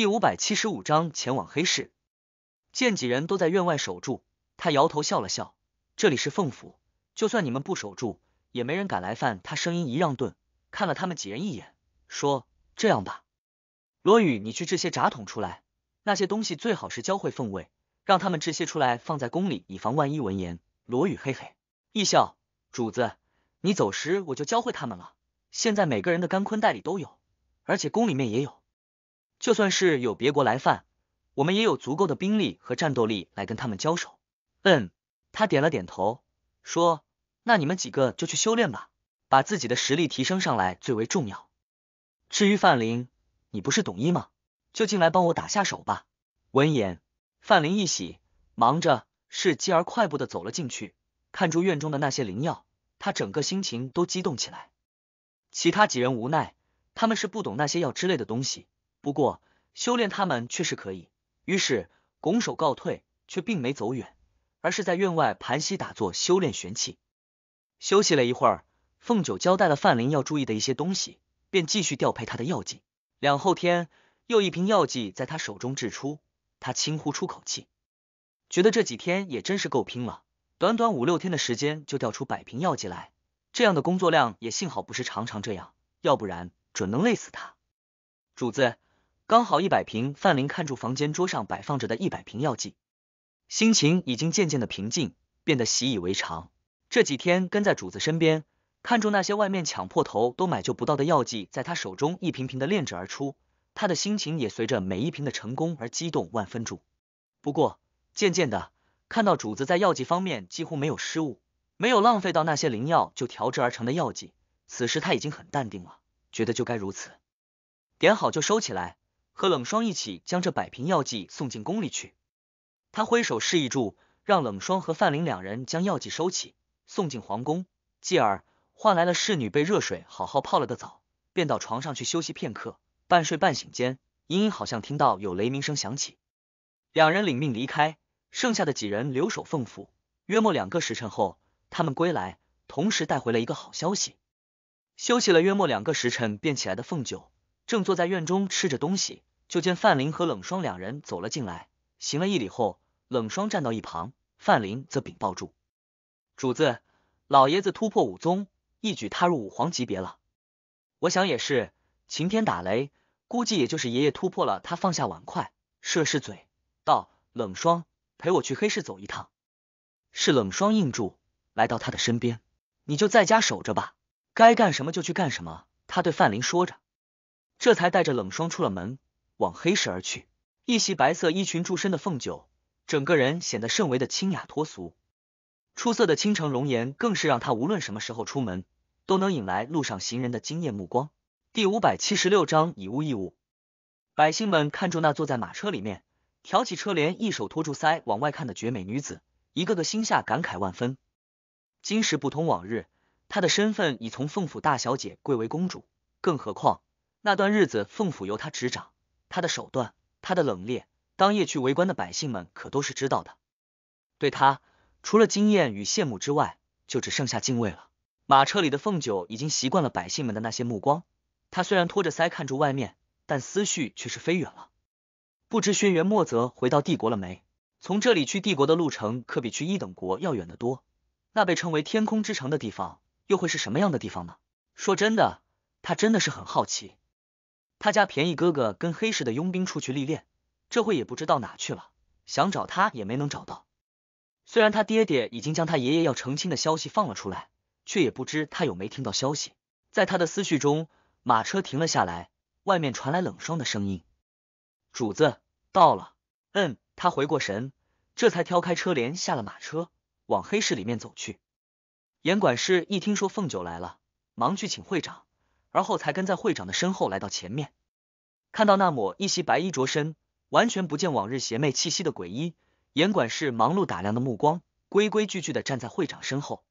第五百七十五章前往黑市，见几人都在院外守住，他摇头笑了笑。这里是凤府，就算你们不守住，也没人敢来犯。他声音一让顿，看了他们几人一眼，说：“这样吧，罗宇，你去这些闸桶出来，那些东西最好是教会凤卫，让他们这些出来放在宫里，以防万一。”闻言，罗宇嘿嘿一笑：“主子，你走时我就教会他们了，现在每个人的干坤袋里都有，而且宫里面也有。”就算是有别国来犯，我们也有足够的兵力和战斗力来跟他们交手。嗯，他点了点头，说：“那你们几个就去修炼吧，把自己的实力提升上来最为重要。至于范林，你不是懂医吗？就进来帮我打下手吧。”闻言，范林一喜，忙着是继而快步的走了进去，看住院中的那些灵药，他整个心情都激动起来。其他几人无奈，他们是不懂那些药之类的东西。不过修炼他们却是可以，于是拱手告退，却并没走远，而是在院外盘膝打坐修炼玄气。休息了一会儿，凤九交代了范林要注意的一些东西，便继续调配他的药剂。两后天又一瓶药剂在他手中制出，他轻呼出口气，觉得这几天也真是够拼了，短短五六天的时间就调出百瓶药剂来，这样的工作量也幸好不是常常这样，要不然准能累死他。主子。刚好一百瓶，范林看住房间桌上摆放着的一百瓶药剂，心情已经渐渐的平静，变得习以为常。这几天跟在主子身边，看住那些外面抢破头都买救不到的药剂，在他手中一瓶瓶的炼制而出，他的心情也随着每一瓶的成功而激动万分。住，不过渐渐的，看到主子在药剂方面几乎没有失误，没有浪费到那些灵药就调制而成的药剂，此时他已经很淡定了，觉得就该如此，点好就收起来。和冷霜一起将这百瓶药剂送进宫里去。他挥手示意住，让冷霜和范林两人将药剂收起，送进皇宫。继而换来了侍女被热水好好泡了个澡，便到床上去休息片刻。半睡半醒间，隐隐好像听到有雷鸣声响起。两人领命离开，剩下的几人留守凤府。约莫两个时辰后，他们归来，同时带回了一个好消息。休息了约莫两个时辰便起来的凤九，正坐在院中吃着东西。就见范林和冷霜两人走了进来，行了一礼后，冷霜站到一旁，范林则禀报住主子，老爷子突破武宗，一举踏入武皇级别了。我想也是，晴天打雷，估计也就是爷爷突破了。他放下碗筷，涉世嘴道：“冷霜，陪我去黑市走一趟。”是冷霜应住，来到他的身边，你就在家守着吧，该干什么就去干什么。他对范林说着，这才带着冷霜出了门。往黑市而去，一袭白色衣裙著身的凤九，整个人显得甚为的清雅脱俗。出色的倾城容颜，更是让她无论什么时候出门，都能引来路上行人的惊艳目光。第五百七十六章以物易物。百姓们看住那坐在马车里面，挑起车帘，一手托住腮往外看的绝美女子，一个个心下感慨万分。今时不同往日，她的身份已从凤府大小姐贵为公主，更何况那段日子凤府由她执掌。他的手段，他的冷冽，当夜去围观的百姓们可都是知道的。对他，除了惊艳与羡慕之外，就只剩下敬畏了。马车里的凤九已经习惯了百姓们的那些目光，他虽然托着腮看住外面，但思绪却是飞远了。不知轩辕墨泽回到帝国了没？从这里去帝国的路程可比去一等国要远得多。那被称为天空之城的地方，又会是什么样的地方呢？说真的，他真的是很好奇。他家便宜哥哥跟黑市的佣兵出去历练，这会也不知道哪去了，想找他也没能找到。虽然他爹爹已经将他爷爷要成亲的消息放了出来，却也不知他有没听到消息。在他的思绪中，马车停了下来，外面传来冷霜的声音：“主子到了。”嗯，他回过神，这才挑开车帘下了马车，往黑市里面走去。严管事一听说凤九来了，忙去请会长。而后才跟在会长的身后，来到前面，看到那抹一袭白衣着身，完全不见往日邪魅气息的鬼医严管事忙碌打量的目光，规规矩矩的站在会长身后。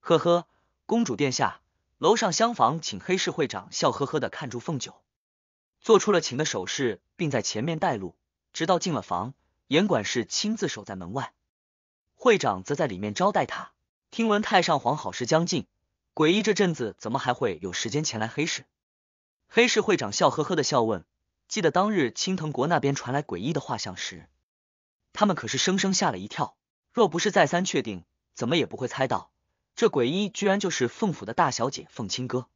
呵呵，公主殿下，楼上厢房，请黑市会长笑呵呵的看住凤九，做出了请的手势，并在前面带路，直到进了房，严管事亲自守在门外，会长则在里面招待他。听闻太上皇好事将近。诡异，这阵子怎么还会有时间前来黑市？黑市会长笑呵呵的笑问：“记得当日青藤国那边传来诡异的画像时，他们可是生生吓了一跳。若不是再三确定，怎么也不会猜到这诡异居然就是凤府的大小姐凤清歌，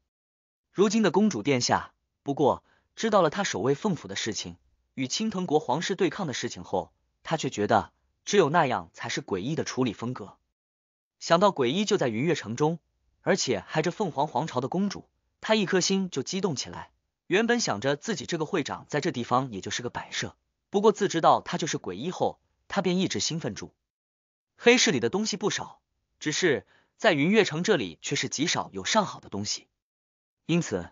如今的公主殿下。不过知道了她守卫凤府的事情，与青藤国皇室对抗的事情后，他却觉得只有那样才是诡异的处理风格。想到诡异就在云月城中。”而且还这凤凰皇朝的公主，她一颗心就激动起来。原本想着自己这个会长在这地方也就是个摆设，不过自知道他就是鬼医后，他便一直兴奋住。黑市里的东西不少，只是在云月城这里却是极少有上好的东西。因此，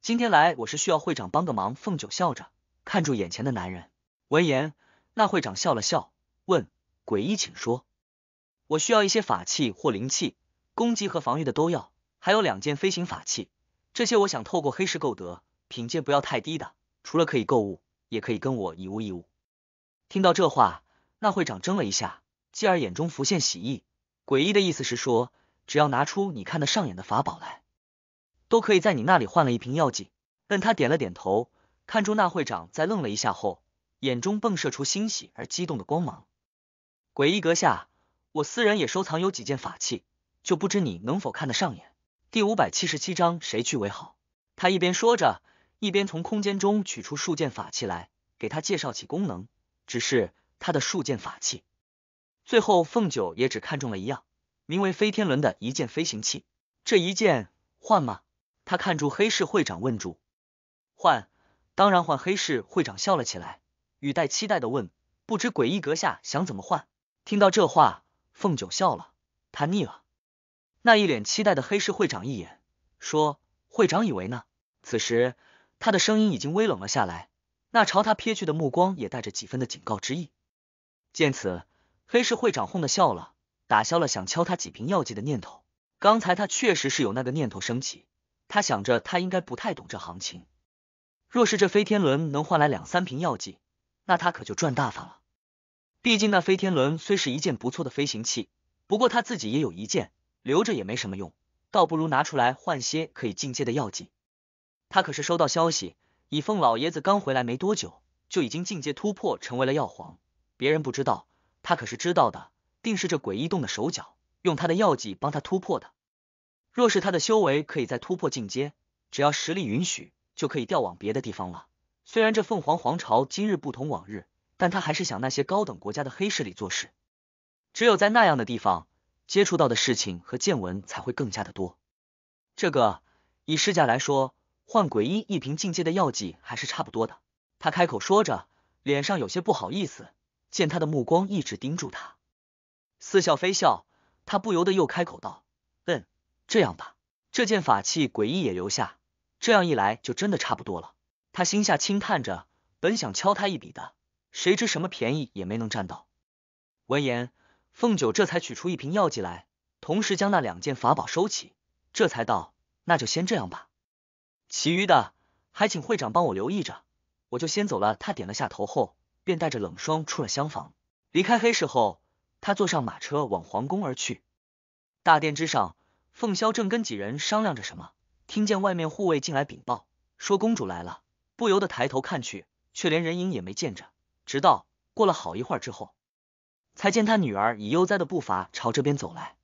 今天来我是需要会长帮个忙。凤九笑着看住眼前的男人，闻言，那会长笑了笑，问：“鬼医，请说，我需要一些法器或灵器。”攻击和防御的都要，还有两件飞行法器，这些我想透过黑市购得，品阶不要太低的。除了可以购物，也可以跟我以物易物。听到这话，那会长怔了一下，继而眼中浮现喜意。诡异的意思是说，只要拿出你看得上眼的法宝来，都可以在你那里换了一瓶药剂。但他点了点头，看出那会长在愣了一下后，眼中迸射出欣喜而激动的光芒。诡异阁下，我私人也收藏有几件法器。就不知你能否看得上眼。第五百七十七章谁去为好？他一边说着，一边从空间中取出数件法器来，给他介绍起功能。只是他的数件法器，最后凤九也只看中了一样，名为飞天轮的一件飞行器。这一件换吗？他看住黑市会长问住，换，当然换。黑市会长笑了起来，语带期待的问：“不知诡异阁下想怎么换？”听到这话，凤九笑了，他腻了。那一脸期待的黑市会长一眼说：“会长以为呢？”此时他的声音已经微冷了下来，那朝他瞥去的目光也带着几分的警告之意。见此，黑市会长哄的笑了，打消了想敲他几瓶药剂的念头。刚才他确实是有那个念头升起，他想着他应该不太懂这行情，若是这飞天轮能换来两三瓶药剂，那他可就赚大发了。毕竟那飞天轮虽是一件不错的飞行器，不过他自己也有一件。留着也没什么用，倒不如拿出来换些可以进阶的药剂。他可是收到消息，以凤老爷子刚回来没多久，就已经进阶突破成为了药皇。别人不知道，他可是知道的。定是这诡异动的手脚，用他的药剂帮他突破的。若是他的修为可以再突破进阶，只要实力允许，就可以调往别的地方了。虽然这凤凰皇朝今日不同往日，但他还是想那些高等国家的黑势力做事。只有在那样的地方。接触到的事情和见闻才会更加的多。这个以市价来说，换鬼医一瓶境界的药剂还是差不多的。他开口说着，脸上有些不好意思。见他的目光一直盯住他，似笑非笑，他不由得又开口道：“嗯，这样吧，这件法器鬼医也留下。这样一来，就真的差不多了。”他心下轻叹着，本想敲他一笔的，谁知什么便宜也没能占到。闻言。凤九这才取出一瓶药剂来，同时将那两件法宝收起，这才道：“那就先这样吧，其余的还请会长帮我留意着。”我就先走了。他点了下头后，便带着冷霜出了厢房，离开黑市后，他坐上马车往皇宫而去。大殿之上，凤萧正跟几人商量着什么，听见外面护卫进来禀报说公主来了，不由得抬头看去，却连人影也没见着。直到过了好一会儿之后。才见他女儿以悠哉的步伐朝这边走来，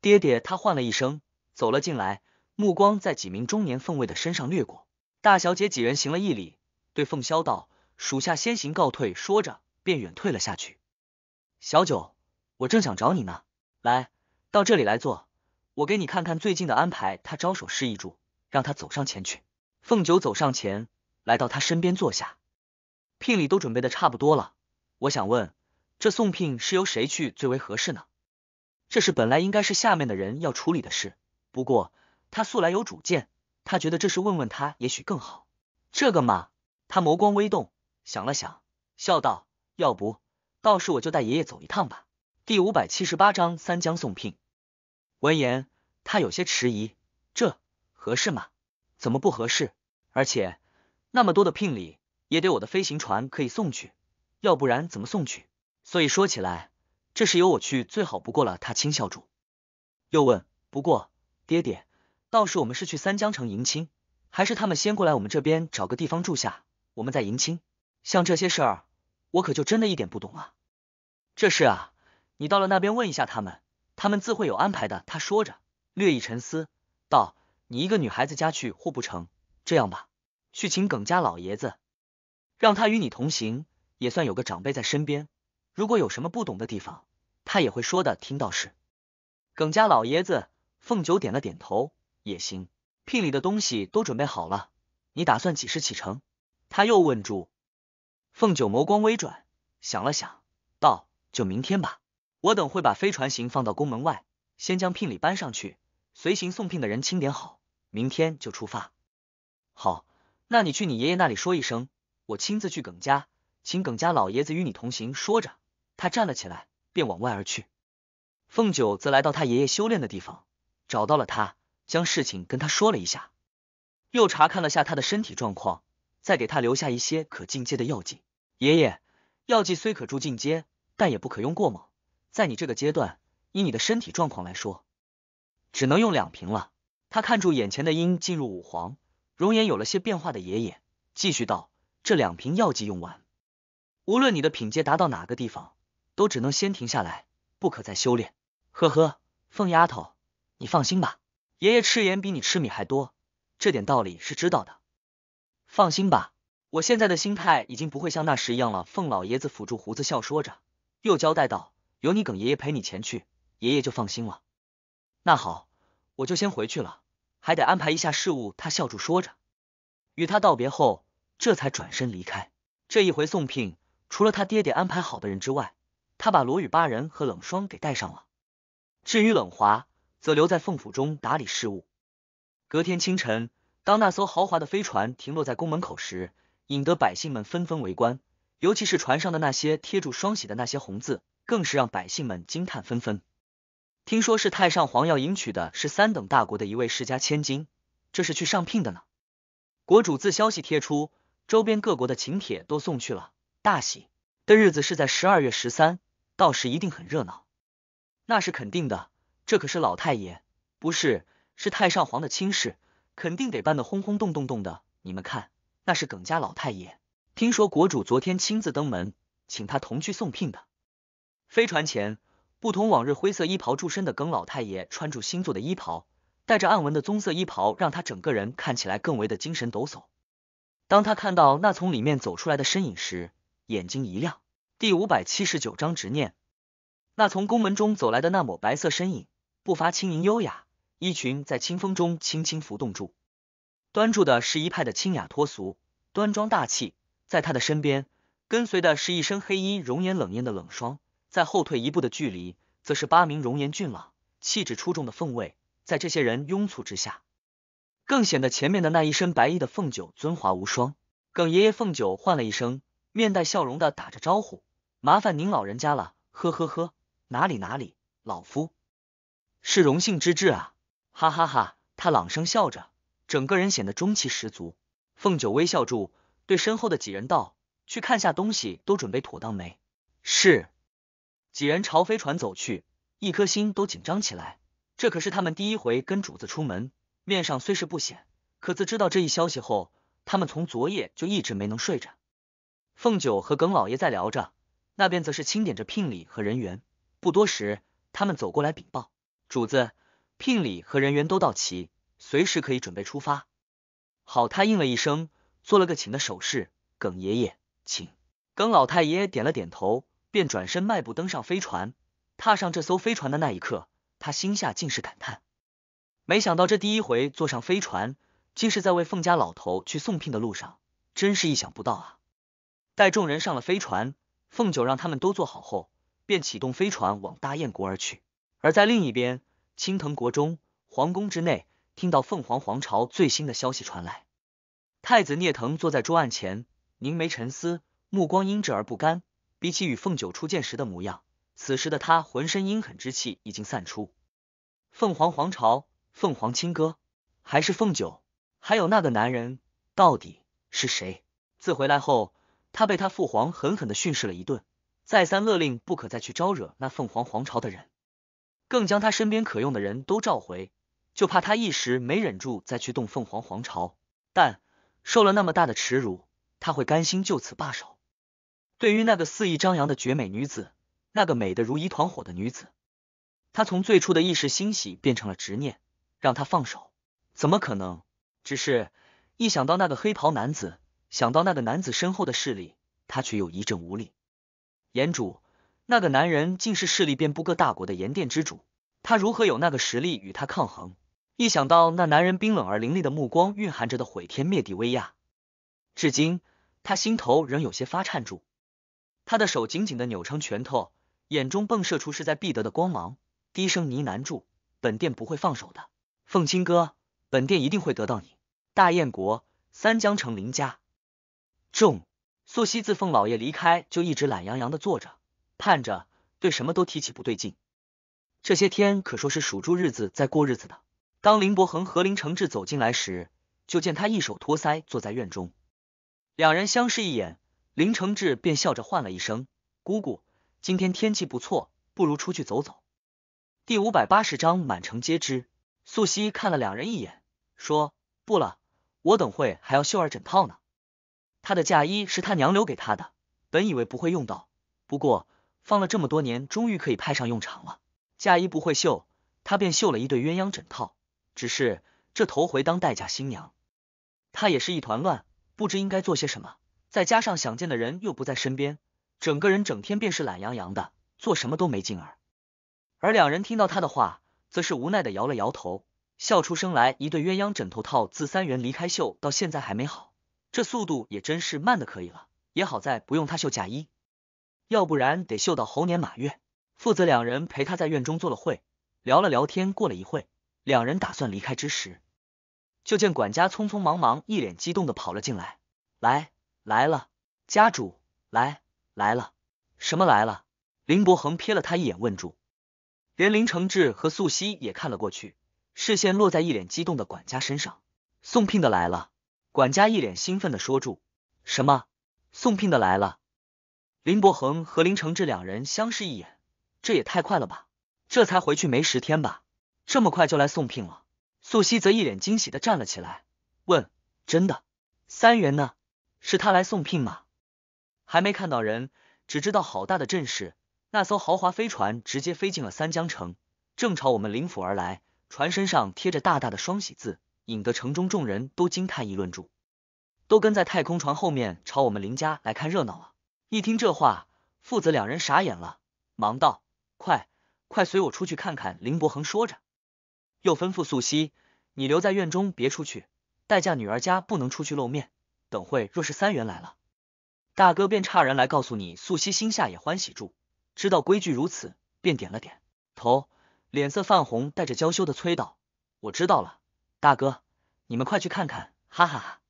爹爹，他唤了一声，走了进来，目光在几名中年凤卫的身上掠过。大小姐几人行了一礼，对凤萧道：“属下先行告退。”说着便远退了下去。小九，我正想找你呢，来到这里来坐，我给你看看最近的安排。他招手示意住，让他走上前去。凤九走上前，来到他身边坐下。聘礼都准备的差不多了，我想问。这送聘是由谁去最为合适呢？这是本来应该是下面的人要处理的事。不过他素来有主见，他觉得这事问问他也许更好。这个嘛，他眸光微动，想了想，笑道：“要不，到时我就带爷爷走一趟吧。”第五百七十八章三江送聘。闻言，他有些迟疑：“这合适吗？怎么不合适？而且那么多的聘礼，也得我的飞行船可以送去，要不然怎么送去？”所以说起来，这事由我去最好不过了。他轻笑住，又问：“不过爹爹，到时我们是去三江城迎亲，还是他们先过来我们这边找个地方住下，我们再迎亲？像这些事儿，我可就真的一点不懂了。这事啊，你到了那边问一下他们，他们自会有安排的。他说着，略一沉思，道：“你一个女孩子家去，或不成？这样吧，去请耿家老爷子，让他与你同行，也算有个长辈在身边。”如果有什么不懂的地方，他也会说的。听到是，耿家老爷子凤九点了点头，也行。聘礼的东西都准备好了，你打算几时启程？他又问住凤九，眸光微转，想了想，道：“就明天吧。我等会把飞船行放到宫门外，先将聘礼搬上去，随行送聘的人清点好，明天就出发。”好，那你去你爷爷那里说一声，我亲自去耿家，请耿家老爷子与你同行。说着。他站了起来，便往外而去。凤九则来到他爷爷修炼的地方，找到了他，将事情跟他说了一下，又查看了下他的身体状况，再给他留下一些可进阶的药剂。爷爷，药剂虽可助进阶，但也不可用过猛。在你这个阶段，以你的身体状况来说，只能用两瓶了。他看住眼前的因进入五皇，容颜有了些变化的爷爷，继续道：“这两瓶药剂用完，无论你的品阶达到哪个地方。”都只能先停下来，不可再修炼。呵呵，凤丫头，你放心吧，爷爷吃盐比你吃米还多，这点道理是知道的。放心吧，我现在的心态已经不会像那时一样了。凤老爷子抚住胡子笑说着，又交代道：“有你耿爷爷陪你前去，爷爷就放心了。”那好，我就先回去了，还得安排一下事务。他笑住说着，与他道别后，这才转身离开。这一回送聘，除了他爹爹安排好的人之外，他把罗宇八人和冷霜给带上了，至于冷华，则留在凤府中打理事务。隔天清晨，当那艘豪华的飞船停落在宫门口时，引得百姓们纷纷围观。尤其是船上的那些贴住双喜的那些红字，更是让百姓们惊叹纷纷。听说是太上皇要迎娶的，是三等大国的一位世家千金，这是去上聘的呢。国主自消息贴出，周边各国的请帖都送去了。大喜的日子是在十二月十三。到时一定很热闹，那是肯定的。这可是老太爷，不是是太上皇的亲事，肯定得办得轰轰动动动的。你们看，那是耿家老太爷，听说国主昨天亲自登门，请他同去送聘的。飞船前，不同往日灰色衣袍著身的耿老太爷，穿着新做的衣袍，带着暗纹的棕色衣袍，让他整个人看起来更为的精神抖擞。当他看到那从里面走出来的身影时，眼睛一亮。第五百七十九章执念。那从宫门中走来的那抹白色身影，步伐轻盈优雅，衣裙在清风中轻轻拂动住，端住的是一派的清雅脱俗、端庄大气。在他的身边，跟随的是一身黑衣、容颜冷艳的冷霜。再后退一步的距离，则是八名容颜俊朗、气质出众的凤卫。在这些人拥簇之下，更显得前面的那一身白衣的凤九尊华无双。耿爷爷，凤九唤了一声，面带笑容的打着招呼。麻烦您老人家了，呵呵呵，哪里哪里，老夫是荣幸之至啊，哈哈哈！他朗声笑着，整个人显得中气十足。凤九微笑住，对身后的几人道：“去看下东西都准备妥当没？”是，几人朝飞船走去，一颗心都紧张起来。这可是他们第一回跟主子出门，面上虽是不显，可自知道这一消息后，他们从昨夜就一直没能睡着。凤九和耿老爷在聊着。那边则是清点着聘礼和人员，不多时，他们走过来禀报主子，聘礼和人员都到齐，随时可以准备出发。好，他应了一声，做了个请的手势。耿爷爷，请。耿老太爷点了点头，便转身迈步登上飞船。踏上这艘飞船的那一刻，他心下尽是感叹，没想到这第一回坐上飞船，竟是在为凤家老头去送聘的路上，真是意想不到啊！待众人上了飞船。凤九让他们都坐好后，便启动飞船往大燕国而去。而在另一边，青藤国中皇宫之内，听到凤凰皇朝最新的消息传来，太子聂藤坐在桌案前，凝眉沉思，目光阴鸷而不甘。比起与凤九初见时的模样，此时的他浑身阴狠之气已经散出。凤凰皇朝，凤凰亲哥，还是凤九，还有那个男人，到底是谁？自回来后。他被他父皇狠狠的训斥了一顿，再三勒令不可再去招惹那凤凰皇朝的人，更将他身边可用的人都召回，就怕他一时没忍住再去动凤凰皇朝。但受了那么大的耻辱，他会甘心就此罢手？对于那个肆意张扬的绝美女子，那个美的如一团火的女子，他从最初的一时欣喜变成了执念，让他放手？怎么可能？只是一想到那个黑袍男子。想到那个男子身后的势力，他却又一阵无力。严主，那个男人竟是势力遍布各大国的盐殿之主，他如何有那个实力与他抗衡？一想到那男人冰冷而凌厉的目光蕴含着的毁天灭地威压，至今他心头仍有些发颤。住，他的手紧紧的扭成拳头，眼中迸射出势在必得的光芒，低声呢喃住：“本殿不会放手的，凤清哥，本殿一定会得到你。”大燕国三江城林家。重素汐自奉老爷离开，就一直懒洋洋的坐着，盼着对什么都提起不对劲。这些天可说是数住日子在过日子的。当林伯恒和林承志走进来时，就见他一手托腮坐在院中。两人相视一眼，林承志便笑着唤了一声：“姑姑，今天天气不错，不如出去走走。”第五百八十章满城皆知。素汐看了两人一眼，说：“不了，我等会还要绣二枕套呢。”她的嫁衣是他娘留给她的，本以为不会用到，不过放了这么多年，终于可以派上用场了。嫁衣不会绣，她便绣了一对鸳鸯枕套。只是这头回当代嫁新娘，她也是一团乱，不知应该做些什么。再加上想见的人又不在身边，整个人整天便是懒洋洋的，做什么都没劲儿。而两人听到他的话，则是无奈的摇了摇头，笑出声来。一对鸳鸯枕头套，自三元离开绣到现在还没好。这速度也真是慢的可以了，也好在不用他绣嫁衣，要不然得绣到猴年马月。父子两人陪他在院中坐了会，聊了聊天。过了一会，两人打算离开之时，就见管家匆匆忙忙、一脸激动的跑了进来，来来了，家主，来来了，什么来了？林伯恒瞥了他一眼，问住，连林承志和素汐也看了过去，视线落在一脸激动的管家身上，送聘的来了。管家一脸兴奋的说：“住，什么送聘的来了？”林伯恒和林承志两人相视一眼，这也太快了吧？这才回去没十天吧？这么快就来送聘了？素汐则一脸惊喜的站了起来，问：“真的？三元呢？是他来送聘吗？”还没看到人，只知道好大的阵势，那艘豪华飞船直接飞进了三江城，正朝我们林府而来，船身上贴着大大的双喜字。引得城中众人都惊叹议论住，都跟在太空船后面朝我们林家来看热闹了。一听这话，父子两人傻眼了，忙道：“快，快随我出去看看！”林伯恒说着，又吩咐素汐：“你留在院中别出去，待嫁女儿家不能出去露面。等会若是三元来了，大哥便差人来告诉你。”素汐心下也欢喜住，知道规矩如此，便点了点头，脸色泛红，带着娇羞的催道：“我知道了。”大哥，你们快去看看！哈哈哈！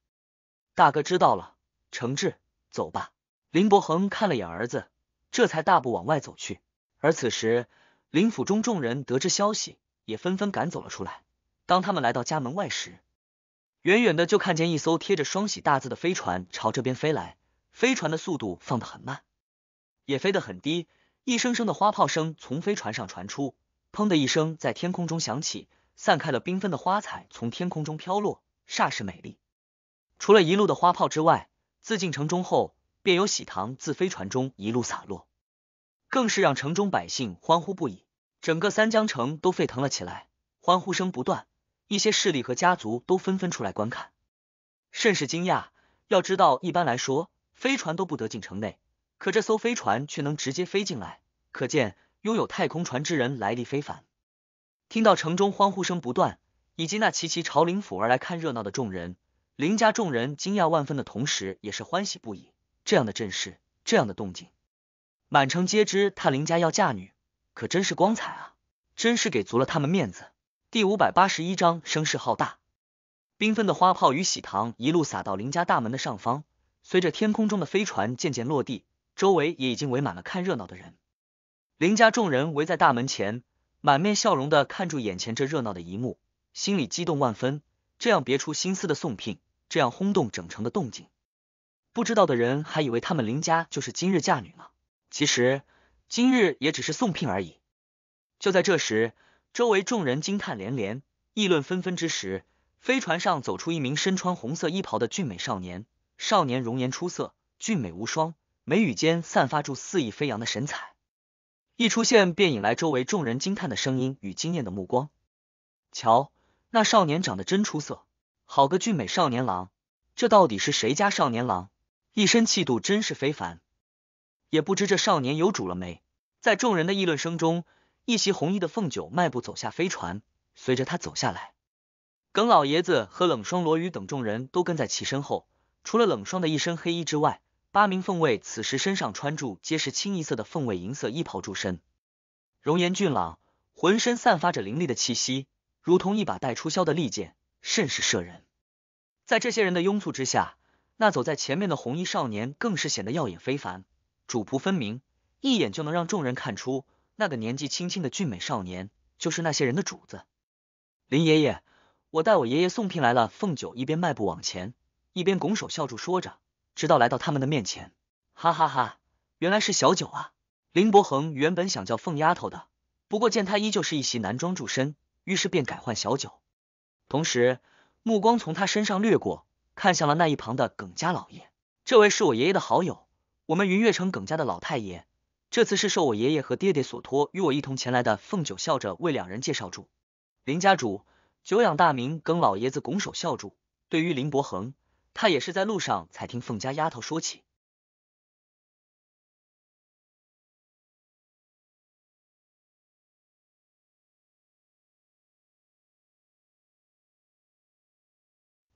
大哥知道了，承志，走吧。林伯恒看了眼儿子，这才大步往外走去。而此时，林府中众人得知消息，也纷纷赶走了出来。当他们来到家门外时，远远的就看见一艘贴着双喜大字的飞船朝这边飞来。飞船的速度放得很慢，也飞得很低。一声声的花炮声从飞船上传出，砰的一声在天空中响起。散开了缤纷的花彩，从天空中飘落，煞是美丽。除了一路的花炮之外，自进城中后，便有喜糖自飞船中一路洒落，更是让城中百姓欢呼不已。整个三江城都沸腾了起来，欢呼声不断。一些势力和家族都纷纷出来观看，甚是惊讶。要知道，一般来说，飞船都不得进城内，可这艘飞船却能直接飞进来，可见拥有太空船之人来历非凡。听到城中欢呼声不断，以及那齐齐朝林府而来看热闹的众人，林家众人惊讶万分的同时，也是欢喜不已。这样的阵势，这样的动静，满城皆知，他林家要嫁女，可真是光彩啊！真是给足了他们面子。第五百八十一章，声势浩大，缤纷的花炮与喜糖一路洒到林家大门的上方。随着天空中的飞船渐渐落地，周围也已经围满了看热闹的人。林家众人围在大门前。满面笑容的看住眼前这热闹的一幕，心里激动万分。这样别出心思的送聘，这样轰动整城的动静，不知道的人还以为他们林家就是今日嫁女呢。其实今日也只是送聘而已。就在这时，周围众人惊叹连连，议论纷纷之时，飞船上走出一名身穿红色衣袍的俊美少年。少年容颜出色，俊美无双，眉宇间散发出肆意飞扬的神采。一出现便引来周围众人惊叹的声音与惊艳的目光。瞧，那少年长得真出色，好个俊美少年郎！这到底是谁家少年郎？一身气度真是非凡。也不知这少年有主了没。在众人的议论声中，一袭红衣的凤九迈步走下飞船。随着他走下来，耿老爷子和冷霜、罗宇等众人都跟在其身后。除了冷霜的一身黑衣之外。八名凤卫此时身上穿著皆是清一色的凤卫银色衣袍，著身，容颜俊朗，浑身散发着凌厉的气息，如同一把带出鞘的利剑，甚是慑人。在这些人的拥簇之下，那走在前面的红衣少年更是显得耀眼非凡，主仆分明，一眼就能让众人看出，那个年纪轻轻的俊美少年就是那些人的主子。林爷爷，我带我爷爷送聘来了。凤九一边迈步往前，一边拱手笑住说着。直到来到他们的面前，哈哈哈，原来是小九啊！林伯恒原本想叫凤丫头的，不过见她依旧是一袭男装著身，于是便改换小九。同时目光从他身上掠过，看向了那一旁的耿家老爷，这位是我爷爷的好友，我们云月城耿家的老太爷，这次是受我爷爷和爹爹所托，与我一同前来的。凤九笑着为两人介绍住，林家主久仰大名，耿老爷子拱手笑住，对于林伯恒。他也是在路上才听凤家丫头说起，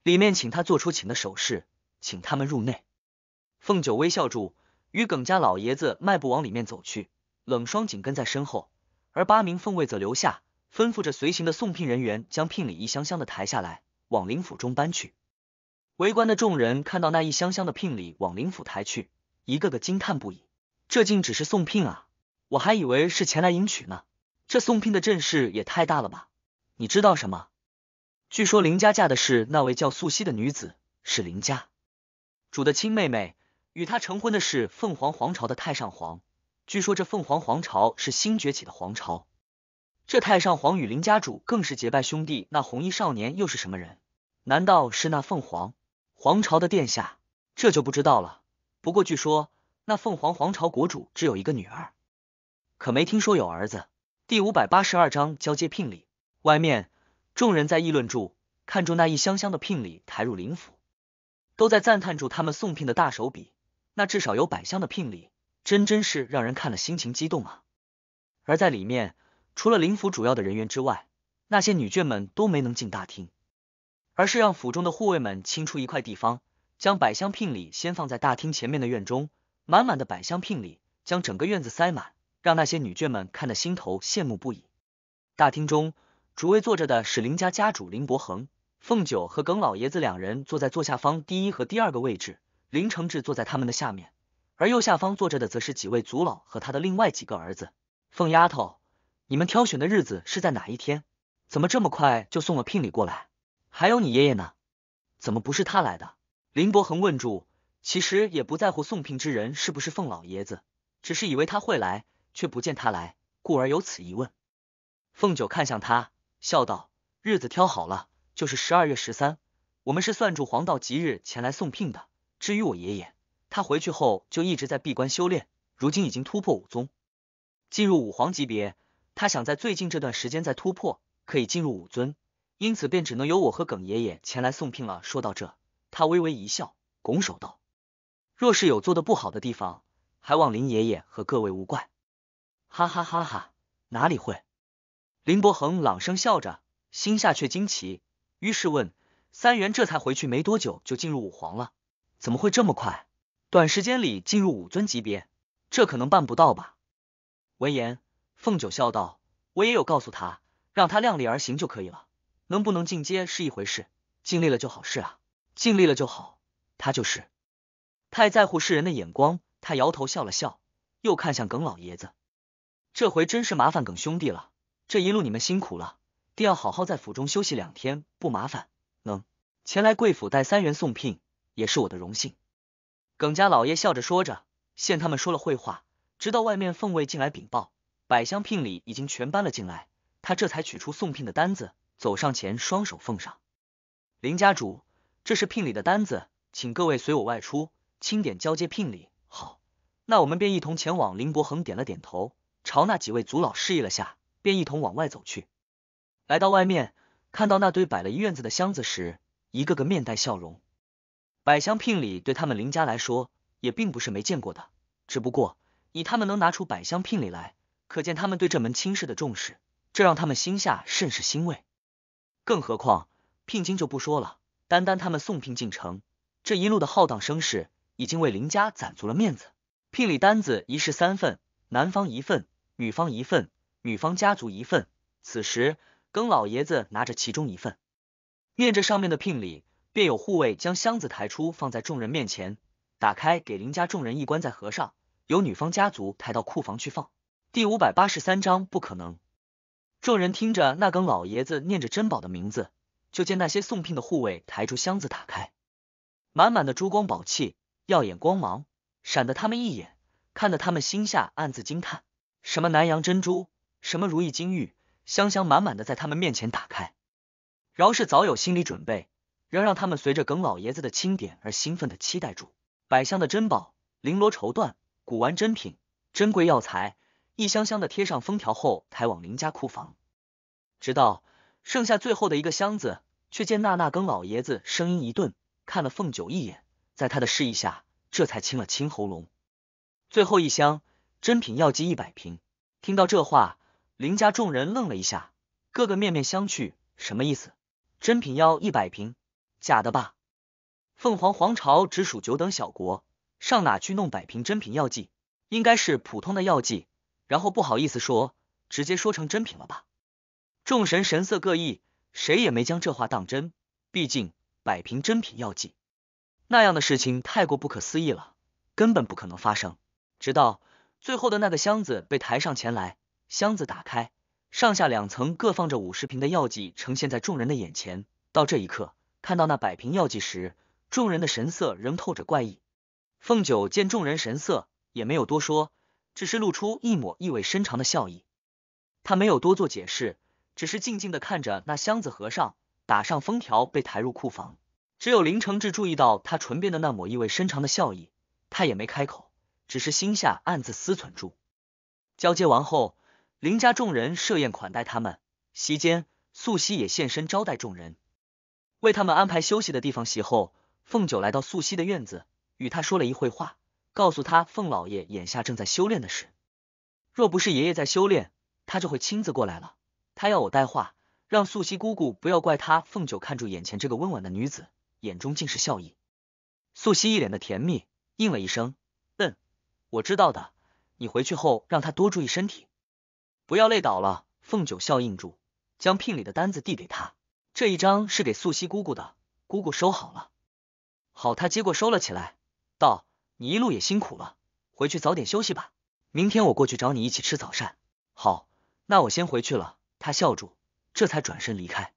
里面请他做出请的手势，请他们入内。凤九微笑住，与耿家老爷子迈步往里面走去，冷霜紧跟在身后，而八名凤卫则留下，吩咐着随行的送聘人员将聘礼一箱箱的抬下来，往林府中搬去。围观的众人看到那一箱箱的聘礼往林府抬去，一个个惊叹不已。这竟只是送聘啊！我还以为是前来迎娶呢。这送聘的阵势也太大了吧？你知道什么？据说林家嫁的是那位叫素汐的女子，是林家主的亲妹妹。与她成婚的是凤凰皇朝的太上皇。据说这凤凰皇朝是新崛起的皇朝。这太上皇与林家主更是结拜兄弟。那红衣少年又是什么人？难道是那凤凰？皇朝的殿下，这就不知道了。不过据说那凤凰皇朝国主只有一个女儿，可没听说有儿子。第五百八十二章交接聘礼。外面众人在议论，住看住那一箱箱的聘礼抬入林府，都在赞叹住他们送聘的大手笔。那至少有百箱的聘礼，真真是让人看了心情激动啊！而在里面，除了林府主要的人员之外，那些女眷们都没能进大厅。而是让府中的护卫们清出一块地方，将百香聘礼先放在大厅前面的院中。满满的百香聘礼将整个院子塞满，让那些女眷们看得心头羡慕不已。大厅中，主位坐着的是林家家主林伯恒，凤九和耿老爷子两人坐在座下方第一和第二个位置，林承志坐在他们的下面。而右下方坐着的则是几位族老和他的另外几个儿子。凤丫头，你们挑选的日子是在哪一天？怎么这么快就送了聘礼过来？还有你爷爷呢？怎么不是他来的？林伯恒问住。其实也不在乎送聘之人是不是凤老爷子，只是以为他会来，却不见他来，故而有此疑问。凤九看向他，笑道：“日子挑好了，就是十二月十三。我们是算住黄道吉日前来送聘的。至于我爷爷，他回去后就一直在闭关修炼，如今已经突破武宗，进入武皇级别。他想在最近这段时间再突破，可以进入武尊。”因此便只能由我和耿爷爷前来送聘了。说到这，他微微一笑，拱手道：“若是有做的不好的地方，还望林爷爷和各位勿怪。”哈哈哈哈，哪里会？林伯恒朗声笑着，心下却惊奇，于是问：“三元这才回去没多久，就进入五皇了，怎么会这么快？短时间里进入五尊级别，这可能办不到吧？”闻言，凤九笑道：“我也有告诉他，让他量力而行就可以了。”能不能进阶是一回事，尽力了就好事啊，尽力了就好。他就是太在乎世人的眼光。他摇头笑了笑，又看向耿老爷子：“这回真是麻烦耿兄弟了，这一路你们辛苦了，定要好好在府中休息两天，不麻烦。能前来贵府带三元送聘，也是我的荣幸。”耿家老爷笑着说着，现他们说了会话，直到外面奉卫进来禀报，百香聘礼已经全搬了进来，他这才取出送聘的单子。走上前，双手奉上，林家主，这是聘礼的单子，请各位随我外出清点交接聘礼。好，那我们便一同前往。林伯恒点了点头，朝那几位族老示意了下，便一同往外走去。来到外面，看到那堆摆了一院子的箱子时，一个个面带笑容。百箱聘礼对他们林家来说也并不是没见过的，只不过以他们能拿出百箱聘礼来，可见他们对这门亲事的重视，这让他们心下甚是欣慰。更何况聘金就不说了，单单他们送聘进城，这一路的浩荡声势，已经为林家攒足了面子。聘礼单子一式三份，男方一份，女方一份，女方家族一份。此时，耿老爷子拿着其中一份，念着上面的聘礼，便有护卫将箱子抬出，放在众人面前，打开给林家众人一关在合上，由女方家族抬到库房去放。第五百八十三章不可能。众人听着那耿老爷子念着珍宝的名字，就见那些送聘的护卫抬出箱子，打开，满满的珠光宝气，耀眼光芒，闪得他们一眼，看得他们心下暗自惊叹。什么南洋珍珠，什么如意金玉，香香满满的在他们面前打开。饶是早有心理准备，仍让他们随着耿老爷子的清点而兴奋的期待住。百香的珍宝，绫罗绸缎，古玩珍品，珍贵药材。一箱箱的贴上封条后，抬往林家库房，直到剩下最后的一个箱子，却见娜娜跟老爷子声音一顿，看了凤九一眼，在他的示意下，这才清了清喉咙。最后一箱珍品药剂一百瓶。听到这话，林家众人愣了一下，个个面面相觑，什么意思？珍品药一百瓶，假的吧？凤凰皇朝直属九等小国，上哪去弄百瓶珍品药剂？应该是普通的药剂。然后不好意思说，直接说成真品了吧？众神神色各异，谁也没将这话当真。毕竟百瓶真品药剂那样的事情太过不可思议了，根本不可能发生。直到最后的那个箱子被抬上前来，箱子打开，上下两层各放着五十瓶的药剂呈现在众人的眼前。到这一刻，看到那百瓶药剂时，众人的神色仍透着怪异。凤九见众人神色，也没有多说。只是露出一抹意味深长的笑意，他没有多做解释，只是静静的看着那箱子合上，打上封条，被抬入库房。只有林承志注意到他唇边的那抹意味深长的笑意，他也没开口，只是心下暗自思忖。住交接完后，林家众人设宴款待他们，席间素汐也现身招待众人，为他们安排休息的地方。席后，凤九来到素汐的院子，与他说了一会话。告诉他凤老爷眼下正在修炼的事，若不是爷爷在修炼，他就会亲自过来了。他要我带话，让素汐姑姑不要怪他。凤九看住眼前这个温婉的女子，眼中尽是笑意。素汐一脸的甜蜜，应了一声：“嗯，我知道的。你回去后让他多注意身体，不要累倒了。”凤九笑应住，将聘礼的单子递给他，这一张是给素汐姑姑的，姑姑收好了。好，他接过收了起来，道。你一路也辛苦了，回去早点休息吧。明天我过去找你一起吃早膳。好，那我先回去了。他笑住，这才转身离开。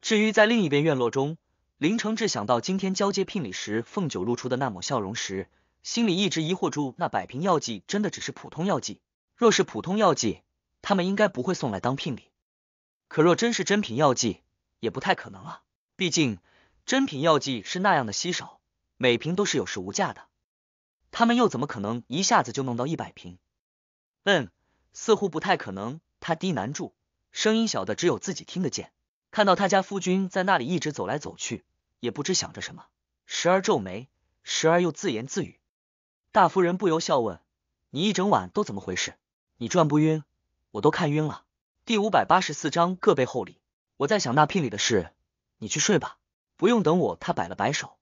至于在另一边院落中，林承志想到今天交接聘礼时凤九露出的那抹笑容时，心里一直疑惑住：那百瓶药剂真的只是普通药剂？若是普通药剂，他们应该不会送来当聘礼。可若真是珍品药剂，也不太可能啊。毕竟珍品药剂是那样的稀少，每瓶都是有市无价的。他们又怎么可能一下子就弄到一百平？嗯，似乎不太可能。他低喃住，声音小的只有自己听得见。看到他家夫君在那里一直走来走去，也不知想着什么，时而皱眉，时而又自言自语。大夫人不由笑问：“你一整晚都怎么回事？你转不晕，我都看晕了。”第五百八十四章各备厚礼。我在想那聘礼的事，你去睡吧，不用等我。他摆了摆手。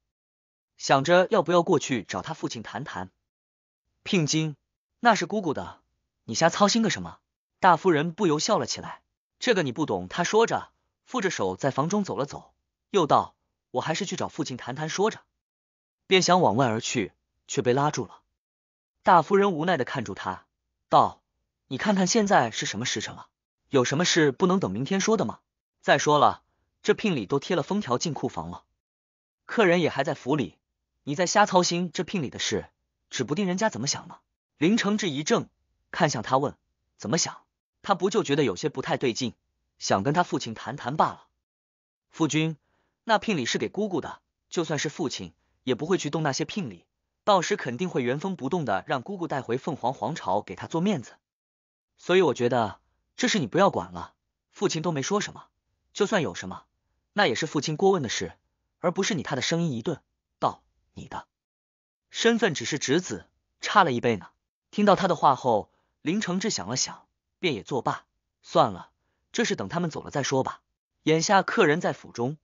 想着要不要过去找他父亲谈谈聘金，那是姑姑的，你瞎操心个什么？大夫人不由笑了起来，这个你不懂。他说着，负着手在房中走了走，又道：“我还是去找父亲谈谈。”说着，便想往外而去，却被拉住了。大夫人无奈的看住他，道：“你看看现在是什么时辰了，有什么事不能等明天说的吗？再说了，这聘礼都贴了封条进库房了，客人也还在府里。”你在瞎操心这聘礼的事，指不定人家怎么想呢。林承志一怔，看向他问：“怎么想？他不就觉得有些不太对劲？想跟他父亲谈谈罢了。”“夫君，那聘礼是给姑姑的，就算是父亲，也不会去动那些聘礼，到时肯定会原封不动的让姑姑带回凤凰皇朝给他做面子。所以我觉得这事你不要管了。父亲都没说什么，就算有什么，那也是父亲过问的事，而不是你。”他的声音一顿。你的身份只是侄子，差了一辈呢。听到他的话后，林承志想了想，便也作罢，算了，这事等他们走了再说吧。眼下客人在府中，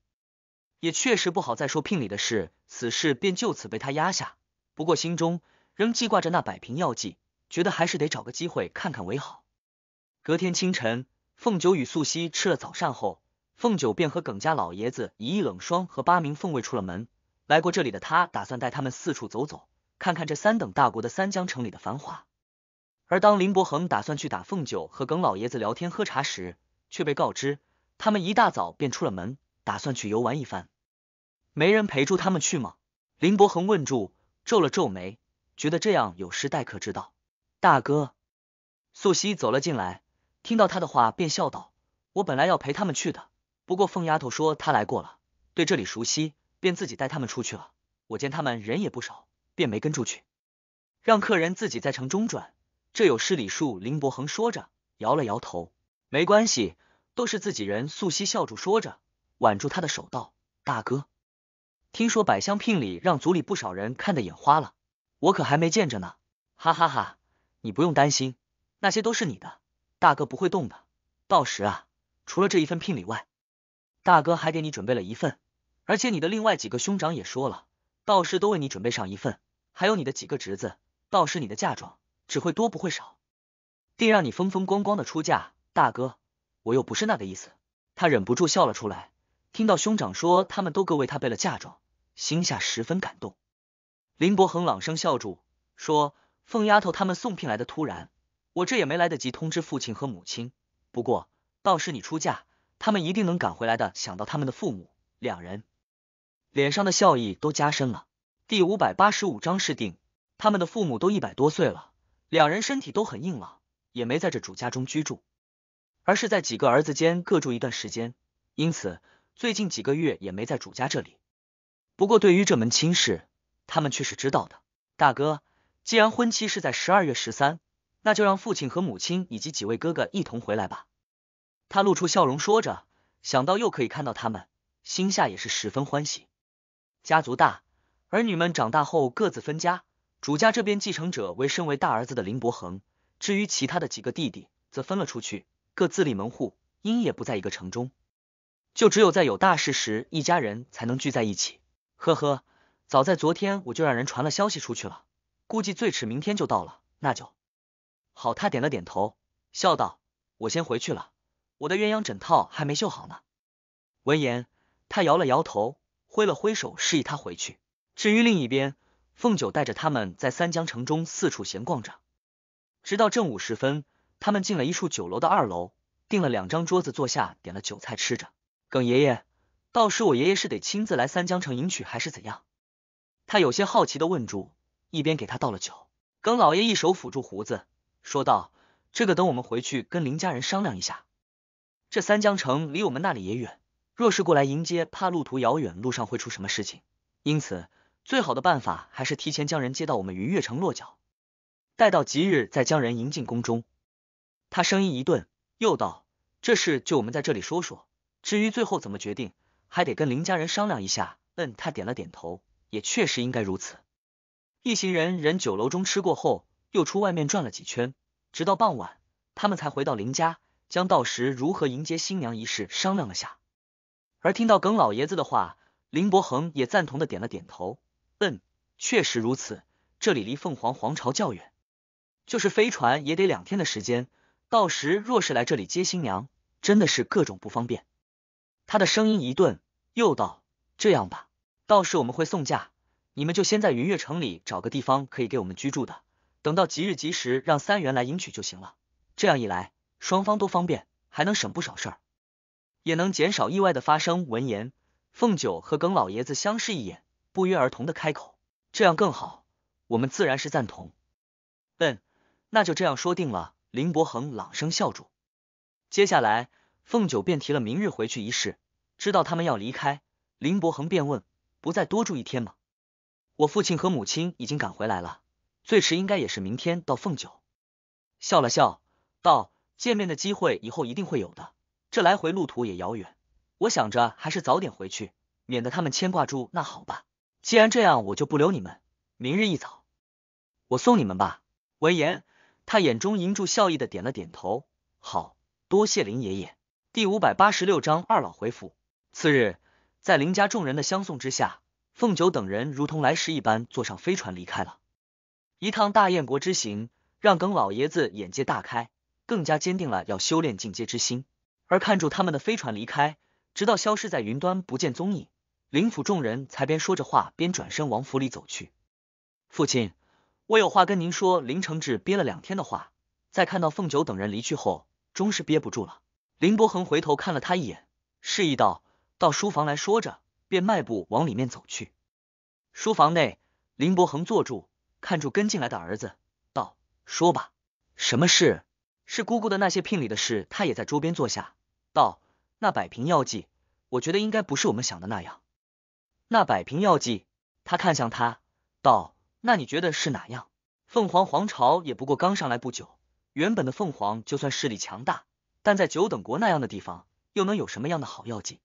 也确实不好再说聘礼的事，此事便就此被他压下。不过心中仍记挂着那百瓶药剂，觉得还是得找个机会看看为好。隔天清晨，凤九与素汐吃了早膳后，凤九便和耿家老爷子、一一冷霜和八名凤卫出了门。来过这里的他打算带他们四处走走，看看这三等大国的三江城里的繁华。而当林伯恒打算去打凤九和耿老爷子聊天喝茶时，却被告知他们一大早便出了门，打算去游玩一番。没人陪住他们去吗？林伯恒问住，皱了皱眉，觉得这样有失待客之道。大哥，素汐走了进来，听到他的话便笑道：“我本来要陪他们去的，不过凤丫头说她来过了，对这里熟悉。”便自己带他们出去了。我见他们人也不少，便没跟出去，让客人自己在城中转。这有失礼数。林伯恒说着，摇了摇头。没关系，都是自己人。素汐笑着说着，挽住他的手道：“大哥，听说百香聘礼让族里不少人看得眼花了，我可还没见着呢。”哈哈哈，你不用担心，那些都是你的，大哥不会动的。到时啊，除了这一份聘礼外，大哥还给你准备了一份。而且你的另外几个兄长也说了，道士都为你准备上一份，还有你的几个侄子，道士你的嫁妆只会多不会少，定让你风风光光的出嫁。大哥，我又不是那个意思。他忍不住笑了出来，听到兄长说他们都各为他备了嫁妆，心下十分感动。林伯恒朗声笑住说：“凤丫头他们送聘来的突然，我这也没来得及通知父亲和母亲。不过道士你出嫁，他们一定能赶回来的。想到他们的父母两人。”脸上的笑意都加深了。第五百八十五章是定。他们的父母都一百多岁了，两人身体都很硬朗，也没在这主家中居住，而是在几个儿子间各住一段时间，因此最近几个月也没在主家这里。不过对于这门亲事，他们却是知道的。大哥，既然婚期是在十二月十三，那就让父亲和母亲以及几位哥哥一同回来吧。他露出笑容说着，想到又可以看到他们，心下也是十分欢喜。家族大，儿女们长大后各自分家。主家这边继承者为身为大儿子的林伯恒，至于其他的几个弟弟，则分了出去，各自立门户，因也不在一个城中，就只有在有大事时，一家人才能聚在一起。呵呵，早在昨天我就让人传了消息出去了，估计最迟明天就到了。那就好，他点了点头，笑道：“我先回去了，我的鸳鸯枕套还没绣好呢。”闻言，他摇了摇头。挥了挥手，示意他回去。至于另一边，凤九带着他们在三江城中四处闲逛着，直到正午时分，他们进了一处酒楼的二楼，订了两张桌子坐下，点了酒菜吃着。耿爷爷，到时我爷爷是得亲自来三江城迎娶，还是怎样？他有些好奇的问住，一边给他倒了酒。耿老爷一手抚住胡子，说道：“这个等我们回去跟林家人商量一下，这三江城离我们那里也远。”若是过来迎接，怕路途遥远，路上会出什么事情。因此，最好的办法还是提前将人接到我们云月城落脚，待到吉日再将人迎进宫中。他声音一顿，又道：“这事就我们在这里说说，至于最后怎么决定，还得跟林家人商量一下。”嗯，他点了点头，也确实应该如此。一行人人酒楼中吃过后，又出外面转了几圈，直到傍晚，他们才回到林家，将到时如何迎接新娘一事商量了下。而听到耿老爷子的话，林伯恒也赞同的点了点头，嗯，确实如此，这里离凤凰皇朝较远，就是飞船也得两天的时间，到时若是来这里接新娘，真的是各种不方便。他的声音一顿，又道：“这样吧，到时我们会送嫁，你们就先在云月城里找个地方可以给我们居住的，等到吉日吉时，让三元来迎娶就行了。这样一来，双方都方便，还能省不少事儿。”也能减少意外的发生。闻言，凤九和耿老爷子相视一眼，不约而同的开口：“这样更好，我们自然是赞同。”“嗯，那就这样说定了。”林伯恒朗声笑住。接下来，凤九便提了明日回去一事。知道他们要离开，林伯恒便问：“不再多住一天吗？”“我父亲和母亲已经赶回来了，最迟应该也是明天到。”凤九笑了笑，道：“见面的机会以后一定会有的。”这来回路途也遥远，我想着还是早点回去，免得他们牵挂住。那好吧，既然这样，我就不留你们。明日一早，我送你们吧。闻言，他眼中凝住笑意的点了点头。好多谢林爷爷。第五百八十六章二老回府。次日，在林家众人的相送之下，凤九等人如同来时一般，坐上飞船离开了。一趟大燕国之行，让耿老爷子眼界大开，更加坚定了要修炼进阶之心。而看住他们的飞船离开，直到消失在云端不见踪影，林府众人才边说着话边转身往府里走去。父亲，我有话跟您说。林承志憋了两天的话，在看到凤九等人离去后，终是憋不住了。林伯恒回头看了他一眼，示意道：“到书房来说。”着便迈步往里面走去。书房内，林伯恒坐住，看住跟进来的儿子，道：“说吧，什么事？”是姑姑的那些聘礼的事。他也在桌边坐下。道：“那百瓶药剂，我觉得应该不是我们想的那样。那百瓶药剂，他看向他，道：那你觉得是哪样？凤凰皇朝也不过刚上来不久，原本的凤凰就算势力强大，但在九等国那样的地方，又能有什么样的好药剂？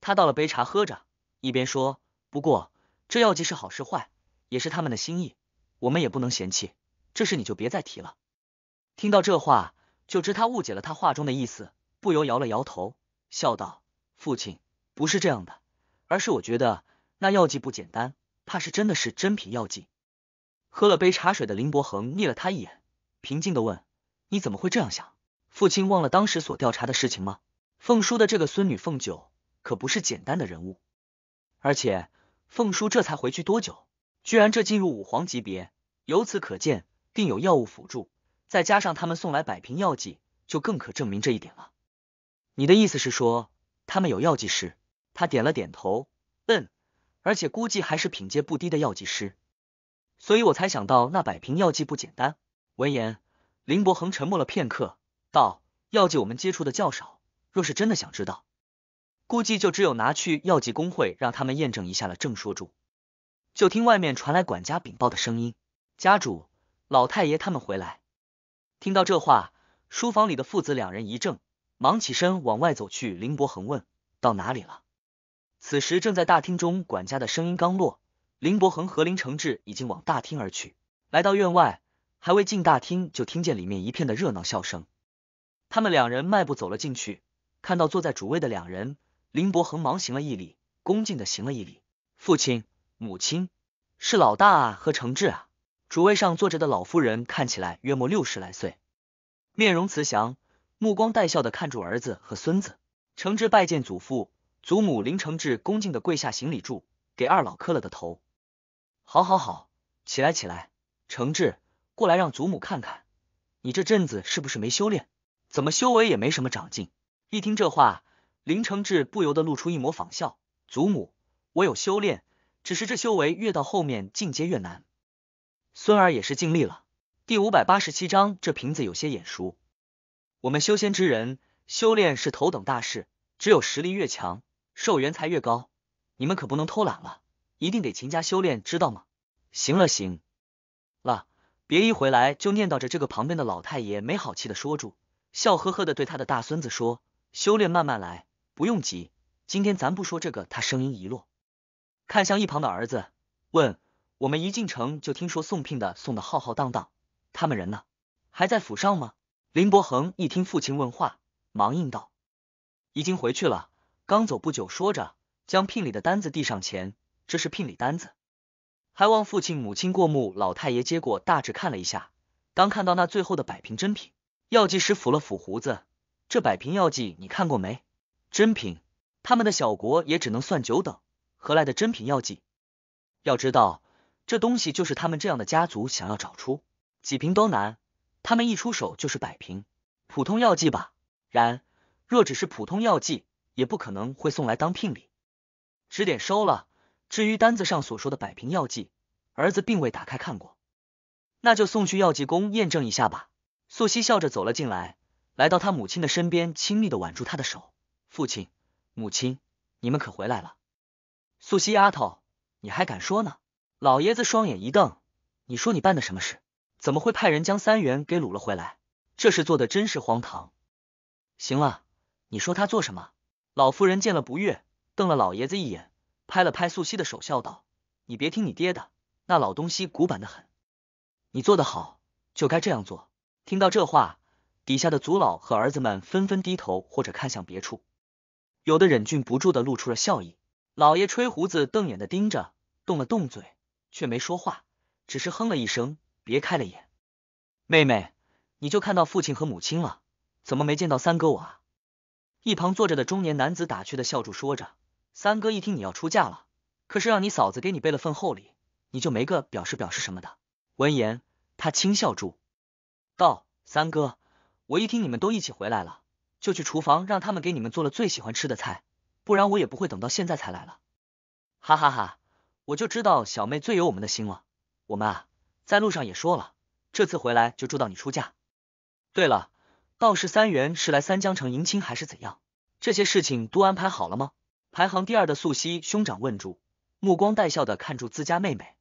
他倒了杯茶，喝着一边说：不过这药剂是好是坏，也是他们的心意，我们也不能嫌弃。这事你就别再提了。听到这话，就知他误解了他话中的意思。”不由摇了摇头，笑道：“父亲不是这样的，而是我觉得那药剂不简单，怕是真的是珍品药剂。”喝了杯茶水的林伯恒睨了他一眼，平静的问：“你怎么会这样想？父亲忘了当时所调查的事情吗？”凤叔的这个孙女凤九可不是简单的人物，而且凤叔这才回去多久，居然这进入五皇级别，由此可见定有药物辅助，再加上他们送来百瓶药剂，就更可证明这一点了。你的意思是说，他们有药剂师？他点了点头，嗯，而且估计还是品阶不低的药剂师，所以我才想到那百瓶药剂不简单。闻言，林伯恒沉默了片刻，道：“药剂我们接触的较少，若是真的想知道，估计就只有拿去药剂工会让他们验证一下了。”正说住，就听外面传来管家禀报的声音：“家主，老太爷他们回来。”听到这话，书房里的父子两人一怔。忙起身往外走去，林伯恒问：“到哪里了？”此时正在大厅中，管家的声音刚落，林伯恒和林承志已经往大厅而去。来到院外，还未进大厅，就听见里面一片的热闹笑声。他们两人迈步走了进去，看到坐在主位的两人，林伯恒忙行了一礼，恭敬的行了一礼：“父亲、母亲，是老大啊和承志啊。”主位上坐着的老妇人看起来约莫六十来岁，面容慈祥。目光带笑的看住儿子和孙子，程志拜见祖父祖母林承志，恭敬的跪下行礼，柱给二老磕了个头。好，好，好，起来，起来，程志过来让祖母看看，你这阵子是不是没修炼，怎么修为也没什么长进？一听这话，林承志不由得露出一抹仿笑。祖母，我有修炼，只是这修为越到后面进阶越难。孙儿也是尽力了。第五百八十七章，这瓶子有些眼熟。我们修仙之人，修炼是头等大事，只有实力越强，寿元才越高。你们可不能偷懒了，一定得勤加修炼，知道吗？行了行了，别一回来就念叨着这个。旁边的老太爷没好气的说住，笑呵呵的对他的大孙子说：修炼慢慢来，不用急。今天咱不说这个。他声音一落，看向一旁的儿子，问：我们一进城就听说送聘的送的浩浩荡荡，他们人呢？还在府上吗？林伯恒一听父亲问话，忙应道：“已经回去了，刚走不久。”说着，将聘礼的单子递上前：“这是聘礼单子，还望父亲、母亲过目。”老太爷接过大致看了一下，当看到那最后的百瓶珍品，药剂师抚了抚胡子：“这百瓶药剂你看过没？珍品？他们的小国也只能算九等，何来的珍品药剂？要知道，这东西就是他们这样的家族想要找出几瓶都难。”他们一出手就是百瓶普通药剂吧，然若只是普通药剂，也不可能会送来当聘礼。指点收了。至于单子上所说的百瓶药剂，儿子并未打开看过，那就送去药剂工验证一下吧。素汐笑着走了进来，来到他母亲的身边，亲密的挽住他的手。父亲，母亲，你们可回来了？素汐丫头，你还敢说呢？老爷子双眼一瞪，你说你办的什么事？怎么会派人将三元给掳了回来？这事做的真是荒唐！行了，你说他做什么？老夫人见了不悦，瞪了老爷子一眼，拍了拍素汐的手，笑道：“你别听你爹的，那老东西古板的很。你做的好，就该这样做。”听到这话，底下的族老和儿子们纷纷低头或者看向别处，有的忍俊不住的露出了笑意。老爷吹胡子瞪眼的盯着，动了动嘴，却没说话，只是哼了一声。别开了眼，妹妹，你就看到父亲和母亲了，怎么没见到三哥我啊？一旁坐着的中年男子打趣的笑住说着，三哥一听你要出嫁了，可是让你嫂子给你备了份厚礼，你就没个表示表示什么的。闻言，他轻笑住道：“三哥，我一听你们都一起回来了，就去厨房让他们给你们做了最喜欢吃的菜，不然我也不会等到现在才来了。”哈哈哈，我就知道小妹最有我们的心了，我们啊。在路上也说了，这次回来就住到你出嫁。对了，道士三元是来三江城迎亲还是怎样？这些事情都安排好了吗？排行第二的素汐兄长问住，目光带笑的看住自家妹妹。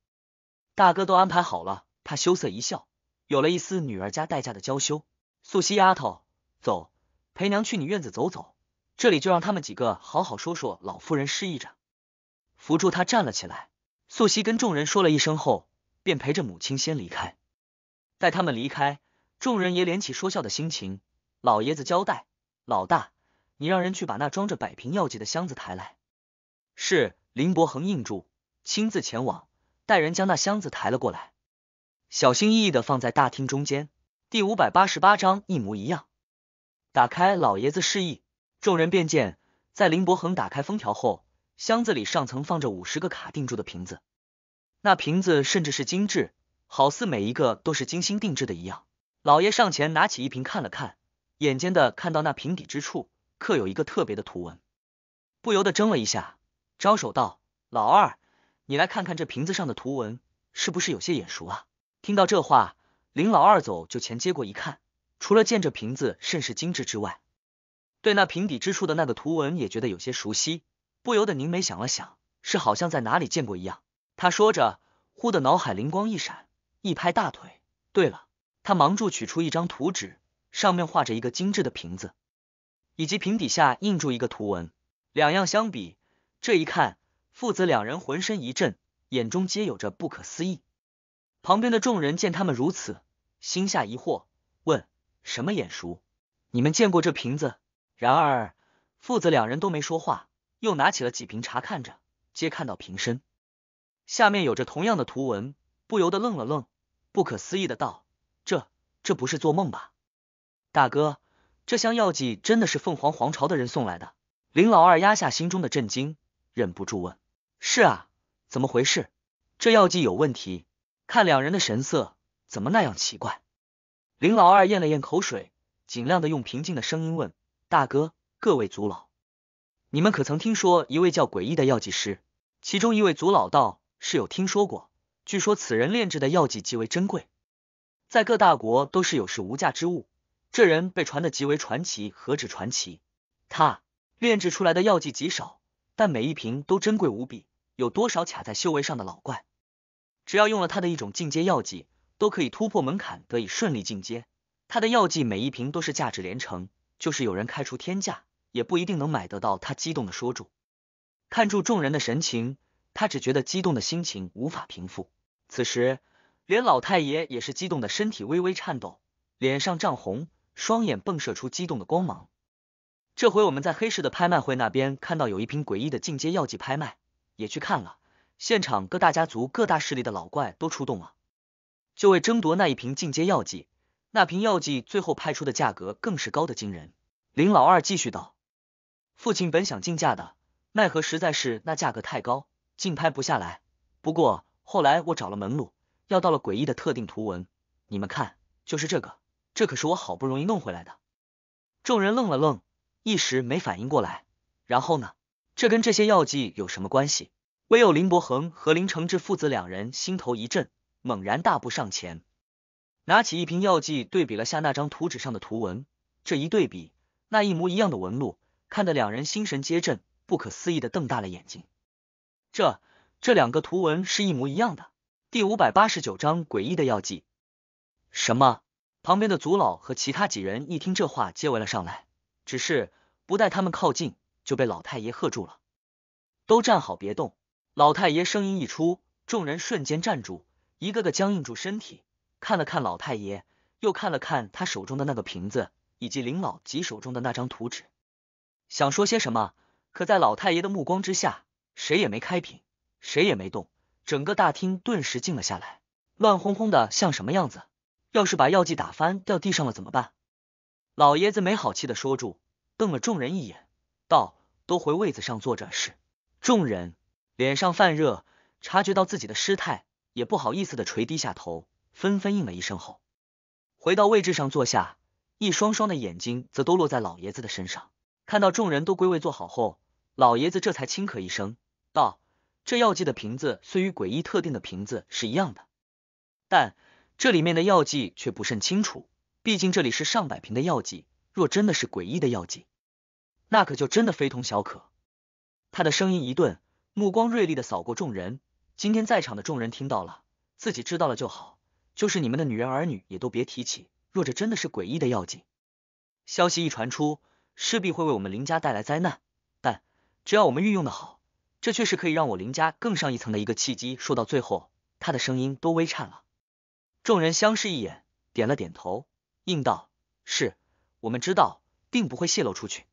大哥都安排好了，他羞涩一笑，有了一丝女儿家待嫁的娇羞。素汐丫头，走，陪娘去你院子走走，这里就让他们几个好好说说。老夫人失意着，扶住他站了起来。素汐跟众人说了一声后。便陪着母亲先离开。待他们离开，众人也敛起说笑的心情。老爷子交代：“老大，你让人去把那装着百瓶药剂的箱子抬来。”是林伯恒应住，亲自前往，带人将那箱子抬了过来，小心翼翼的放在大厅中间。第五百八十八章一模一样。打开老爷子示意，众人便见，在林伯恒打开封条后，箱子里上层放着五十个卡定住的瓶子。那瓶子甚至是精致，好似每一个都是精心定制的一样。老爷上前拿起一瓶看了看，眼尖的看到那瓶底之处刻有一个特别的图文，不由得怔了一下，招手道：“老二，你来看看这瓶子上的图文，是不是有些眼熟啊？”听到这话，林老二走就前接过一看，除了见这瓶子甚是精致之外，对那瓶底之处的那个图文也觉得有些熟悉，不由得凝眉想了想，是好像在哪里见过一样。他说着，忽的脑海灵光一闪，一拍大腿。对了，他忙住取出一张图纸，上面画着一个精致的瓶子，以及瓶底下印住一个图文。两样相比，这一看，父子两人浑身一震，眼中皆有着不可思议。旁边的众人见他们如此，心下疑惑，问：“什么眼熟？你们见过这瓶子？”然而，父子两人都没说话，又拿起了几瓶查看着，皆看到瓶身。下面有着同样的图文，不由得愣了愣，不可思议的道：“这这不是做梦吧？”大哥，这箱药剂真的是凤凰皇朝的人送来的？林老二压下心中的震惊，忍不住问：“是啊，怎么回事？这药剂有问题？看两人的神色，怎么那样奇怪？”林老二咽了咽口水，尽量的用平静的声音问：“大哥，各位族老，你们可曾听说一位叫诡异的药剂师？”其中一位族老道。是有听说过，据说此人炼制的药剂极为珍贵，在各大国都是有是无价之物。这人被传的极为传奇，何止传奇？他炼制出来的药剂极少，但每一瓶都珍贵无比。有多少卡在修为上的老怪，只要用了他的一种进阶药剂，都可以突破门槛，得以顺利进阶。他的药剂每一瓶都是价值连城，就是有人开出天价，也不一定能买得到。他激动的说住，看住众人的神情。他只觉得激动的心情无法平复，此时连老太爷也是激动的身体微微颤抖，脸上涨红，双眼迸射出激动的光芒。这回我们在黑市的拍卖会那边看到有一瓶诡异的进阶药剂拍卖，也去看了，现场各大家族各大势力的老怪都出动了，就为争夺那一瓶进阶药剂。那瓶药剂最后拍出的价格更是高的惊人。林老二继续道：“父亲本想竞价的，奈何实在是那价格太高。”竟拍不下来，不过后来我找了门路，要到了诡异的特定图文。你们看，就是这个，这可是我好不容易弄回来的。众人愣了愣，一时没反应过来。然后呢？这跟这些药剂有什么关系？唯有林伯恒和林承志父子两人心头一震，猛然大步上前，拿起一瓶药剂对比了下那张图纸上的图文。这一对比，那一模一样的纹路，看得两人心神皆震，不可思议的瞪大了眼睛。这这两个图文是一模一样的。第五百八十九章诡异的药剂。什么？旁边的族老和其他几人一听这话，皆围了上来。只是不待他们靠近，就被老太爷喝住了。都站好，别动！老太爷声音一出，众人瞬间站住，一个个僵硬住身体，看了看老太爷，又看了看他手中的那个瓶子，以及林老吉手中的那张图纸，想说些什么，可在老太爷的目光之下。谁也没开瓶，谁也没动，整个大厅顿时静了下来，乱哄哄的，像什么样子？要是把药剂打翻掉地上了怎么办？老爷子没好气的说住，瞪了众人一眼，道：“都回位子上坐着。”是，众人脸上泛热，察觉到自己的失态，也不好意思的垂低下头，纷纷应了一声后，回到位置上坐下，一双双的眼睛则都落在老爷子的身上。看到众人都归位坐好后，老爷子这才轻咳一声。道：“这药剂的瓶子虽与诡异特定的瓶子是一样的，但这里面的药剂却不甚清楚。毕竟这里是上百瓶的药剂，若真的是诡异的药剂，那可就真的非同小可。”他的声音一顿，目光锐利的扫过众人。今天在场的众人听到了，自己知道了就好，就是你们的女人儿女也都别提起。若这真的是诡异的药剂，消息一传出，势必会为我们林家带来灾难。但只要我们运用的好。这却是可以让我林家更上一层的一个契机。说到最后，他的声音都微颤了。众人相视一眼，点了点头，应道：“是我们知道，并不会泄露出去。”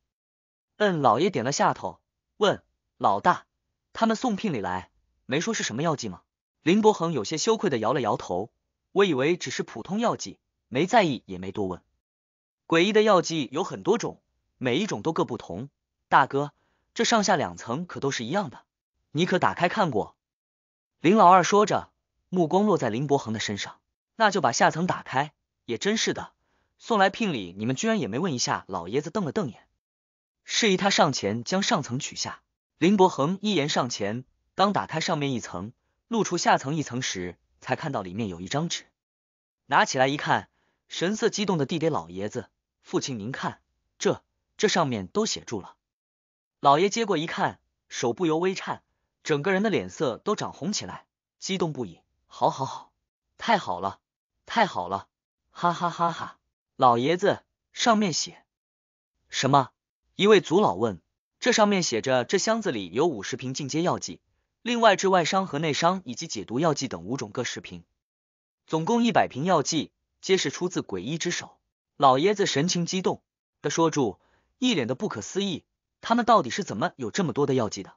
嗯，老爷点了下头，问：“老大，他们送聘礼来，没说是什么药剂吗？”林伯恒有些羞愧的摇了摇头。我以为只是普通药剂，没在意，也没多问。诡异的药剂有很多种，每一种都各不同。大哥。这上下两层可都是一样的，你可打开看过？林老二说着，目光落在林伯恒的身上。那就把下层打开。也真是的，送来聘礼，你们居然也没问一下。老爷子瞪了瞪眼，示意他上前将上层取下。林伯恒一言上前，刚打开上面一层，露出下层一层时，才看到里面有一张纸，拿起来一看，神色激动的递给老爷子：“父亲您看，这这上面都写住了。”老爷接过一看，手不由微颤，整个人的脸色都涨红起来，激动不已。好好好，太好了，太好了，哈哈哈哈！老爷子，上面写什么？一位族老问。这上面写着，这箱子里有五十瓶进阶药剂，另外治外伤和内伤以及解毒药剂等五种各十瓶，总共一百瓶药剂，皆是出自鬼医之手。老爷子神情激动的说住，一脸的不可思议。他们到底是怎么有这么多的药剂的？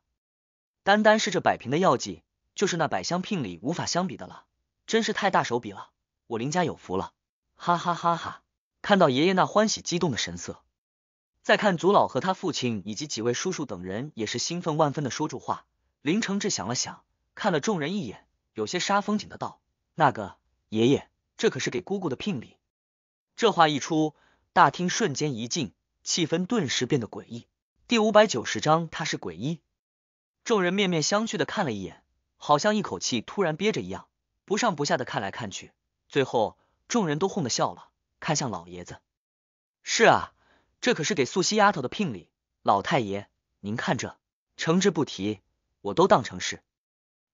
单单是这百瓶的药剂，就是那百香聘礼无法相比的了，真是太大手笔了！我林家有福了，哈哈哈哈！看到爷爷那欢喜激动的神色，再看族老和他父亲以及几位叔叔等人也是兴奋万分的说住话。林承志想了想，看了众人一眼，有些煞风景的道：“那个爷爷，这可是给姑姑的聘礼。”这话一出，大厅瞬间一静，气氛顿时变得诡异。第五百九十章，他是鬼医。众人面面相觑的看了一眼，好像一口气突然憋着一样，不上不下的看来看去，最后众人都哄的笑了，看向老爷子。是啊，这可是给素汐丫头的聘礼。老太爷，您看这，诚挚不提，我都当成是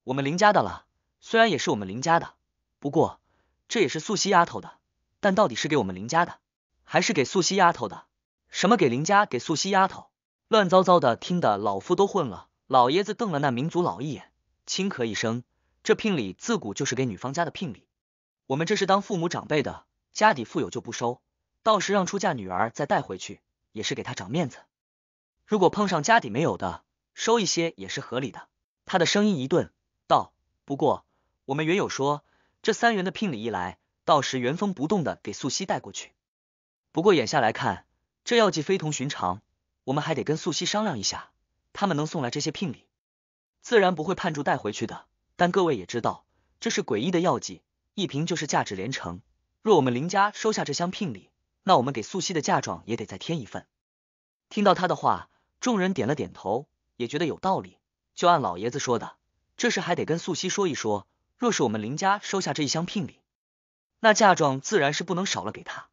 我们林家的了。虽然也是我们林家的，不过这也是素汐丫头的，但到底是给我们林家的，还是给素汐丫头的？什么给林家，给素汐丫头？乱糟糟的，听得老夫都混了。老爷子瞪了那民族佬一眼，轻咳一声：“这聘礼自古就是给女方家的聘礼，我们这是当父母长辈的，家底富有就不收，到时让出嫁女儿再带回去，也是给他长面子。如果碰上家底没有的，收一些也是合理的。”他的声音一顿，道：“不过我们原有说，这三元的聘礼一来，到时原封不动的给素汐带过去。不过眼下来看，这药剂非同寻常。”我们还得跟素汐商量一下，他们能送来这些聘礼，自然不会盼住带回去的。但各位也知道，这是诡异的药剂，一瓶就是价值连城。若我们林家收下这箱聘礼，那我们给素汐的嫁妆也得再添一份。听到他的话，众人点了点头，也觉得有道理，就按老爷子说的，这事还得跟素汐说一说。若是我们林家收下这一箱聘礼，那嫁妆自然是不能少了给他。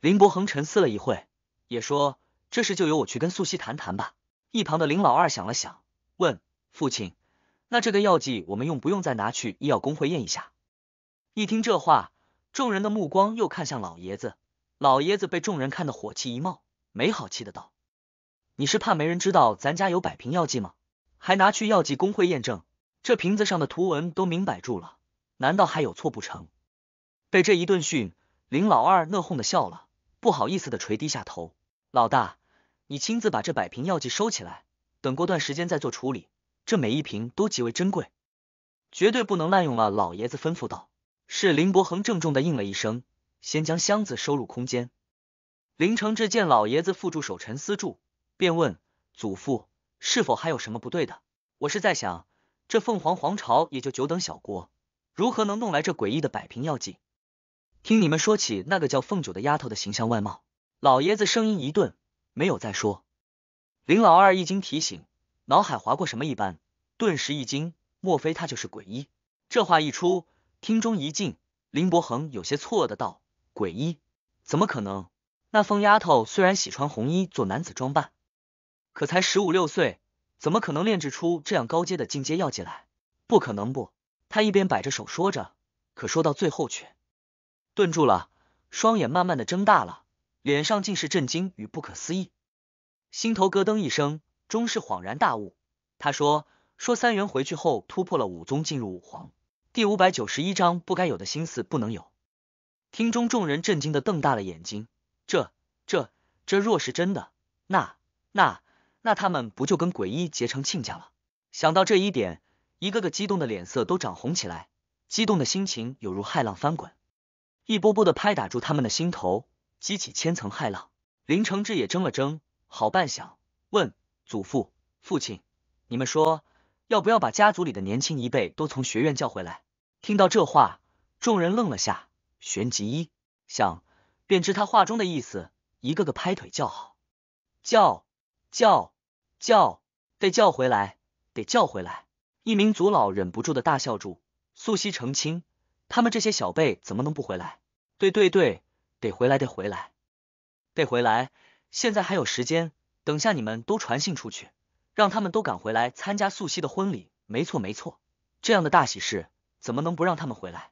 林伯恒沉思了一会，也说。这事就由我去跟素汐谈谈吧。一旁的林老二想了想，问父亲：“那这个药剂我们用不用再拿去医药工会验一下？”一听这话，众人的目光又看向老爷子。老爷子被众人看得火气一冒，没好气的道：“你是怕没人知道咱家有百瓶药剂吗？还拿去药剂工会验证？这瓶子上的图文都明摆住了，难道还有错不成？”被这一顿训，林老二乐哄的笑了，不好意思的垂低下头。老大，你亲自把这百瓶药剂收起来，等过段时间再做处理。这每一瓶都极为珍贵，绝对不能滥用啊！老爷子吩咐道。是林伯恒郑重的应了一声，先将箱子收入空间。林承志见老爷子负住手沉思住，便问祖父：“是否还有什么不对的？我是在想，这凤凰皇朝也就九等小国，如何能弄来这诡异的百瓶药剂？听你们说起那个叫凤九的丫头的形象外貌。”老爷子声音一顿，没有再说。林老二一经提醒，脑海划过什么一般，顿时一惊，莫非他就是鬼医？这话一出，厅中一静。林伯恒有些错愕的道：“鬼医怎么可能？那疯丫头虽然喜穿红衣，做男子装扮，可才十五六岁，怎么可能炼制出这样高阶的进阶药剂来？不可能不。”他一边摆着手说着，可说到最后却顿住了，双眼慢慢的睁大了。脸上尽是震惊与不可思议，心头咯噔一声，终是恍然大悟。他说：“说三元回去后突破了五宗，进入五皇。”第五百九十一章不该有的心思不能有。听中众人震惊的瞪大了眼睛，这、这、这若是真的，那、那、那他们不就跟鬼医结成亲家了？想到这一点，一个个激动的脸色都涨红起来，激动的心情有如骇浪翻滚，一波波的拍打住他们的心头。激起千层骇浪，林承志也怔了怔，好半晌，问祖父、父亲：“你们说，要不要把家族里的年轻一辈都从学院叫回来？”听到这话，众人愣了下，旋即一想，便知他话中的意思，一个个拍腿叫好，叫叫叫，得叫回来，得叫回来！一名族老忍不住的大笑住：“素汐成亲，他们这些小辈怎么能不回来？”对对对。得回来，得回来，得回来！现在还有时间，等下你们都传信出去，让他们都赶回来参加素汐的婚礼。没错，没错，这样的大喜事怎么能不让他们回来？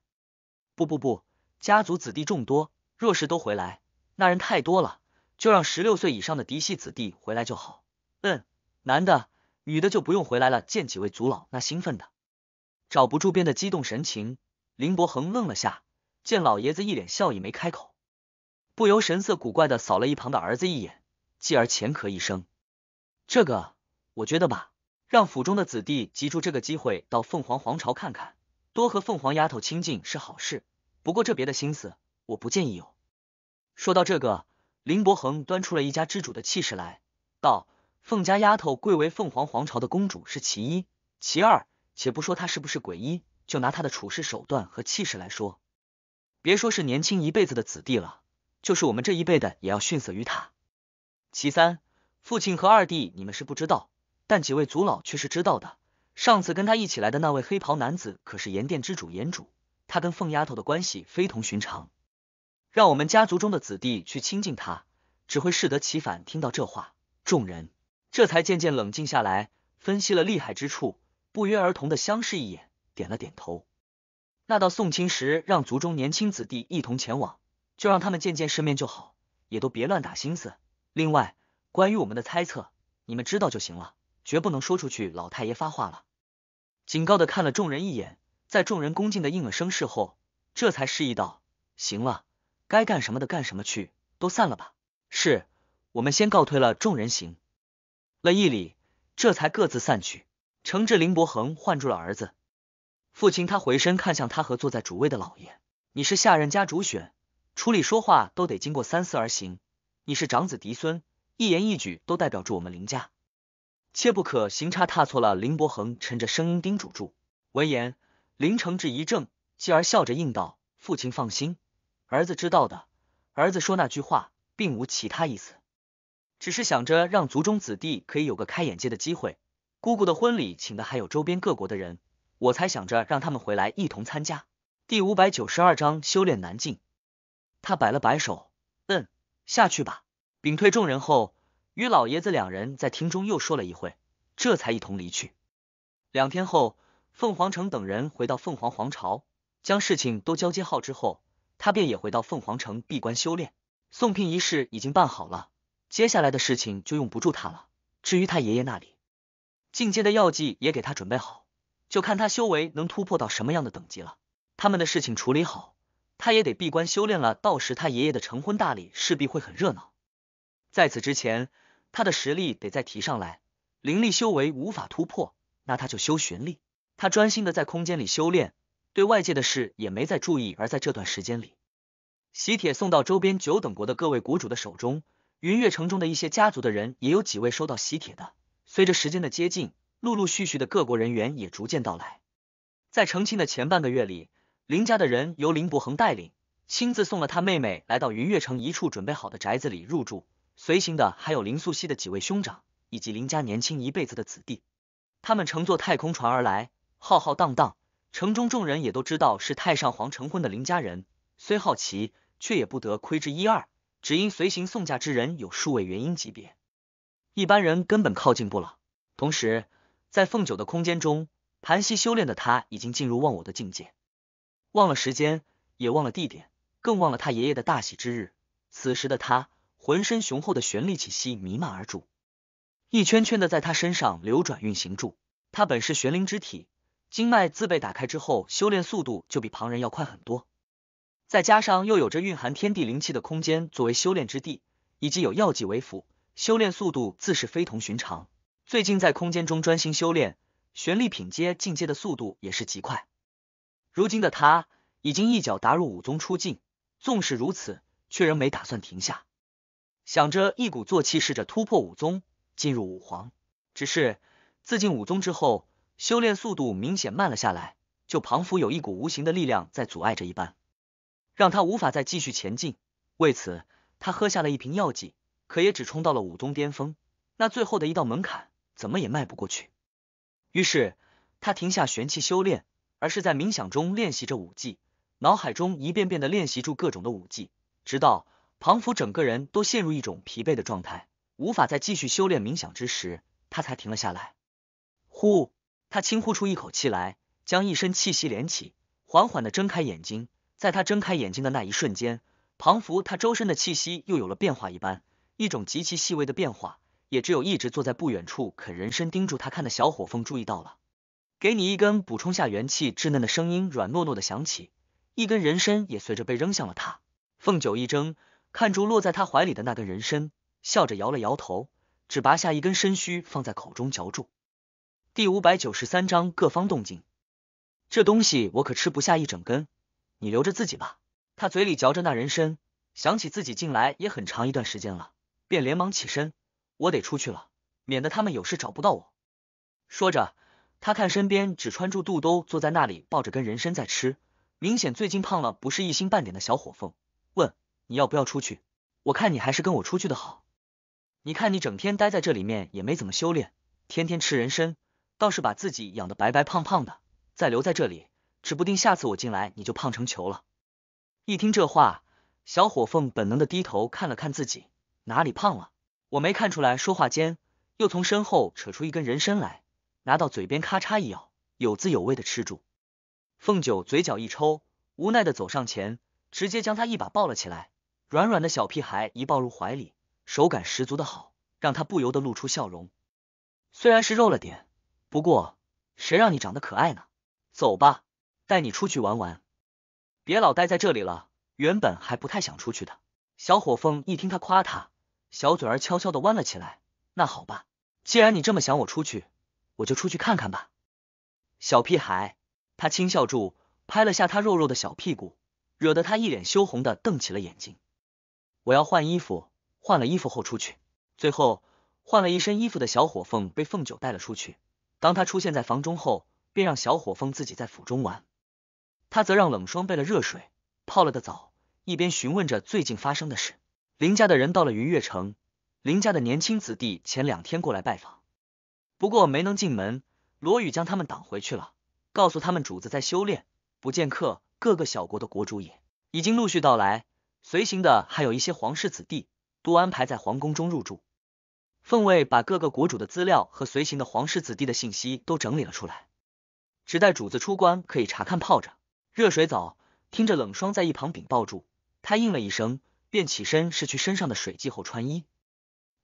不不不，家族子弟众多，若是都回来，那人太多了，就让十六岁以上的嫡系子弟回来就好。嗯，男的、女的就不用回来了，见几位族老那兴奋的，找不住边的激动神情。林伯恒愣了下，见老爷子一脸笑意，没开口。不由神色古怪的扫了一旁的儿子一眼，继而浅咳一声：“这个，我觉得吧，让府中的子弟抓住这个机会到凤凰皇朝看看，多和凤凰丫头亲近是好事。不过这别的心思，我不建议有。”说到这个，林伯恒端出了一家之主的气势来，道：“凤家丫头贵为凤凰皇朝的公主是其一，其二，且不说她是不是鬼医，就拿她的处事手段和气势来说，别说是年轻一辈子的子弟了。”就是我们这一辈的也要逊色于他。其三，父亲和二弟你们是不知道，但几位族老却是知道的。上次跟他一起来的那位黑袍男子，可是盐店之主盐主，他跟凤丫头的关系非同寻常。让我们家族中的子弟去亲近他，只会适得其反。听到这话，众人这才渐渐冷静下来，分析了厉害之处，不约而同的相视一眼，点了点头。那到宋青时，让族中年轻子弟一同前往。就让他们见见世面就好，也都别乱打心思。另外，关于我们的猜测，你们知道就行了，绝不能说出去。老太爷发话了，警告的看了众人一眼，在众人恭敬的应了声“是”后，这才示意道：“行了，该干什么的干什么去，都散了吧。”是，我们先告退了。众人行了一礼，这才各自散去。诚挚林伯恒唤住了儿子，父亲，他回身看向他和坐在主位的老爷：“你是下任家主选。”处理说话都得经过三思而行。你是长子嫡孙，一言一举都代表住我们林家，切不可行差踏错了。林伯恒沉着声音叮嘱住。闻言，林承志一怔，继而笑着应道：“父亲放心，儿子知道的。儿子说那句话并无其他意思，只是想着让族中子弟可以有个开眼界的机会。姑姑的婚礼请的还有周边各国的人，我才想着让他们回来一同参加。”第五百九十二章修炼难尽。他摆了摆手，嗯，下去吧。屏退众人后，与老爷子两人在厅中又说了一会，这才一同离去。两天后，凤凰城等人回到凤凰皇朝，将事情都交接好之后，他便也回到凤凰城闭关修炼。送聘仪式已经办好了，接下来的事情就用不住他了。至于他爷爷那里，进阶的药剂也给他准备好，就看他修为能突破到什么样的等级了。他们的事情处理好。他也得闭关修炼了，到时他爷爷的成婚大礼势必会很热闹。在此之前，他的实力得再提上来，灵力修为无法突破，那他就修玄力。他专心的在空间里修炼，对外界的事也没再注意。而在这段时间里，喜帖送到周边九等国的各位国主的手中，云月城中的一些家族的人也有几位收到喜帖的。随着时间的接近，陆陆续续的各国人员也逐渐到来。在成亲的前半个月里。林家的人由林伯恒带领，亲自送了他妹妹来到云月城一处准备好的宅子里入住。随行的还有林素汐的几位兄长以及林家年轻一辈子的子弟。他们乘坐太空船而来，浩浩荡荡。城中众人也都知道是太上皇成婚的林家人，虽好奇，却也不得窥知一二，只因随行送嫁之人有数位元婴级别，一般人根本靠近不了。同时，在凤九的空间中盘膝修炼的他，已经进入忘我的境界。忘了时间，也忘了地点，更忘了他爷爷的大喜之日。此时的他，浑身雄厚的玄力气息弥漫而住，一圈圈的在他身上流转运行住。他本是玄灵之体，经脉自被打开之后，修炼速度就比旁人要快很多。再加上又有着蕴含天地灵气的空间作为修炼之地，以及有药剂为辅，修炼速度自是非同寻常。最近在空间中专心修炼，玄力品阶进阶的速度也是极快。如今的他已经一脚踏入武宗出境，纵是如此，却仍没打算停下，想着一鼓作气试着突破武宗，进入武皇。只是自进武宗之后，修炼速度明显慢了下来，就仿佛有一股无形的力量在阻碍着一般，让他无法再继续前进。为此，他喝下了一瓶药剂，可也只冲到了武宗巅峰，那最后的一道门槛怎么也迈不过去。于是，他停下玄气修炼。而是在冥想中练习着武技，脑海中一遍遍的练习住各种的武技，直到庞福整个人都陷入一种疲惫的状态，无法再继续修炼冥想之时，他才停了下来。呼，他轻呼出一口气来，将一身气息连起，缓缓的睁开眼睛。在他睁开眼睛的那一瞬间，庞福他周身的气息又有了变化一般，一种极其细微的变化，也只有一直坐在不远处啃人参、盯住他看的小火凤注意到了。给你一根补充下元气，稚嫩的声音软糯糯的响起，一根人参也随着被扔向了他。凤九一怔，看住落在他怀里的那根人参，笑着摇了摇头，只拔下一根参须放在口中嚼住。第五百九十三章各方动静，这东西我可吃不下一整根，你留着自己吧。他嘴里嚼着那人参，想起自己进来也很长一段时间了，便连忙起身，我得出去了，免得他们有事找不到我。说着。他看身边只穿住肚兜坐在那里抱着根人参在吃，明显最近胖了不是一星半点的小火凤问你要不要出去？我看你还是跟我出去的好。你看你整天待在这里面也没怎么修炼，天天吃人参倒是把自己养的白白胖胖的。再留在这里，指不定下次我进来你就胖成球了。一听这话，小火凤本能的低头看了看自己哪里胖了，我没看出来。说话间又从身后扯出一根人参来。拿到嘴边，咔嚓一咬，有滋有味的吃住。凤九嘴角一抽，无奈的走上前，直接将他一把抱了起来。软软的小屁孩一抱入怀里，手感十足的好，让他不由得露出笑容。虽然是肉了点，不过谁让你长得可爱呢？走吧，带你出去玩玩，别老待在这里了。原本还不太想出去的小火凤一听他夸他，小嘴儿悄悄的弯了起来。那好吧，既然你这么想我出去。我就出去看看吧，小屁孩。他轻笑住，拍了下他肉肉的小屁股，惹得他一脸羞红的瞪起了眼睛。我要换衣服，换了衣服后出去。最后换了一身衣服的小火凤被凤九带了出去。当他出现在房中后，便让小火凤自己在府中玩，他则让冷霜备了热水，泡了个澡，一边询问着最近发生的事。林家的人到了云月城，林家的年轻子弟前两天过来拜访。不过没能进门，罗宇将他们挡回去了，告诉他们主子在修炼，不见客。各个小国的国主也已经陆续到来，随行的还有一些皇室子弟，都安排在皇宫中入住。凤卫把各个国主的资料和随行的皇室子弟的信息都整理了出来，只待主子出关可以查看。泡着热水澡，听着冷霜在一旁禀报住，他应了一声，便起身拭去身上的水迹后穿衣，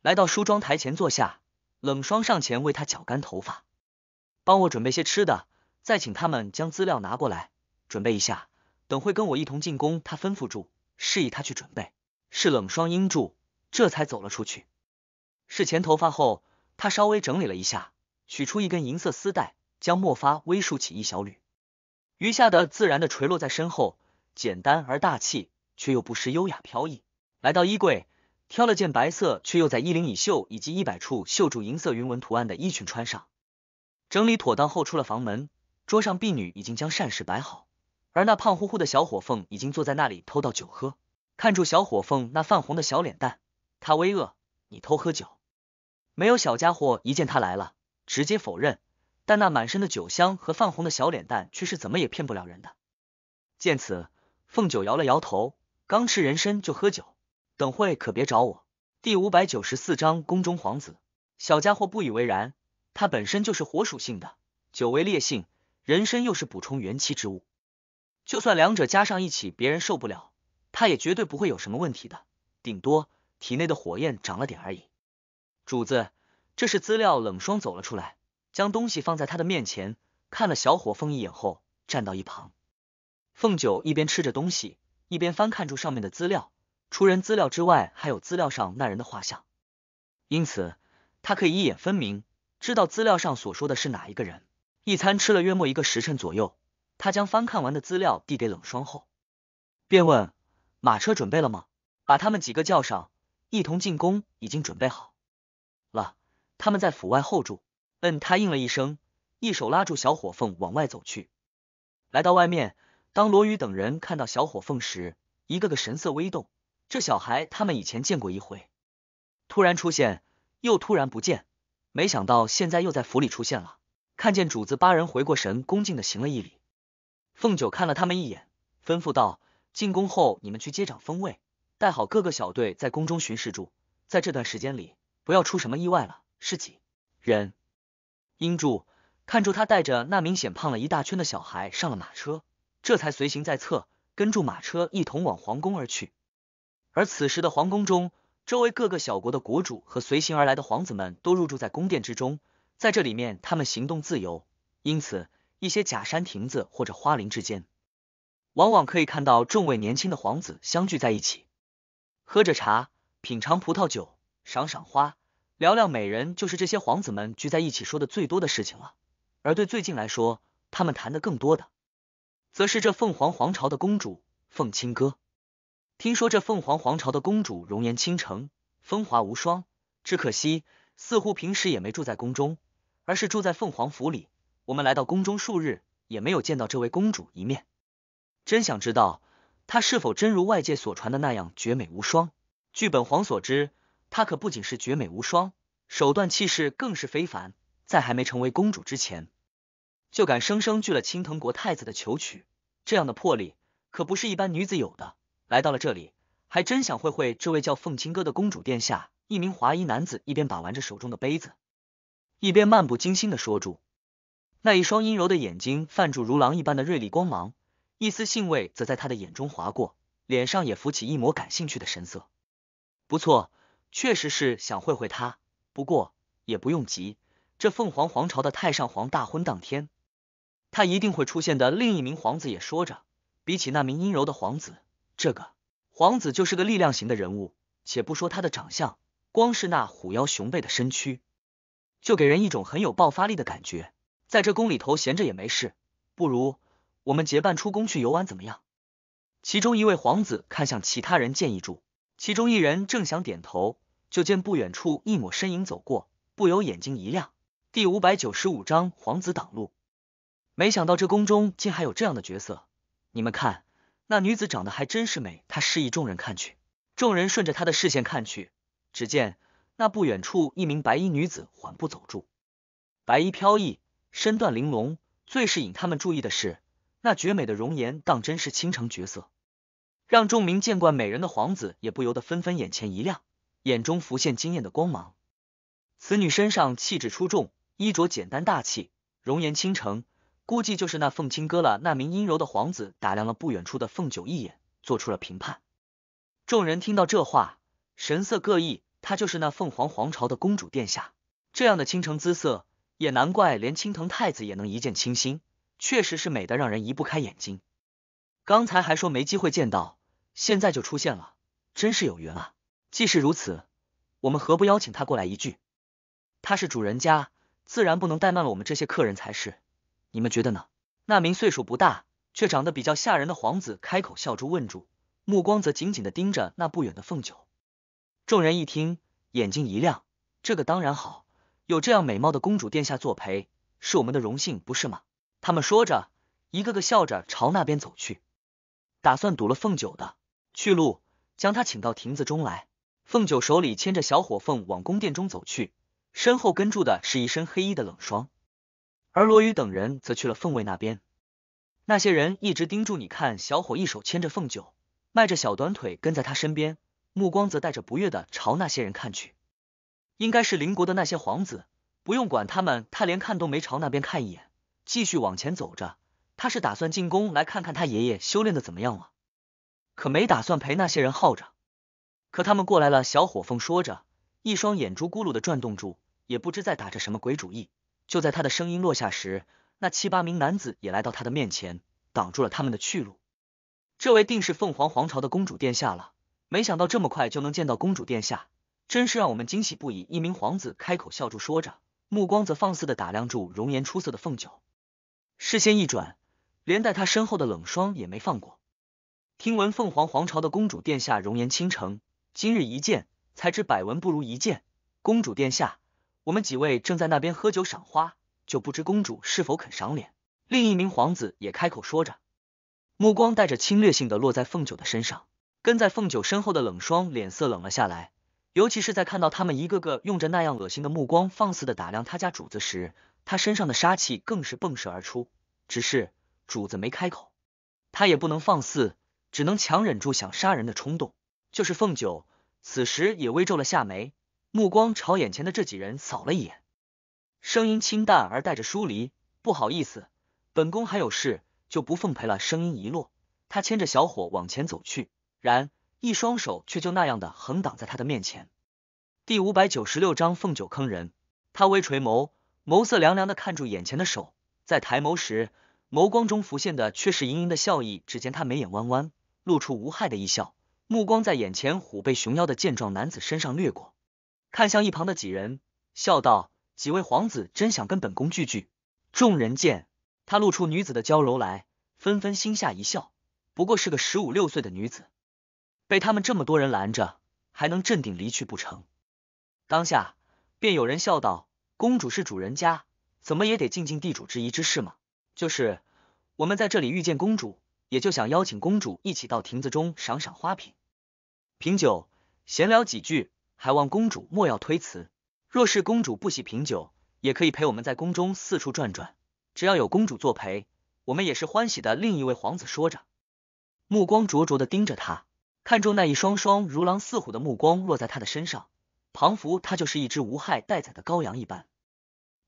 来到梳妆台前坐下。冷霜上前为他绞干头发，帮我准备些吃的，再请他们将资料拿过来，准备一下，等会跟我一同进宫。他吩咐住，示意他去准备。是冷霜应住，这才走了出去。是前头发后，他稍微整理了一下，取出一根银色丝带，将墨发微竖起一小缕，余下的自然的垂落在身后，简单而大气，却又不失优雅飘逸。来到衣柜。挑了件白色，却又在衣领、衣袖以及衣摆处绣住银色云纹图案的衣裙穿上，整理妥当后出了房门。桌上婢女已经将膳食摆好，而那胖乎乎的小火凤已经坐在那里偷倒酒喝。看住小火凤那泛红的小脸蛋，他微愕：“你偷喝酒？”没有小家伙一见他来了，直接否认。但那满身的酒香和泛红的小脸蛋却是怎么也骗不了人的。见此，凤九摇了摇头：“刚吃人参就喝酒。”等会可别找我。第五百九十四章宫中皇子。小家伙不以为然，他本身就是火属性的，久为烈性人参又是补充元气之物，就算两者加上一起，别人受不了，他也绝对不会有什么问题的，顶多体内的火焰长了点而已。主子，这是资料。冷霜走了出来，将东西放在他的面前，看了小火凤一眼后，站到一旁。凤九一边吃着东西，一边翻看住上面的资料。除人资料之外，还有资料上那人的画像，因此他可以一眼分明知道资料上所说的是哪一个人。一餐吃了约莫一个时辰左右，他将翻看完的资料递给冷霜后，便问：“马车准备了吗？”“把他们几个叫上一同进宫，已经准备好了。他们在府外候住。”“嗯。”他应了一声，一手拉住小火凤往外走去。来到外面，当罗宇等人看到小火凤时，一个个神色微动。这小孩他们以前见过一回，突然出现，又突然不见，没想到现在又在府里出现了。看见主子八人回过神，恭敬的行了一礼。凤九看了他们一眼，吩咐道：“进宫后你们去接掌封位，带好各个小队，在宫中巡视住。在这段时间里，不要出什么意外了。”是几人？英柱看住他带着那明显胖了一大圈的小孩上了马车，这才随行在侧，跟住马车一同往皇宫而去。而此时的皇宫中，周围各个小国的国主和随行而来的皇子们都入住在宫殿之中。在这里面，他们行动自由，因此一些假山、亭子或者花林之间，往往可以看到众位年轻的皇子相聚在一起，喝着茶，品尝葡萄酒，赏赏花，聊聊美人，就是这些皇子们聚在一起说的最多的事情了。而对最近来说，他们谈的更多的，则是这凤凰皇朝的公主凤清歌。听说这凤凰皇朝的公主容颜倾城，风华无双，只可惜似乎平时也没住在宫中，而是住在凤凰府里。我们来到宫中数日，也没有见到这位公主一面，真想知道她是否真如外界所传的那样绝美无双。据本皇所知，她可不仅是绝美无双，手段气势更是非凡。在还没成为公主之前，就敢生生拒了青藤国太子的求娶，这样的魄力可不是一般女子有的。来到了这里，还真想会会这位叫凤清歌的公主殿下。一名华衣男子一边把玩着手中的杯子，一边漫不经心的说：“住，那一双阴柔的眼睛泛住如狼一般的锐利光芒，一丝兴味则在他的眼中划过，脸上也浮起一抹感兴趣的神色。不错，确实是想会会他。不过也不用急，这凤凰皇朝的太上皇大婚当天，他一定会出现的。”另一名皇子也说着，比起那名阴柔的皇子。这个皇子就是个力量型的人物，且不说他的长相，光是那虎腰熊背的身躯，就给人一种很有爆发力的感觉。在这宫里头闲着也没事，不如我们结伴出宫去游玩，怎么样？其中一位皇子看向其他人建议住，其中一人正想点头，就见不远处一抹身影走过，不由眼睛一亮。第五百九十五章皇子挡路，没想到这宫中竟还有这样的角色，你们看。那女子长得还真是美，她示意众人看去，众人顺着她的视线看去，只见那不远处一名白衣女子缓步走住，白衣飘逸，身段玲珑，最是引他们注意的是那绝美的容颜，当真是倾城绝色，让众名见惯美人的皇子也不由得纷纷眼前一亮，眼中浮现惊艳的光芒。此女身上气质出众，衣着简单大气，容颜倾城。估计就是那凤清哥了。那名阴柔的皇子打量了不远处的凤九一眼，做出了评判。众人听到这话，神色各异。她就是那凤凰皇朝的公主殿下，这样的倾城姿色，也难怪连青藤太子也能一见倾心。确实是美得让人移不开眼睛。刚才还说没机会见到，现在就出现了，真是有缘啊！既是如此，我们何不邀请她过来一聚？她是主人家，自然不能怠慢了我们这些客人才是。你们觉得呢？那名岁数不大却长得比较吓人的皇子开口笑住问住，目光则紧紧的盯着那不远的凤九。众人一听，眼睛一亮，这个当然好，有这样美貌的公主殿下作陪，是我们的荣幸，不是吗？他们说着，一个个笑着朝那边走去，打算堵了凤九的去路，将他请到亭子中来。凤九手里牵着小火凤往宫殿中走去，身后跟住的是一身黑衣的冷霜。而罗宇等人则去了凤卫那边，那些人一直盯住你。看，小伙一手牵着凤九，迈着小短腿跟在他身边，目光则带着不悦的朝那些人看去。应该是邻国的那些皇子。不用管他们，他连看都没朝那边看一眼，继续往前走着。他是打算进宫来看看他爷爷修炼的怎么样了，可没打算陪那些人耗着。可他们过来了，小火凤说着，一双眼珠咕噜的转动住，也不知在打着什么鬼主意。就在他的声音落下时，那七八名男子也来到他的面前，挡住了他们的去路。这位定是凤凰皇朝的公主殿下了。没想到这么快就能见到公主殿下，真是让我们惊喜不已。一名皇子开口笑住说着，目光则放肆的打量住容颜出色的凤九，视线一转，连带他身后的冷霜也没放过。听闻凤凰皇朝的公主殿下容颜倾城，今日一见，才知百闻不如一见。公主殿下。我们几位正在那边喝酒赏花，就不知公主是否肯赏脸。另一名皇子也开口说着，目光带着侵略性的落在凤九的身上。跟在凤九身后的冷霜脸色冷了下来，尤其是在看到他们一个个用着那样恶心的目光放肆的打量他家主子时，他身上的杀气更是迸射而出。只是主子没开口，他也不能放肆，只能强忍住想杀人的冲动。就是凤九，此时也微皱了下眉。目光朝眼前的这几人扫了一眼，声音清淡而带着疏离。不好意思，本宫还有事，就不奉陪了。声音一落，他牵着小伙往前走去，然一双手却就那样的横挡在他的面前。第五百九十六章凤九坑人。他微垂眸，眸色凉凉的看住眼前的手，在抬眸时，眸光中浮现的却是盈盈的笑意。只见他眉眼弯弯，露出无害的一笑，目光在眼前虎背熊腰的健壮男子身上掠过。看向一旁的几人，笑道：“几位皇子真想跟本宫聚聚。”众人见他露出女子的娇柔来，纷纷心下一笑。不过是个十五六岁的女子，被他们这么多人拦着，还能镇定离去不成？当下便有人笑道：“公主是主人家，怎么也得尽尽地主之谊之事嘛。”就是我们在这里遇见公主，也就想邀请公主一起到亭子中赏赏花瓶、品酒、闲聊几句。还望公主莫要推辞，若是公主不喜品酒，也可以陪我们在宫中四处转转。只要有公主作陪，我们也是欢喜的。另一位皇子说着，目光灼灼的盯着他，看中那一双双如狼似虎的目光落在他的身上，庞福他就是一只无害待宰的羔羊一般。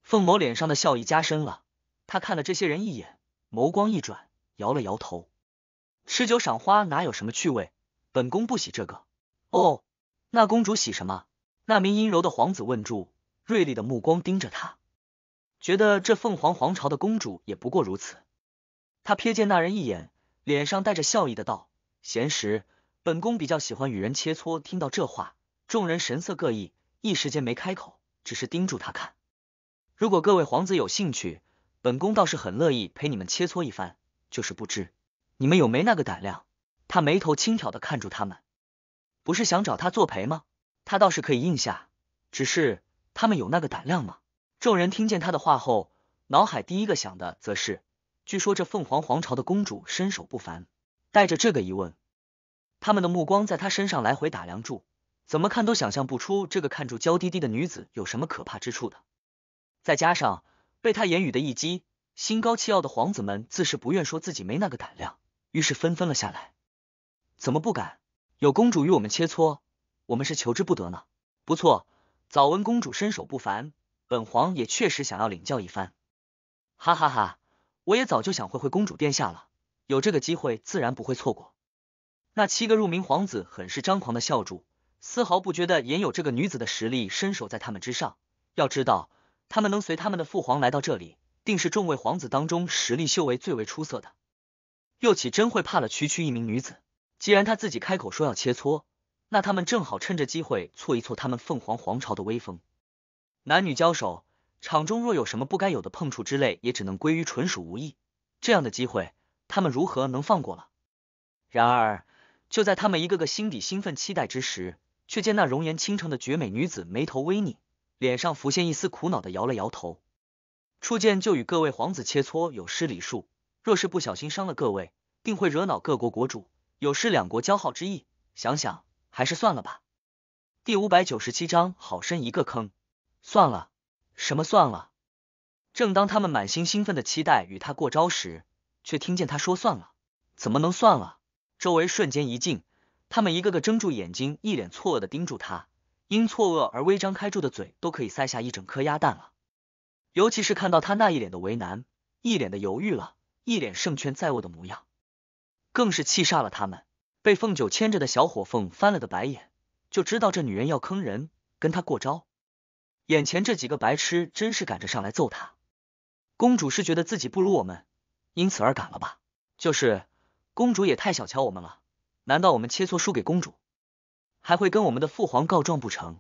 凤某脸上的笑意加深了，他看了这些人一眼，眸光一转，摇了摇头。吃酒赏花哪有什么趣味？本宫不喜这个。哦。那公主喜什么？那名阴柔的皇子问住，锐利的目光盯着他，觉得这凤凰皇朝的公主也不过如此。他瞥见那人一眼，脸上带着笑意的道：“闲时，本宫比较喜欢与人切磋。”听到这话，众人神色各异，一时间没开口，只是盯住他看。如果各位皇子有兴趣，本宫倒是很乐意陪你们切磋一番，就是不知你们有没那个胆量。他眉头轻挑的看住他们。不是想找他作陪吗？他倒是可以应下，只是他们有那个胆量吗？众人听见他的话后，脑海第一个想的则是：据说这凤凰皇朝的公主身手不凡。带着这个疑问，他们的目光在她身上来回打量住，怎么看都想象不出这个看住娇滴滴的女子有什么可怕之处的。再加上被他言语的一击，心高气傲的皇子们自是不愿说自己没那个胆量，于是纷纷了下来。怎么不敢？有公主与我们切磋，我们是求之不得呢。不错，早闻公主身手不凡，本皇也确实想要领教一番。哈哈哈，我也早就想会会公主殿下了，有这个机会自然不会错过。那七个入明皇子很是张狂的笑住，丝毫不觉得也有这个女子的实力身手在他们之上。要知道，他们能随他们的父皇来到这里，定是众位皇子当中实力修为最为出色的，又岂真会怕了区区一名女子？既然他自己开口说要切磋，那他们正好趁着机会挫一挫他们凤凰皇朝的威风。男女交手，场中若有什么不该有的碰触之类，也只能归于纯属无意。这样的机会，他们如何能放过了？然而，就在他们一个个心底兴奋期待之时，却见那容颜倾城的绝美女子眉头微拧，脸上浮现一丝苦恼，的摇了摇头。初见就与各位皇子切磋，有失礼数。若是不小心伤了各位，定会惹恼各国国主。有失两国交好之意，想想还是算了吧。第五百九十七章，好深一个坑，算了，什么算了？正当他们满心兴奋的期待与他过招时，却听见他说算了，怎么能算了？周围瞬间一静，他们一个个睁住眼睛，一脸错愕的盯住他，因错愕而微张开住的嘴，都可以塞下一整颗鸭蛋了。尤其是看到他那一脸的为难，一脸的犹豫了，一脸胜券在握的模样。更是气煞了他们。被凤九牵着的小火凤翻了个白眼，就知道这女人要坑人，跟他过招。眼前这几个白痴真是赶着上来揍他。公主是觉得自己不如我们，因此而赶了吧？就是，公主也太小瞧我们了。难道我们切磋输给公主，还会跟我们的父皇告状不成？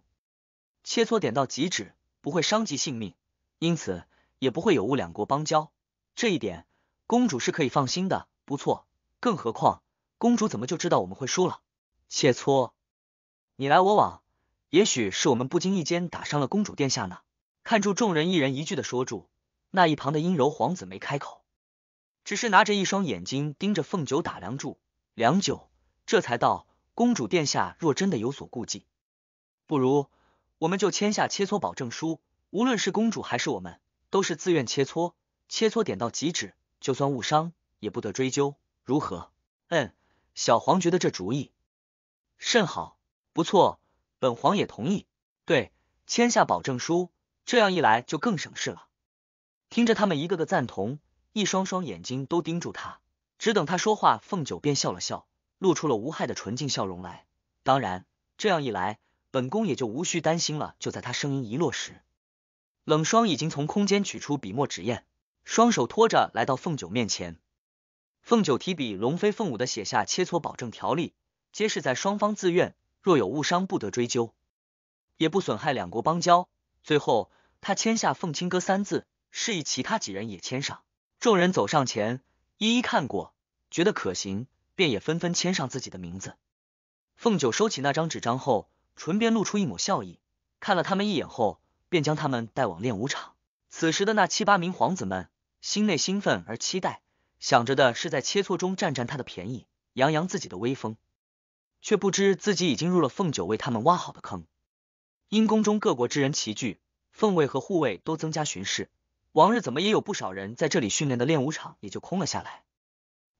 切磋点到即止，不会伤及性命，因此也不会有误两国邦交。这一点，公主是可以放心的。不错。更何况，公主怎么就知道我们会输了？切磋，你来我往，也许是我们不经意间打伤了公主殿下呢？看住众人，一人一句的说住。那一旁的阴柔皇子没开口，只是拿着一双眼睛盯着凤九打量住，良久，这才道：“公主殿下若真的有所顾忌，不如我们就签下切磋保证书。无论是公主还是我们，都是自愿切磋，切磋点到即止，就算误伤也不得追究。”如何？嗯，小黄觉得这主意甚好，不错，本皇也同意。对，签下保证书，这样一来就更省事了。听着他们一个个赞同，一双双眼睛都盯住他，只等他说话。凤九便笑了笑，露出了无害的纯净笑容来。当然，这样一来，本宫也就无需担心了。就在他声音一落时，冷霜已经从空间取出笔墨纸砚，双手托着来到凤九面前。凤九提笔，龙飞凤舞的写下切磋保证条例，皆是在双方自愿，若有误伤，不得追究，也不损害两国邦交。最后，他签下“凤清歌”三字，示意其他几人也签上。众人走上前，一一看过，觉得可行，便也纷纷签上自己的名字。凤九收起那张纸张后，唇边露出一抹笑意，看了他们一眼后，便将他们带往练武场。此时的那七八名皇子们，心内兴奋而期待。想着的是在切磋中占占他的便宜，扬扬自己的威风，却不知自己已经入了凤九为他们挖好的坑。因宫中各国之人齐聚，凤卫和护卫都增加巡视。往日怎么也有不少人在这里训练的练武场也就空了下来。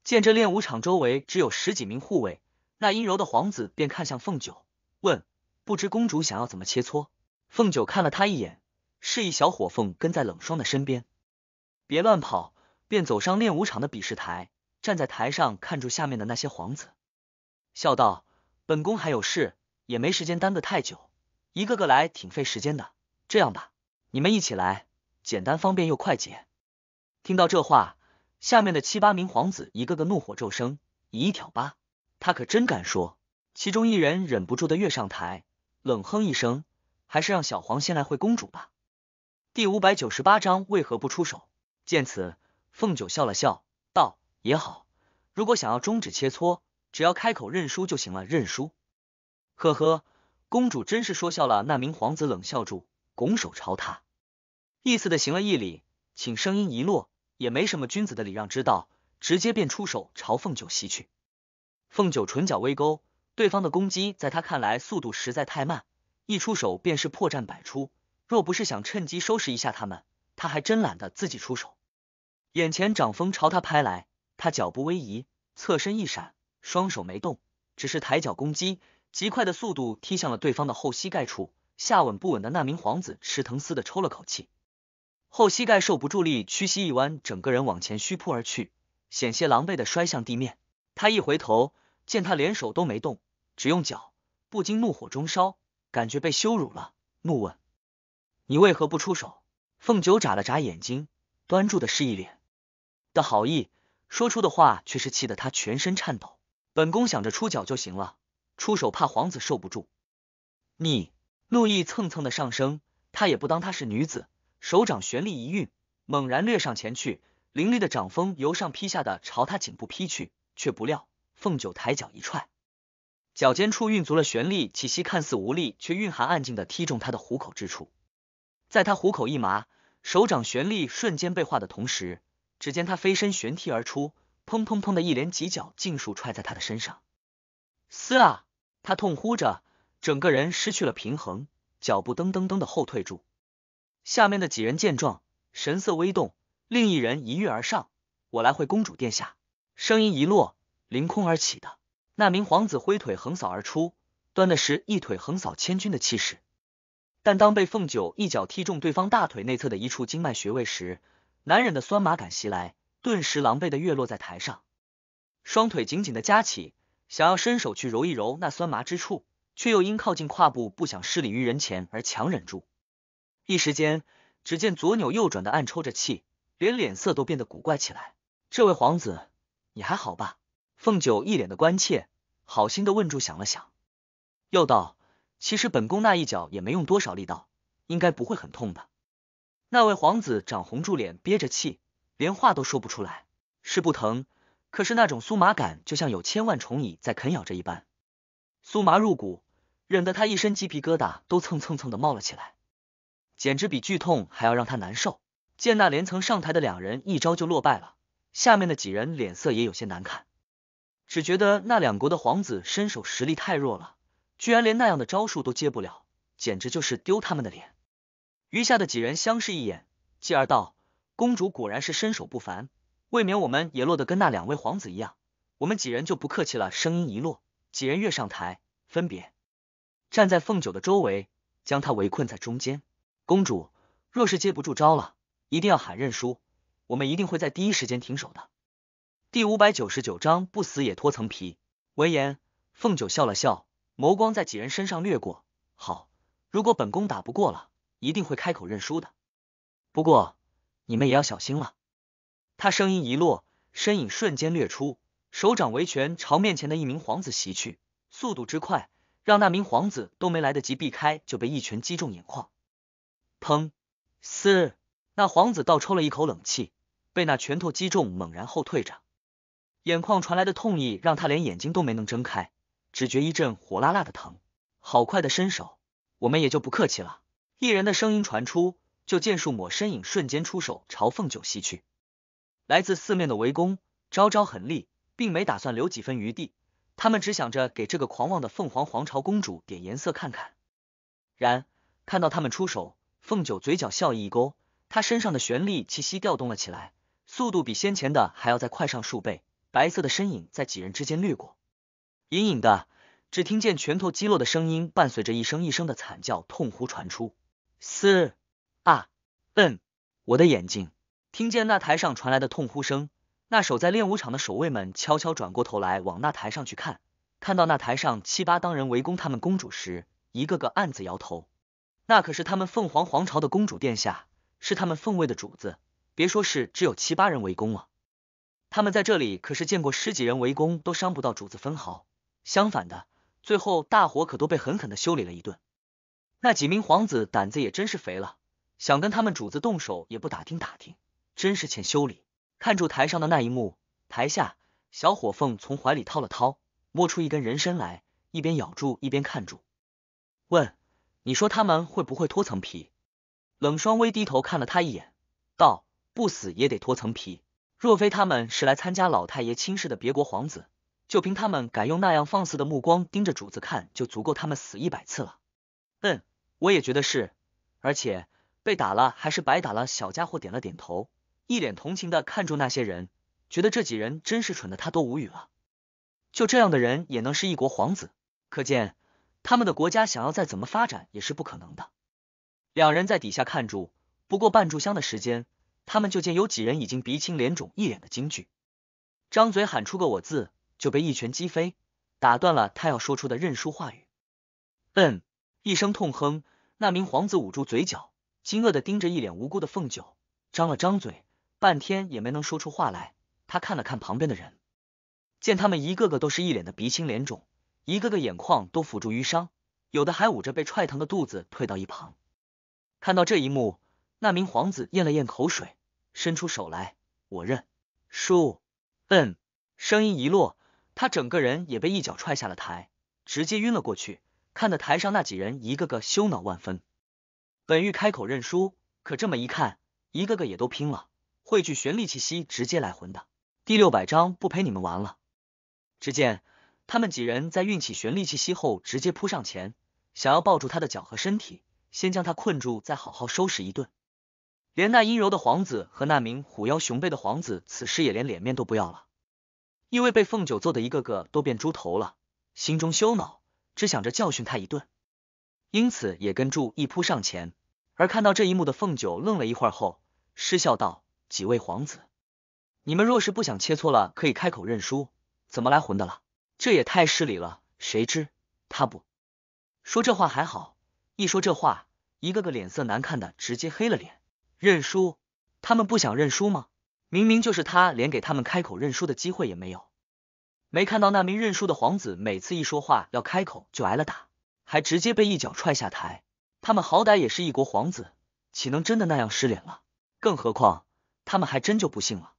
见这练武场周围只有十几名护卫，那阴柔的皇子便看向凤九，问：“不知公主想要怎么切磋？”凤九看了他一眼，示意小火凤跟在冷霜的身边，别乱跑。便走上练武场的比试台，站在台上看住下面的那些皇子，笑道：“本宫还有事，也没时间耽搁太久，一个个来挺费时间的。这样吧，你们一起来，简单方便又快捷。”听到这话，下面的七八名皇子一个个怒火骤生，以一挑八，他可真敢说。其中一人忍不住的跃上台，冷哼一声：“还是让小黄先来会公主吧。”第五百九十八章为何不出手？见此。凤九笑了笑，道：“也好，如果想要终止切磋，只要开口认输就行了。认输。”呵呵，公主真是说笑了。”那名皇子冷笑住，拱手朝他，意思的行了一礼，请。声音一落，也没什么君子的礼让之道，直接便出手朝凤九袭去。凤九唇角微勾，对方的攻击在他看来速度实在太慢，一出手便是破绽百出。若不是想趁机收拾一下他们，他还真懒得自己出手。眼前掌风朝他拍来，他脚步微移，侧身一闪，双手没动，只是抬脚攻击，极快的速度踢向了对方的后膝盖处。下稳不稳的那名皇子吃疼似的抽了口气，后膝盖受不住力，屈膝一弯，整个人往前虚扑而去，险些狼狈的摔向地面。他一回头，见他连手都没动，只用脚，不禁怒火中烧，感觉被羞辱了，怒问：“你为何不出手？”凤九眨了眨眼睛，端住的是一脸。的好意，说出的话却是气得他全身颤抖。本宫想着出脚就行了，出手怕皇子受不住。你，陆毅蹭蹭的上升，他也不当她是女子，手掌旋力一运，猛然掠上前去，凌厉的掌风由上劈下的朝他颈部劈去。却不料凤九抬脚一踹，脚尖处运足了旋力，气息看似无力，却蕴含暗劲的踢中他的虎口之处。在他虎口一麻，手掌旋力瞬间被化的同时。只见他飞身旋踢而出，砰砰砰的一连几脚尽数踹在他的身上。撕啊！他痛呼着，整个人失去了平衡，脚步噔噔噔的后退住。下面的几人见状，神色微动。另一人一跃而上：“我来会公主殿下。”声音一落，凌空而起的那名皇子挥腿横扫而出，端的是一腿横扫千军的气势。但当被凤九一脚踢中对方大腿内侧的一处经脉穴位时，难忍的酸麻感袭来，顿时狼狈的跃落在台上，双腿紧紧的夹起，想要伸手去揉一揉那酸麻之处，却又因靠近胯部不想失礼于人前而强忍住。一时间，只见左扭右转的暗抽着气，连脸色都变得古怪起来。这位皇子，你还好吧？凤九一脸的关切，好心的问住，想了想，又道：“其实本宫那一脚也没用多少力道，应该不会很痛的。”那位皇子涨红住脸，憋着气，连话都说不出来。是不疼，可是那种酥麻感就像有千万虫蚁在啃咬着一般，酥麻入骨，忍得他一身鸡皮疙瘩都蹭蹭蹭的冒了起来，简直比剧痛还要让他难受。见那连曾上台的两人一招就落败了，下面的几人脸色也有些难看，只觉得那两国的皇子身手实力太弱了，居然连那样的招数都接不了，简直就是丢他们的脸。余下的几人相视一眼，继而道：“公主果然是身手不凡，未免我们也落得跟那两位皇子一样。我们几人就不客气了。”声音一落，几人跃上台，分别站在凤九的周围，将他围困在中间。公主若是接不住招了，一定要喊认输，我们一定会在第一时间停手的。第五百九十九章，不死也脱层皮。闻言，凤九笑了笑，眸光在几人身上掠过。好，如果本宫打不过了。一定会开口认输的。不过，你们也要小心了。他声音一落，身影瞬间掠出，手掌为拳朝面前的一名皇子袭去，速度之快，让那名皇子都没来得及避开，就被一拳击中眼眶。砰！嘶！那皇子倒抽了一口冷气，被那拳头击中，猛然后退着，眼眶传来的痛意让他连眼睛都没能睁开，只觉一阵火辣辣的疼。好快的身手，我们也就不客气了。一人的声音传出，就见数抹身影瞬间出手朝凤九袭去。来自四面的围攻，招招狠厉，并没打算留几分余地。他们只想着给这个狂妄的凤凰皇朝公主点颜色看看。然看到他们出手，凤九嘴角笑意一勾，她身上的玄力气息调动了起来，速度比先前的还要再快上数倍。白色的身影在几人之间掠过，隐隐的只听见拳头击落的声音，伴随着一声一声的惨叫痛呼传出。嘶啊，嗯，我的眼睛，听见那台上传来的痛呼声，那守在练武场的守卫们悄悄转过头来，往那台上去看，看到那台上七八当人围攻他们公主时，一个个暗自摇头。那可是他们凤凰皇朝的公主殿下，是他们凤卫的主子，别说是只有七八人围攻了，他们在这里可是见过十几人围攻都伤不到主子分毫，相反的，最后大伙可都被狠狠的修理了一顿。那几名皇子胆子也真是肥了，想跟他们主子动手也不打听打听，真是欠修理。看住台上的那一幕，台下小火凤从怀里掏了掏，摸出一根人参来，一边咬住一边看住，问：“你说他们会不会脱层皮？”冷霜微低头看了他一眼，道：“不死也得脱层皮。若非他们是来参加老太爷亲事的别国皇子，就凭他们敢用那样放肆的目光盯着主子看，就足够他们死一百次了。”嗯。我也觉得是，而且被打了还是白打了。小家伙点了点头，一脸同情的看住那些人，觉得这几人真是蠢的，他都无语了。就这样的人也能是一国皇子，可见他们的国家想要再怎么发展也是不可能的。两人在底下看住，不过半炷香的时间，他们就见有几人已经鼻青脸肿，一脸的惊惧，张嘴喊出个“我”字，就被一拳击飞，打断了他要说出的认输话语。嗯，一声痛哼，那名皇子捂住嘴角，惊愕的盯着一脸无辜的凤九，张了张嘴，半天也没能说出话来。他看了看旁边的人，见他们一个个都是一脸的鼻青脸肿，一个个眼眶都抚住淤伤，有的还捂着被踹疼的肚子，退到一旁。看到这一幕，那名皇子咽了咽口水，伸出手来：“我认输。”“嗯，声音一落，他整个人也被一脚踹下了台，直接晕了过去。看得台上那几人一个个羞恼万分，本欲开口认输，可这么一看，一个个也都拼了，汇聚玄力气息，直接来混的。第六百章不陪你们玩了。只见他们几人在运起玄力气息后，直接扑上前，想要抱住他的脚和身体，先将他困住，再好好收拾一顿。连那阴柔的皇子和那名虎妖熊背的皇子，此时也连脸面都不要了，因为被凤九揍的一个个都变猪头了，心中羞恼。只想着教训他一顿，因此也跟住一扑上前。而看到这一幕的凤九愣了一会儿后，失笑道：“几位皇子，你们若是不想切磋了，可以开口认输，怎么来混的了？这也太失礼了。”谁知他不说这话还好，一说这话，一个个脸色难看的直接黑了脸。认输？他们不想认输吗？明明就是他，连给他们开口认输的机会也没有。没看到那名认输的皇子，每次一说话要开口就挨了打，还直接被一脚踹下台。他们好歹也是一国皇子，岂能真的那样失脸了？更何况他们还真就不信了，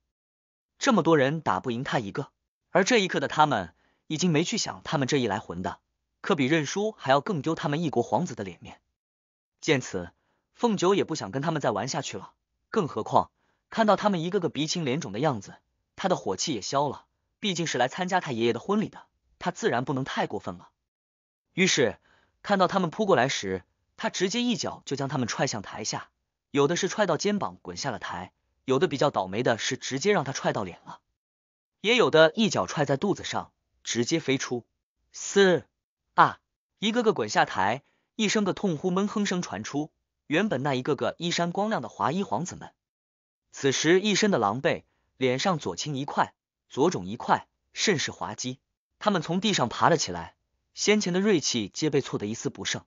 这么多人打不赢他一个。而这一刻的他们，已经没去想他们这一来混的，可比认输还要更丢他们一国皇子的脸面。见此，凤九也不想跟他们再玩下去了。更何况看到他们一个个鼻青脸肿的样子，他的火气也消了。毕竟是来参加他爷爷的婚礼的，他自然不能太过分了。于是看到他们扑过来时，他直接一脚就将他们踹向台下，有的是踹到肩膀滚下了台，有的比较倒霉的是直接让他踹到脸了，也有的一脚踹在肚子上，直接飞出。四啊，一个个滚下台，一声个痛呼闷哼声传出。原本那一个个衣衫光亮的华衣皇子们，此时一身的狼狈，脸上左青一块。左肿一块，甚是滑稽。他们从地上爬了起来，先前的锐气皆被挫得一丝不剩。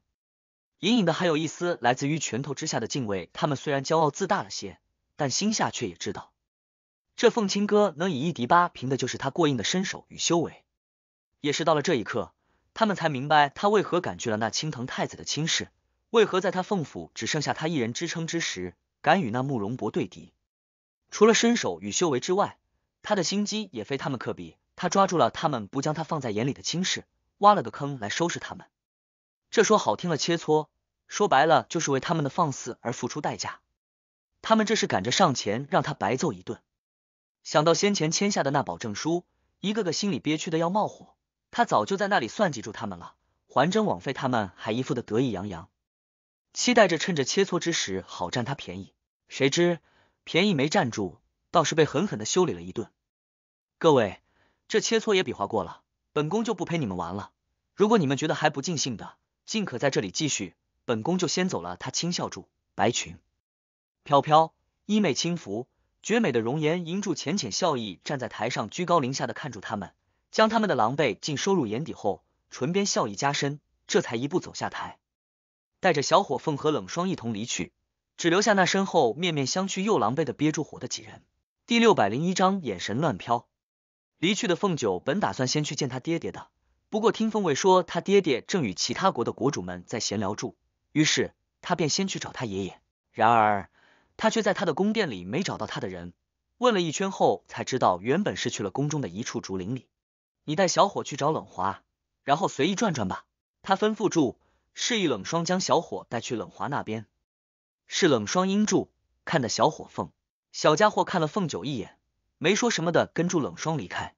隐隐的，还有一丝来自于拳头之下的敬畏。他们虽然骄傲自大了些，但心下却也知道，这凤清哥能以一敌八，凭的就是他过硬的身手与修为。也是到了这一刻，他们才明白他为何敢拒了那青藤太子的亲事，为何在他凤府只剩下他一人支撑之时，敢与那慕容博对敌。除了身手与修为之外，他的心机也非他们可比，他抓住了他们不将他放在眼里的轻视，挖了个坑来收拾他们。这说好听了切磋，说白了就是为他们的放肆而付出代价。他们这是赶着上前让他白揍一顿。想到先前签下的那保证书，一个个心里憋屈的要冒火。他早就在那里算计住他们了，还真枉费他们还一副的得意洋洋，期待着趁着切磋之时好占他便宜。谁知便宜没占住，倒是被狠狠的修理了一顿。各位，这切磋也比划过了，本宫就不陪你们玩了。如果你们觉得还不尽兴的，尽可在这里继续。本宫就先走了。他轻笑住，白裙飘飘，衣袂轻拂，绝美的容颜迎住浅浅笑意，站在台上居高临下的看住他们，将他们的狼狈尽收入眼底后，唇边笑意加深，这才一步走下台，带着小火凤和冷霜一同离去，只留下那身后面面相觑又狼狈的憋住火的几人。第六百零一章，眼神乱飘。离去的凤九本打算先去见他爹爹的，不过听凤卫说他爹爹正与其他国的国主们在闲聊住，于是他便先去找他爷爷。然而他却在他的宫殿里没找到他的人，问了一圈后才知道原本是去了宫中的一处竹林里。你带小伙去找冷华，然后随意转转吧。他吩咐住，示意冷霜将小伙带去冷华那边。是冷霜应住看的小火凤小家伙看了凤九一眼。没说什么的，跟住冷霜离开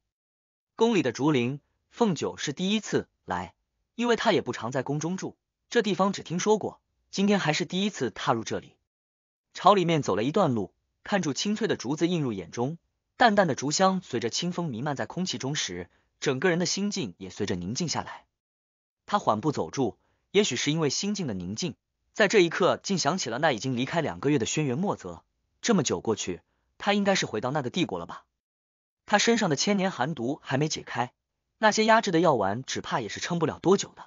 宫里的竹林。凤九是第一次来，因为他也不常在宫中住，这地方只听说过，今天还是第一次踏入这里。朝里面走了一段路，看住清脆的竹子映入眼中，淡淡的竹香随着清风弥漫在空气中时，整个人的心境也随着宁静下来。他缓步走住，也许是因为心境的宁静，在这一刻竟想起了那已经离开两个月的轩辕墨泽，这么久过去。他应该是回到那个帝国了吧？他身上的千年寒毒还没解开，那些压制的药丸只怕也是撑不了多久的。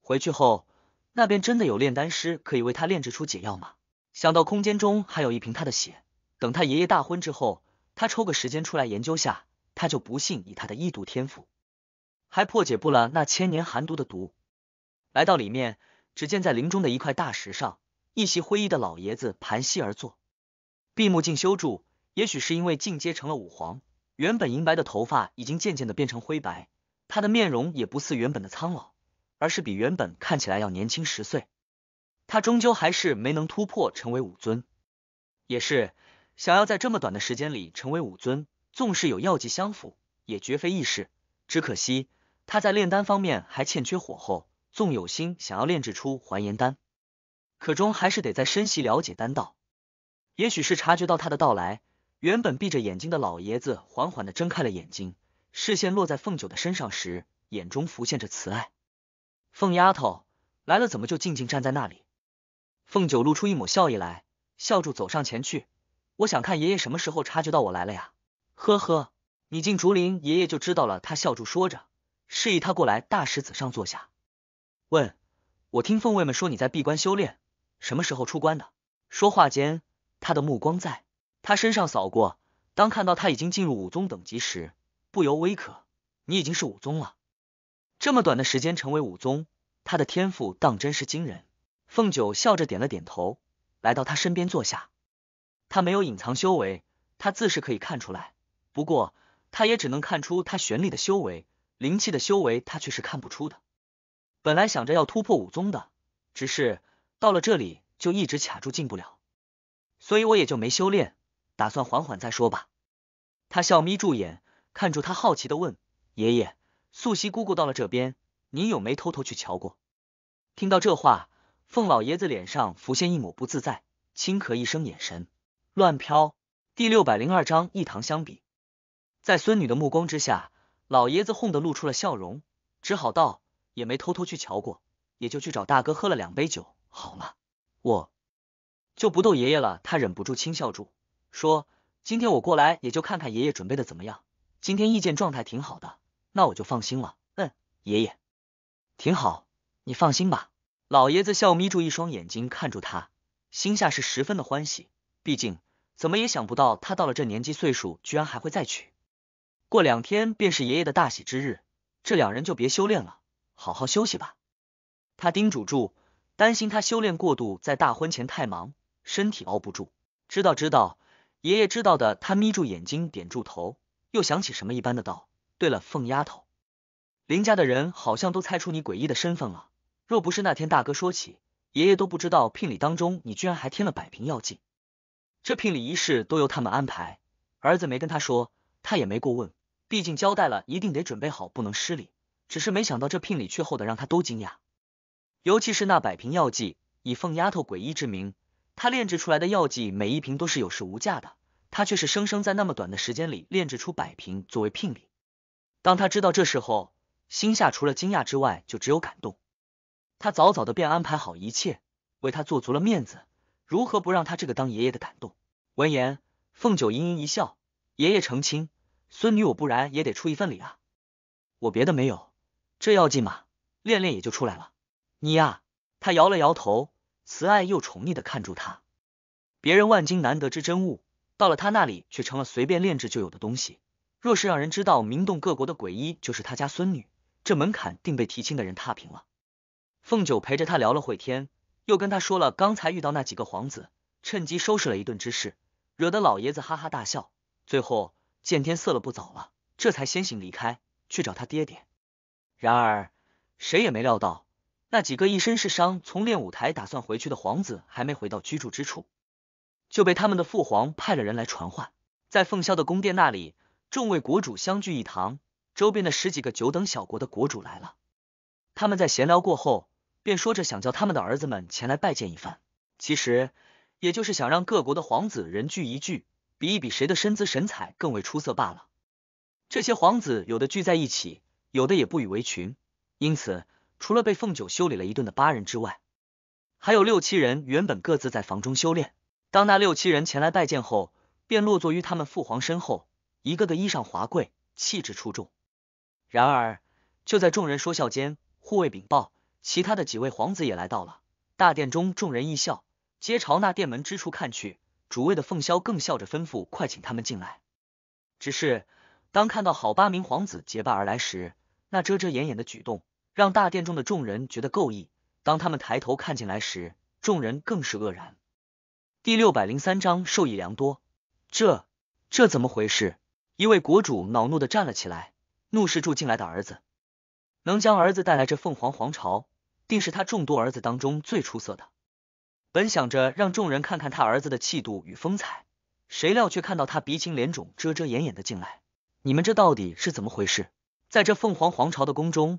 回去后，那边真的有炼丹师可以为他炼制出解药吗？想到空间中还有一瓶他的血，等他爷爷大婚之后，他抽个时间出来研究下，他就不信以他的医毒天赋，还破解不了那千年寒毒的毒。来到里面，只见在林中的一块大石上，一袭灰衣的老爷子盘膝而坐。闭目静修住，也许是因为进阶成了武皇，原本银白的头发已经渐渐的变成灰白，他的面容也不似原本的苍老，而是比原本看起来要年轻十岁。他终究还是没能突破成为武尊，也是想要在这么短的时间里成为武尊，纵是有药剂相辅，也绝非易事。只可惜他在炼丹方面还欠缺火候，纵有心想要炼制出还颜丹，可终还是得再深习了解丹道。也许是察觉到他的到来，原本闭着眼睛的老爷子缓缓的睁开了眼睛，视线落在凤九的身上时，眼中浮现着慈爱。凤丫头来了，怎么就静静站在那里？凤九露出一抹笑意来，笑住走上前去。我想看爷爷什么时候察觉到我来了呀？呵呵，你进竹林，爷爷就知道了。他笑住说着，示意他过来大石子上坐下，问：我听凤卫们说你在闭关修炼，什么时候出关的？说话间。他的目光在他身上扫过，当看到他已经进入武宗等级时，不由微可。你已经是武宗了，这么短的时间成为武宗，他的天赋当真是惊人。”凤九笑着点了点头，来到他身边坐下。他没有隐藏修为，他自是可以看出来。不过，他也只能看出他玄力的修为，灵气的修为他却是看不出的。本来想着要突破武宗的，只是到了这里就一直卡住，进不了。所以我也就没修炼，打算缓缓再说吧。他笑眯住眼，看住他好奇的问：“爷爷，素汐姑姑到了这边，您有没偷偷去瞧过？”听到这话，凤老爷子脸上浮现一抹不自在，轻咳一声，眼神乱飘。第六百零二章一堂相比，在孙女的目光之下，老爷子哄得露出了笑容，只好道：“也没偷偷去瞧过，也就去找大哥喝了两杯酒，好了，我。”就不逗爷爷了，他忍不住轻笑住说：“今天我过来也就看看爷爷准备的怎么样。今天意见状态挺好的，那我就放心了。”嗯，爷爷挺好，你放心吧。老爷子笑眯住一双眼睛看住他，心下是十分的欢喜。毕竟怎么也想不到他到了这年纪岁数，居然还会再娶。过两天便是爷爷的大喜之日，这两人就别修炼了，好好休息吧。他叮嘱住，担心他修炼过度，在大婚前太忙。身体熬不住，知道知道，爷爷知道的。他眯住眼睛，点住头，又想起什么一般的道：“对了，凤丫头，林家的人好像都猜出你诡异的身份了。若不是那天大哥说起，爷爷都不知道聘礼当中你居然还添了百瓶药剂。这聘礼仪式都由他们安排，儿子没跟他说，他也没过问。毕竟交代了一定得准备好，不能失礼。只是没想到这聘礼却厚的让他都惊讶，尤其是那百瓶药剂，以凤丫头诡异之名。”他炼制出来的药剂，每一瓶都是有市无价的，他却是生生在那么短的时间里炼制出百瓶作为聘礼。当他知道这时候，心下除了惊讶之外，就只有感动。他早早的便安排好一切，为他做足了面子，如何不让他这个当爷爷的感动？闻言，凤九盈盈一笑：“爷爷成亲，孙女我不然也得出一份礼啊。我别的没有，这药剂嘛，练练也就出来了。你呀，他摇了摇头。”慈爱又宠溺的看住他，别人万金难得之珍物，到了他那里却成了随便炼制就有的东西。若是让人知道明洞各国的鬼医就是他家孙女，这门槛定被提亲的人踏平了。凤九陪着他聊了会天，又跟他说了刚才遇到那几个皇子，趁机收拾了一顿之事，惹得老爷子哈哈大笑。最后见天色了不早了，这才先行离开去找他爹爹。然而谁也没料到。那几个一身是伤，从练武台打算回去的皇子，还没回到居住之处，就被他们的父皇派了人来传唤。在凤霄的宫殿那里，众位国主相聚一堂，周边的十几个九等小国的国主来了。他们在闲聊过后，便说着想叫他们的儿子们前来拜见一番。其实也就是想让各国的皇子人聚一聚，比一比谁的身姿神采更为出色罢了。这些皇子有的聚在一起，有的也不以为群，因此。除了被凤九修理了一顿的八人之外，还有六七人原本各自在房中修炼。当那六七人前来拜见后，便落座于他们父皇身后，一个个衣裳华贵，气质出众。然而，就在众人说笑间，护卫禀报，其他的几位皇子也来到了大殿中。众人一笑，皆朝那殿门之处看去。主位的凤萧更笑着吩咐：“快请他们进来。”只是当看到好八名皇子结伴而来时，那遮遮掩掩的举动。让大殿中的众人觉得够意。当他们抬头看进来时，众人更是愕然。第六百零三章受益良多，这这怎么回事？一位国主恼怒的站了起来，怒视住进来的儿子。能将儿子带来这凤凰皇朝，定是他众多儿子当中最出色的。本想着让众人看看他儿子的气度与风采，谁料却看到他鼻青脸肿、遮遮掩掩的进来。你们这到底是怎么回事？在这凤凰皇朝的宫中。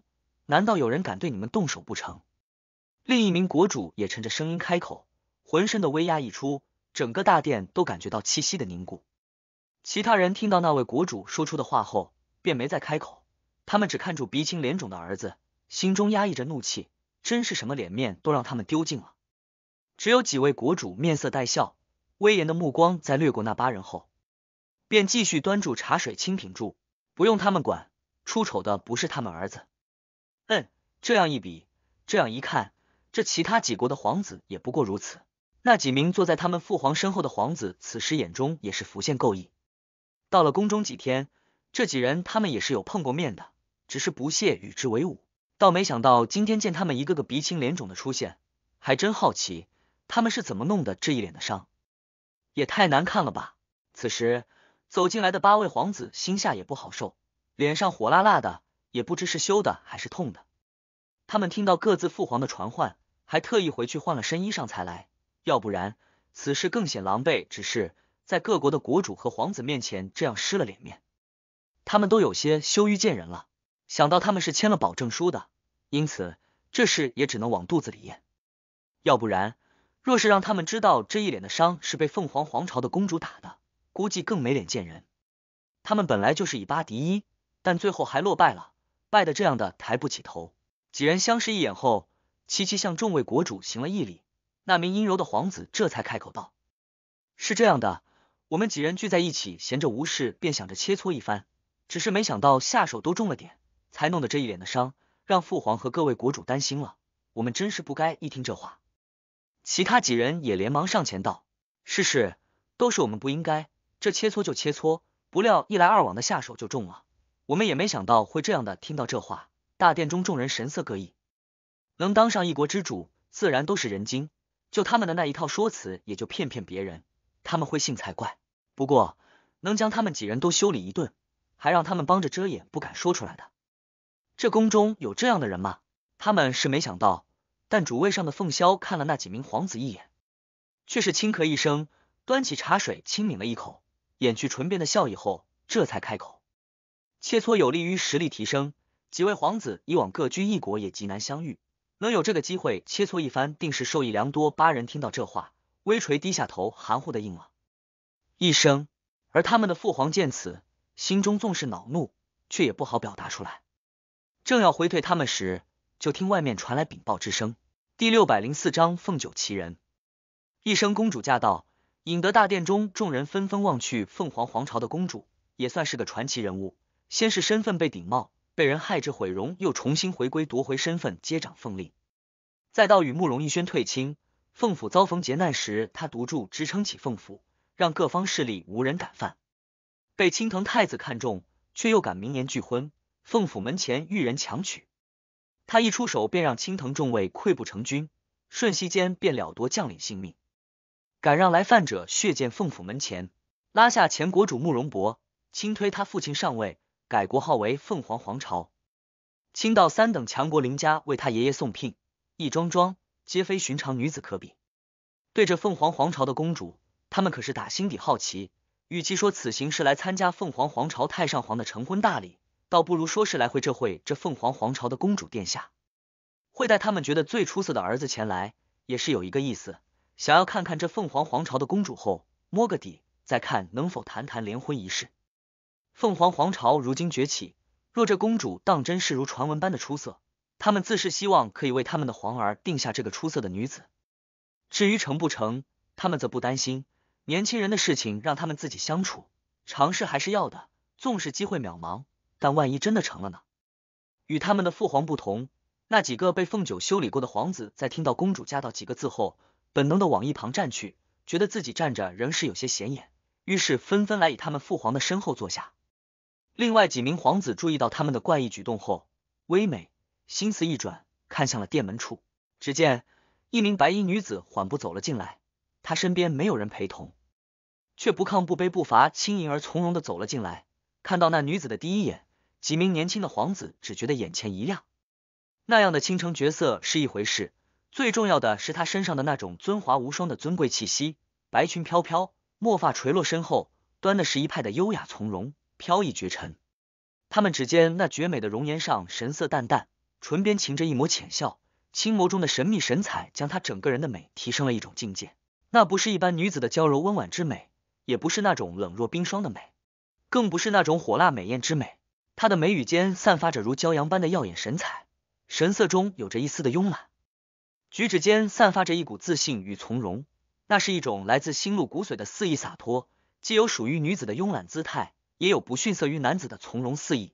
难道有人敢对你们动手不成？另一名国主也趁着声音开口，浑身的威压一出，整个大殿都感觉到气息的凝固。其他人听到那位国主说出的话后，便没再开口，他们只看住鼻青脸肿的儿子，心中压抑着怒气，真是什么脸面都让他们丢尽了。只有几位国主面色带笑，威严的目光在掠过那八人后，便继续端住茶水，清品住，不用他们管。出丑的不是他们儿子。嗯，这样一比，这样一看，这其他几国的皇子也不过如此。那几名坐在他们父皇身后的皇子，此时眼中也是浮现够意。到了宫中几天，这几人他们也是有碰过面的，只是不屑与之为伍。倒没想到今天见他们一个个鼻青脸肿的出现，还真好奇他们是怎么弄的这一脸的伤，也太难看了吧。此时走进来的八位皇子心下也不好受，脸上火辣辣的。也不知是羞的还是痛的，他们听到各自父皇的传唤，还特意回去换了身衣裳才来，要不然此事更显狼狈。只是在各国的国主和皇子面前这样失了脸面，他们都有些羞于见人了。想到他们是签了保证书的，因此这事也只能往肚子里咽。要不然，若是让他们知道这一脸的伤是被凤凰皇朝的公主打的，估计更没脸见人。他们本来就是以八敌一，但最后还落败了。败得这样的抬不起头，几人相视一眼后，齐齐向众位国主行了一礼。那名阴柔的皇子这才开口道：“是这样的，我们几人聚在一起闲着无事，便想着切磋一番，只是没想到下手都重了点，才弄得这一脸的伤，让父皇和各位国主担心了。我们真是不该。”一听这话，其他几人也连忙上前道：“是是，都是我们不应该。这切磋就切磋，不料一来二往的下手就重了。”我们也没想到会这样的。听到这话，大殿中众人神色各异。能当上一国之主，自然都是人精。就他们的那一套说辞，也就骗骗别人，他们会信才怪。不过，能将他们几人都修理一顿，还让他们帮着遮掩，不敢说出来的，这宫中有这样的人吗？他们是没想到。但主位上的凤萧看了那几名皇子一眼，却是轻咳一声，端起茶水轻抿了一口，掩去唇边的笑意后，这才开口。切磋有利于实力提升。几位皇子以往各居一国，也极难相遇，能有这个机会切磋一番，定是受益良多。八人听到这话，微垂低下头，含糊的应了一声。而他们的父皇见此，心中纵是恼怒，却也不好表达出来，正要回退他们时，就听外面传来禀报之声。第六百零四章凤九奇人。一声公主驾到，引得大殿中众人纷纷望去。凤凰皇朝的公主也算是个传奇人物。先是身份被顶帽，被人害至毁容，又重新回归夺回身份，接掌凤令；再到与慕容逸轩退亲，凤府遭逢劫难时，他独柱支撑起凤府，让各方势力无人敢犯；被青藤太子看中，却又敢明年拒婚，凤府门前遇人强娶，他一出手便让青藤众位溃不成军，瞬息间便了夺将领性命，敢让来犯者血溅凤府门前，拉下前国主慕容博，轻推他父亲上位。改国号为凤凰皇朝，清道三等强国林家为他爷爷送聘，一桩桩皆非寻常女子可比。对着凤凰皇朝的公主，他们可是打心底好奇。与其说此行是来参加凤凰皇朝太上皇的成婚大礼，倒不如说是来会这会这凤凰皇朝的公主殿下。会带他们觉得最出色的儿子前来，也是有一个意思，想要看看这凤凰皇朝的公主后摸个底，再看能否谈谈联婚一事。凤凰皇朝如今崛起，若这公主当真是如传闻般的出色，他们自是希望可以为他们的皇儿定下这个出色的女子。至于成不成，他们则不担心。年轻人的事情让他们自己相处，尝试还是要的。纵是机会渺茫，但万一真的成了呢？与他们的父皇不同，那几个被凤九修理过的皇子，在听到“公主驾到”几个字后，本能的往一旁站去，觉得自己站着仍是有些显眼，于是纷纷来以他们父皇的身后坐下。另外几名皇子注意到他们的怪异举动后，微美心思一转，看向了殿门处。只见一名白衣女子缓步走了进来，她身边没有人陪同，却不亢不卑，步伐轻盈而从容的走了进来。看到那女子的第一眼，几名年轻的皇子只觉得眼前一亮。那样的倾城绝色是一回事，最重要的是她身上的那种尊华无双的尊贵气息。白裙飘飘，墨发垂落身后，端的是一派的优雅从容。飘逸绝尘，他们指尖那绝美的容颜上神色淡淡，唇边噙着一抹浅笑，轻眸中的神秘神采将她整个人的美提升了一种境界。那不是一般女子的娇柔温婉之美，也不是那种冷若冰霜的美，更不是那种火辣美艳之美。她的眉宇间散发着如骄阳般的耀眼神采，神色中有着一丝的慵懒，举止间散发着一股自信与从容。那是一种来自心路骨髓的肆意洒脱，既有属于女子的慵懒姿态。也有不逊色于男子的从容肆意，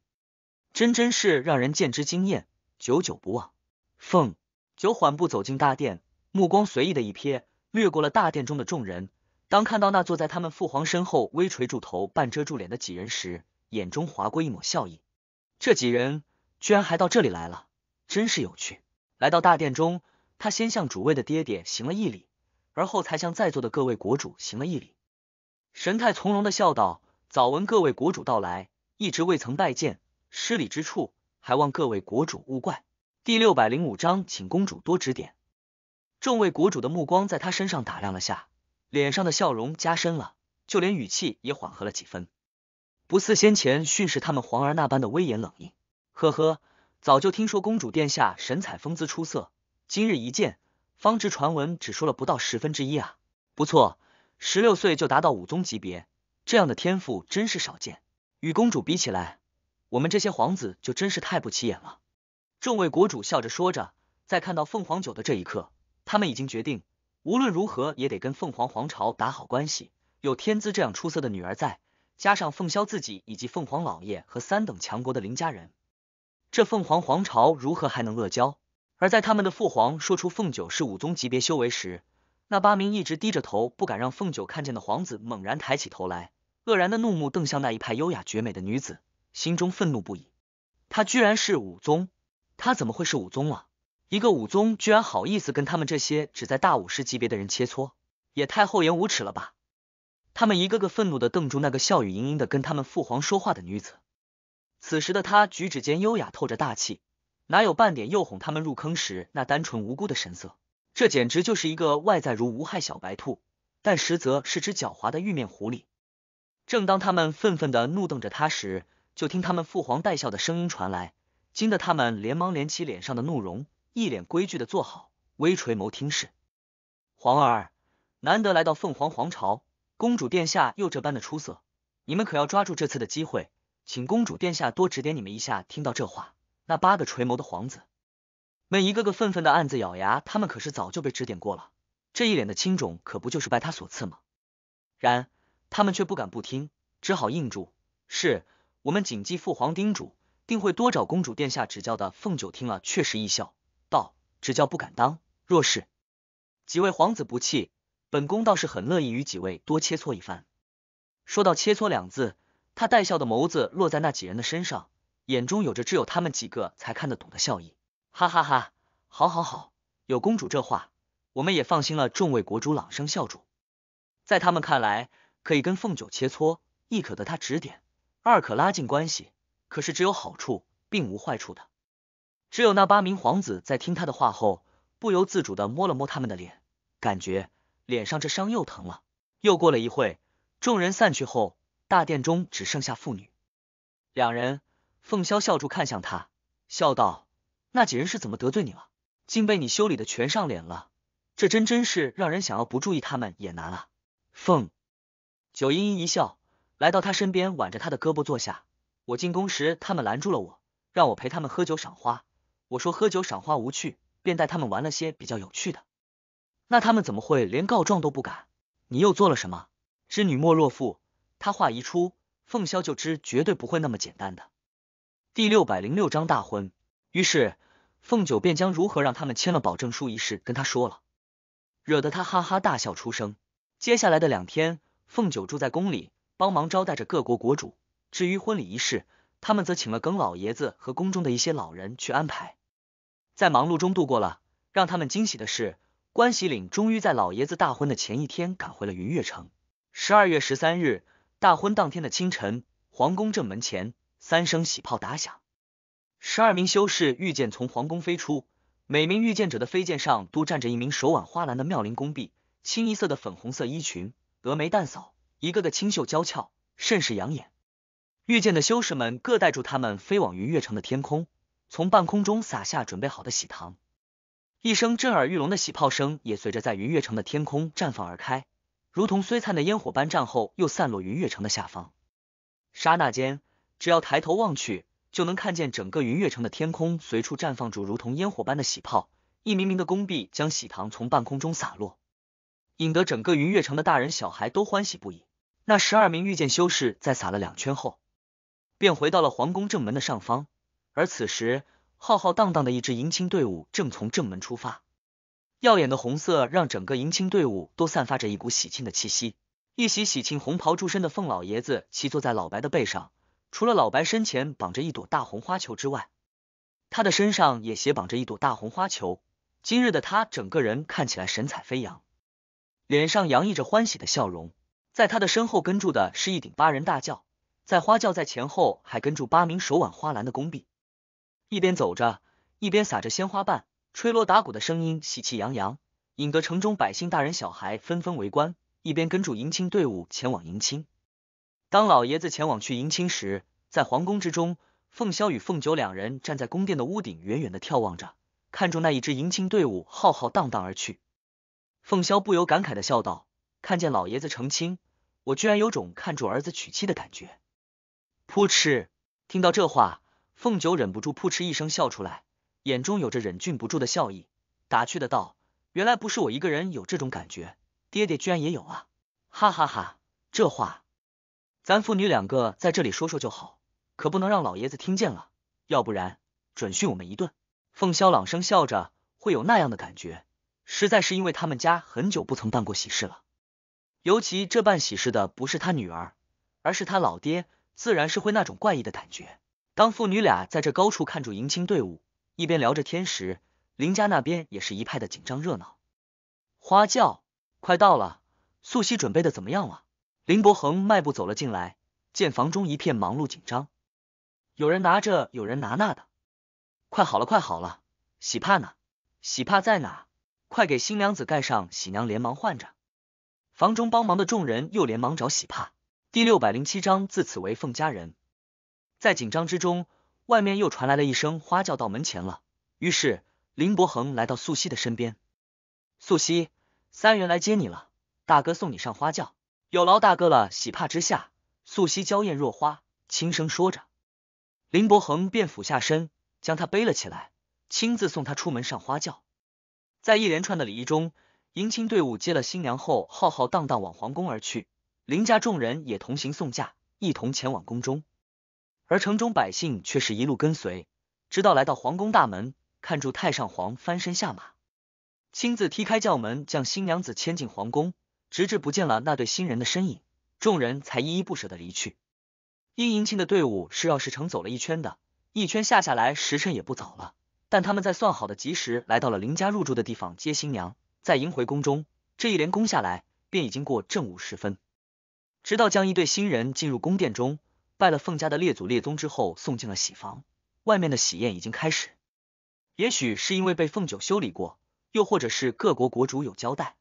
真真是让人见之惊艳，久久不忘。凤九缓步走进大殿，目光随意的一瞥，掠过了大殿中的众人。当看到那坐在他们父皇身后，微垂住头、半遮住脸的几人时，眼中划过一抹笑意。这几人居然还到这里来了，真是有趣。来到大殿中，他先向主位的爹爹行了一礼，而后才向在座的各位国主行了一礼，神态从容的笑道。早闻各位国主到来，一直未曾拜见，失礼之处，还望各位国主勿怪。第六百零五章，请公主多指点。众位国主的目光在他身上打量了下，脸上的笑容加深了，就连语气也缓和了几分，不似先前训斥他们皇儿那般的威严冷硬。呵呵，早就听说公主殿下神采风姿出色，今日一见，方知传闻只说了不到十分之一啊！不错，十六岁就达到武宗级别。这样的天赋真是少见，与公主比起来，我们这些皇子就真是太不起眼了。众位国主笑着说着，在看到凤凰九的这一刻，他们已经决定，无论如何也得跟凤凰皇朝打好关系。有天资这样出色的女儿在，加上凤萧自己以及凤凰老爷和三等强国的林家人，这凤凰皇朝如何还能恶交？而在他们的父皇说出凤九是武宗级别修为时，那八名一直低着头不敢让凤九看见的皇子猛然抬起头来。愕然的怒目瞪向那一派优雅绝美的女子，心中愤怒不已。她居然是武宗，她怎么会是武宗了？一个武宗居然好意思跟他们这些只在大武师级别的人切磋，也太厚颜无耻了吧！他们一个个愤怒的瞪住那个笑语盈盈的跟他们父皇说话的女子。此时的她举止间优雅透着大气，哪有半点诱哄他们入坑时那单纯无辜的神色？这简直就是一个外在如无害小白兔，但实则是只狡猾的玉面狐狸。正当他们愤愤的怒瞪着他时，就听他们父皇带笑的声音传来，惊得他们连忙敛起脸上的怒容，一脸规矩的坐好，微垂眸听事。皇儿，难得来到凤凰皇朝，公主殿下又这般的出色，你们可要抓住这次的机会，请公主殿下多指点你们一下。听到这话，那八个垂眸的皇子们一个个愤愤的暗自咬牙，他们可是早就被指点过了，这一脸的青肿可不就是拜他所赐吗？然。他们却不敢不听，只好应住。是我们谨记父皇叮嘱，定会多找公主殿下指教的。凤九听了，确实一笑，道：“指教不敢当。若是几位皇子不弃，本宫倒是很乐意与几位多切磋一番。”说到切磋两字，他带笑的眸子落在那几人的身上，眼中有着只有他们几个才看得懂的笑意。哈哈哈，好，好，好！有公主这话，我们也放心了。众位国主朗声笑住，在他们看来。可以跟凤九切磋，亦可得他指点；二可拉近关系。可是只有好处，并无坏处的。只有那八名皇子在听他的话后，不由自主地摸了摸他们的脸，感觉脸上这伤又疼了。又过了一会，众人散去后，大殿中只剩下父女两人。凤萧笑住看向他，笑道：“那几人是怎么得罪你了？竟被你修理的全上脸了？这真真是让人想要不注意他们也难啊。”凤。九阴盈一笑，来到他身边，挽着他的胳膊坐下。我进宫时，他们拦住了我，让我陪他们喝酒赏花。我说喝酒赏花无趣，便带他们玩了些比较有趣的。那他们怎么会连告状都不敢？你又做了什么？织女莫若父。他话一出，凤萧就知绝对不会那么简单的。第六百零六章大婚。于是，凤九便将如何让他们签了保证书一事跟他说了，惹得他哈哈大笑出声。接下来的两天。凤九住在宫里，帮忙招待着各国国主。至于婚礼仪式，他们则请了耿老爷子和宫中的一些老人去安排。在忙碌中度过了。让他们惊喜的是，关喜岭终于在老爷子大婚的前一天赶回了云月城。十二月十三日，大婚当天的清晨，皇宫正门前，三声喜炮打响。十二名修士御剑从皇宫飞出，每名御剑者的飞剑上都站着一名手挽花篮的妙龄宫婢，清一色的粉红色衣裙。峨眉淡扫，一个个清秀娇俏，甚是养眼。遇见的修士们各带住他们飞往云月城的天空，从半空中洒下准备好的喜糖。一声震耳欲聋的喜炮声也随着在云月城的天空绽放而开，如同璀璨的烟火般绽后又散落云月城的下方。刹那间，只要抬头望去，就能看见整个云月城的天空随处绽放着如同烟火般的喜炮。一明明的宫壁将喜糖从半空中洒落。引得整个云月城的大人小孩都欢喜不已。那十二名御剑修士在撒了两圈后，便回到了皇宫正门的上方。而此时，浩浩荡荡的一支迎亲队伍正从正门出发。耀眼的红色让整个迎亲队伍都散发着一股喜庆的气息。一袭喜庆红袍著身的凤老爷子骑坐在老白的背上，除了老白身前绑着一朵大红花球之外，他的身上也斜绑着一朵大红花球。今日的他整个人看起来神采飞扬。脸上洋溢着欢喜的笑容，在他的身后跟住的是一顶八人大轿，在花轿在前后还跟住八名手挽花篮的工婢，一边走着，一边撒着鲜花瓣，吹锣打鼓的声音喜气洋洋，引得城中百姓、大人、小孩纷纷围观。一边跟住迎亲队伍前往迎亲。当老爷子前往去迎亲时，在皇宫之中，凤萧与凤九两人站在宫殿的屋顶，远远的眺望着，看住那一支迎亲队伍浩浩荡荡而去。凤萧不由感慨的笑道：“看见老爷子成亲，我居然有种看住儿子娶妻的感觉。”扑哧，听到这话，凤九忍不住扑哧一声笑出来，眼中有着忍俊不住的笑意，打趣的道：“原来不是我一个人有这种感觉，爹爹居然也有啊！”哈哈哈，这话咱父女两个在这里说说就好，可不能让老爷子听见了，要不然准训我们一顿。凤萧朗声笑着，会有那样的感觉。实在是因为他们家很久不曾办过喜事了，尤其这办喜事的不是他女儿，而是他老爹，自然是会那种怪异的感觉。当父女俩在这高处看住迎亲队伍，一边聊着天时，林家那边也是一派的紧张热闹。花轿快到了，素汐准备的怎么样了？林伯恒迈步走了进来，见房中一片忙碌紧张，有人拿着，有人拿那的，快好了，快好了，喜帕呢？喜帕在哪？快给新娘子盖上！喜娘连忙唤着，房中帮忙的众人又连忙找喜帕。第六百零七章自此为凤家人。在紧张之中，外面又传来了一声花轿到门前了。于是林伯恒来到素汐的身边，素汐，三元来接你了，大哥送你上花轿，有劳大哥了。喜帕之下，素汐娇艳若花，轻声说着，林伯恒便俯下身将她背了起来，亲自送她出门上花轿。在一连串的礼仪中，迎亲队伍接了新娘后，浩浩荡荡往皇宫而去。林家众人也同行送嫁，一同前往宫中。而城中百姓却是一路跟随，直到来到皇宫大门，看住太上皇翻身下马，亲自踢开轿门，将新娘子牵进皇宫，直至不见了那对新人的身影，众人才依依不舍的离去。因迎亲的队伍是绕市城走了一圈的，一圈下下来，时辰也不早了。但他们在算好的吉时来到了林家入住的地方接新娘，在迎回宫中。这一连攻下来，便已经过正午时分。直到将一对新人进入宫殿中，拜了凤家的列祖列宗之后，送进了喜房。外面的喜宴已经开始。也许是因为被凤九修理过，又或者是各国国主有交代，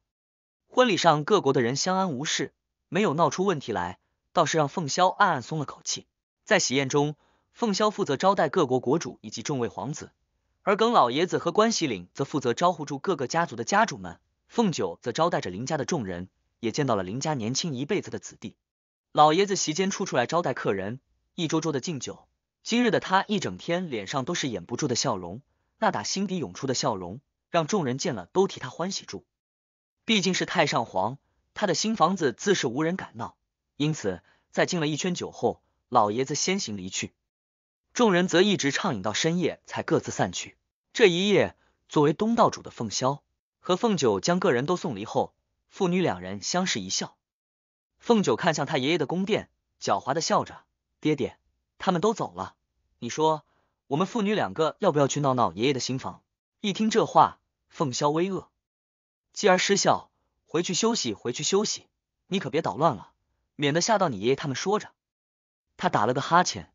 婚礼上各国的人相安无事，没有闹出问题来，倒是让凤萧暗暗松了口气。在喜宴中，凤萧负责招待各国国主以及众位皇子。而耿老爷子和关喜岭则负责招呼住各个家族的家主们，凤九则招待着林家的众人，也见到了林家年轻一辈子的子弟。老爷子席间处处来招待客人，一桌桌的敬酒，今日的他一整天脸上都是掩不住的笑容，那打心底涌出的笑容，让众人见了都替他欢喜住。毕竟是太上皇，他的新房子自是无人敢闹，因此在敬了一圈酒后，老爷子先行离去。众人则一直畅饮到深夜，才各自散去。这一夜，作为东道主的凤萧和凤九将各人都送离后，父女两人相视一笑。凤九看向他爷爷的宫殿，狡猾的笑着：“爹爹，他们都走了，你说我们父女两个要不要去闹闹爷爷的新房？”一听这话，凤萧微愕，继而失笑：“回去休息，回去休息，你可别捣乱了，免得吓到你爷爷。”他们说着，他打了个哈欠。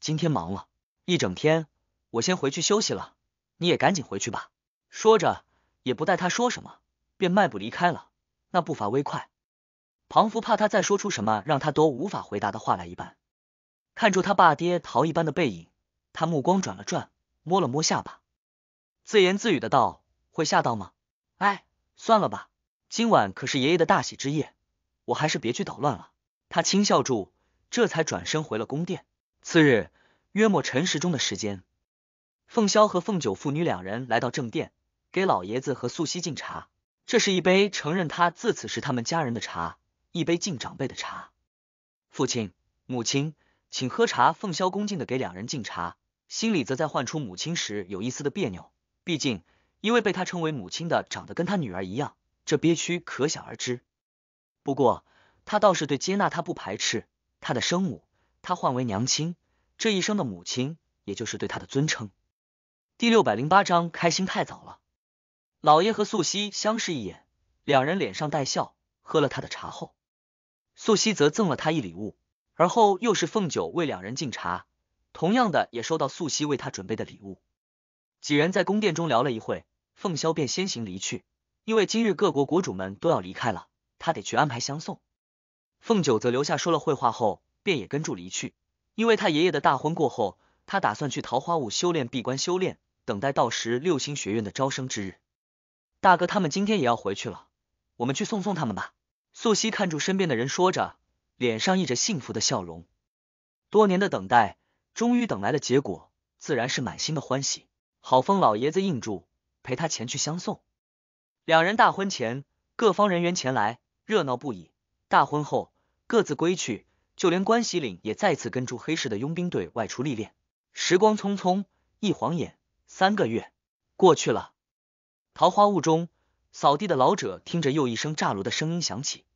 今天忙了一整天，我先回去休息了。你也赶紧回去吧。说着，也不待他说什么，便迈步离开了。那步伐微快，庞福怕他再说出什么让他都无法回答的话来一般，看住他爸爹逃一般的背影，他目光转了转，摸了摸下巴，自言自语的道：“会吓到吗？”哎，算了吧，今晚可是爷爷的大喜之夜，我还是别去捣乱了。他轻笑住，这才转身回了宫殿。次日，约莫辰时钟的时间，凤萧和凤九父女两人来到正殿，给老爷子和素汐敬茶。这是一杯承认他自此是他们家人的茶，一杯敬长辈的茶。父亲、母亲，请喝茶。凤萧恭敬的给两人敬茶，心里则在唤出母亲时有一丝的别扭。毕竟，因为被他称为母亲的长得跟他女儿一样，这憋屈可想而知。不过，他倒是对接纳他不排斥他的生母。他唤为娘亲，这一生的母亲，也就是对他的尊称。第六百零八章，开心太早了。老爷和素汐相视一眼，两人脸上带笑，喝了他的茶后，素汐则赠了他一礼物，而后又是凤九为两人敬茶，同样的也收到素汐为他准备的礼物。几人在宫殿中聊了一会，凤萧便先行离去，因为今日各国国主们都要离开了，他得去安排相送。凤九则留下说了会话后。便也跟住离去，因为他爷爷的大婚过后，他打算去桃花坞修炼闭关修炼，等待到时六星学院的招生之日。大哥他们今天也要回去了，我们去送送他们吧。素汐看住身边的人说着，脸上溢着幸福的笑容。多年的等待，终于等来了结果，自然是满心的欢喜。郝峰老爷子应住陪他前去相送。两人大婚前，各方人员前来，热闹不已；大婚后，各自归去。就连关喜岭也再次跟住黑市的佣兵队外出历练。时光匆匆，一晃眼三个月过去了。桃花坞中扫地的老者听着又一声炸炉的声音响起，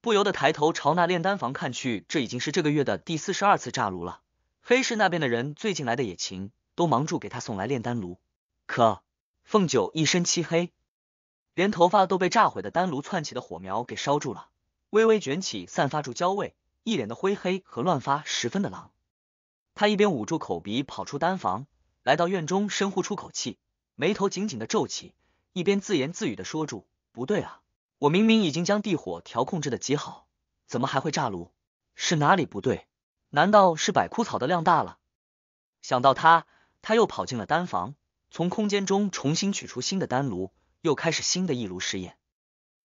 不由得抬头朝那炼丹房看去。这已经是这个月的第四十二次炸炉了。黑市那边的人最近来的也勤，都忙住给他送来炼丹炉。可凤九一身漆黑，连头发都被炸毁的丹炉窜起的火苗给烧住了，微微卷起，散发出焦味。一脸的灰黑和乱发，十分的狼。他一边捂住口鼻跑出丹房，来到院中深呼出口气，眉头紧紧的皱起，一边自言自语的说：“住，不对啊！我明明已经将地火调控制的极好，怎么还会炸炉？是哪里不对？难道是百枯草的量大了？”想到他，他又跑进了丹房，从空间中重新取出新的丹炉，又开始新的一炉试验。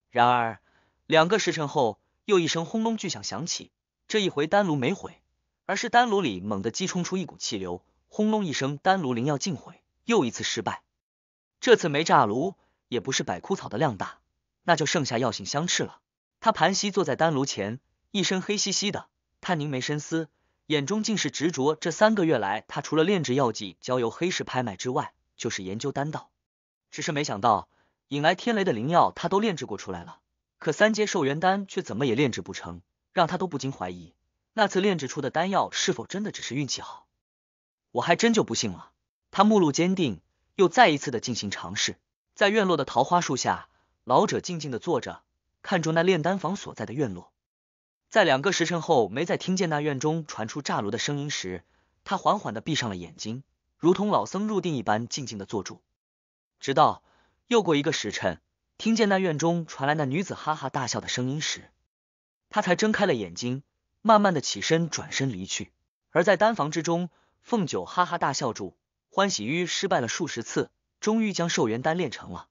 然而，两个时辰后，又一声轰隆巨响响起。这一回丹炉没毁，而是丹炉里猛地激冲出一股气流，轰隆一声，丹炉灵药尽毁，又一次失败。这次没炸炉，也不是百枯草的量大，那就剩下药性相斥了。他盘膝坐在丹炉前，一身黑兮兮的，他凝眉深思，眼中竟是执着。这三个月来，他除了炼制药剂交由黑市拍卖之外，就是研究丹道。只是没想到，引来天雷的灵药他都炼制过出来了，可三阶寿元丹却怎么也炼制不成。让他都不禁怀疑，那次炼制出的丹药是否真的只是运气好？我还真就不信了。他目露坚定，又再一次的进行尝试。在院落的桃花树下，老者静静的坐着，看着那炼丹房所在的院落。在两个时辰后，没再听见那院中传出炸炉的声音时，他缓缓的闭上了眼睛，如同老僧入定一般，静静的坐住。直到又过一个时辰，听见那院中传来那女子哈哈大笑的声音时。他才睁开了眼睛，慢慢的起身，转身离去。而在丹房之中，凤九哈哈大笑住，欢喜于失败了数十次，终于将寿元丹练成了。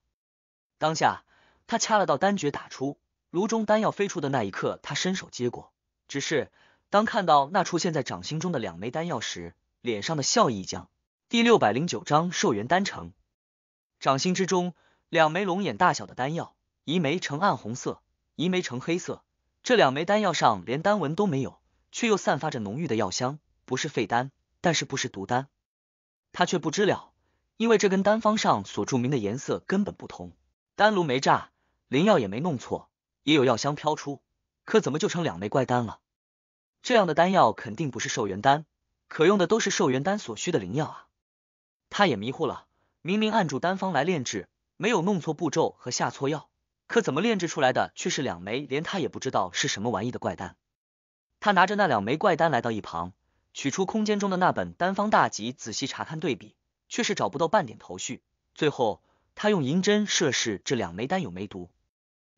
当下，他掐了道丹诀，打出炉中丹药飞出的那一刻，他伸手接过。只是当看到那出现在掌心中的两枚丹药时，脸上的笑意一僵。第六百零九章寿元丹成。掌心之中，两枚龙眼大小的丹药，一枚呈暗红色，一枚呈黑色。这两枚丹药上连丹纹都没有，却又散发着浓郁的药香，不是废丹，但是不是毒丹，他却不知了，因为这跟丹方上所注明的颜色根本不同。丹炉没炸，灵药也没弄错，也有药香飘出，可怎么就成两枚怪丹了？这样的丹药肯定不是寿元丹，可用的都是寿元丹所需的灵药啊！他也迷糊了，明明按住丹方来炼制，没有弄错步骤和下错药。可怎么炼制出来的却是两枚连他也不知道是什么玩意的怪丹。他拿着那两枚怪丹来到一旁，取出空间中的那本《丹方大集》，仔细查看对比，却是找不到半点头绪。最后，他用银针了试这两枚丹有没毒。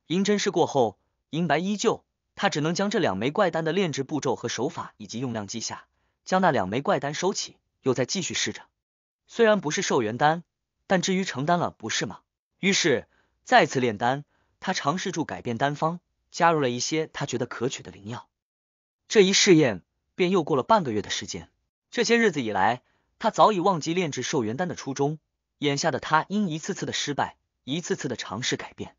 银针试过后，银白依旧，他只能将这两枚怪丹的炼制步骤和手法以及用量记下，将那两枚怪丹收起，又再继续试着。虽然不是寿元丹，但至于成丹了不是吗？于是再次炼丹。他尝试着改变丹方，加入了一些他觉得可取的灵药。这一试验便又过了半个月的时间。这些日子以来，他早已忘记炼制寿元丹的初衷。眼下的他，因一次次的失败，一次次的尝试改变，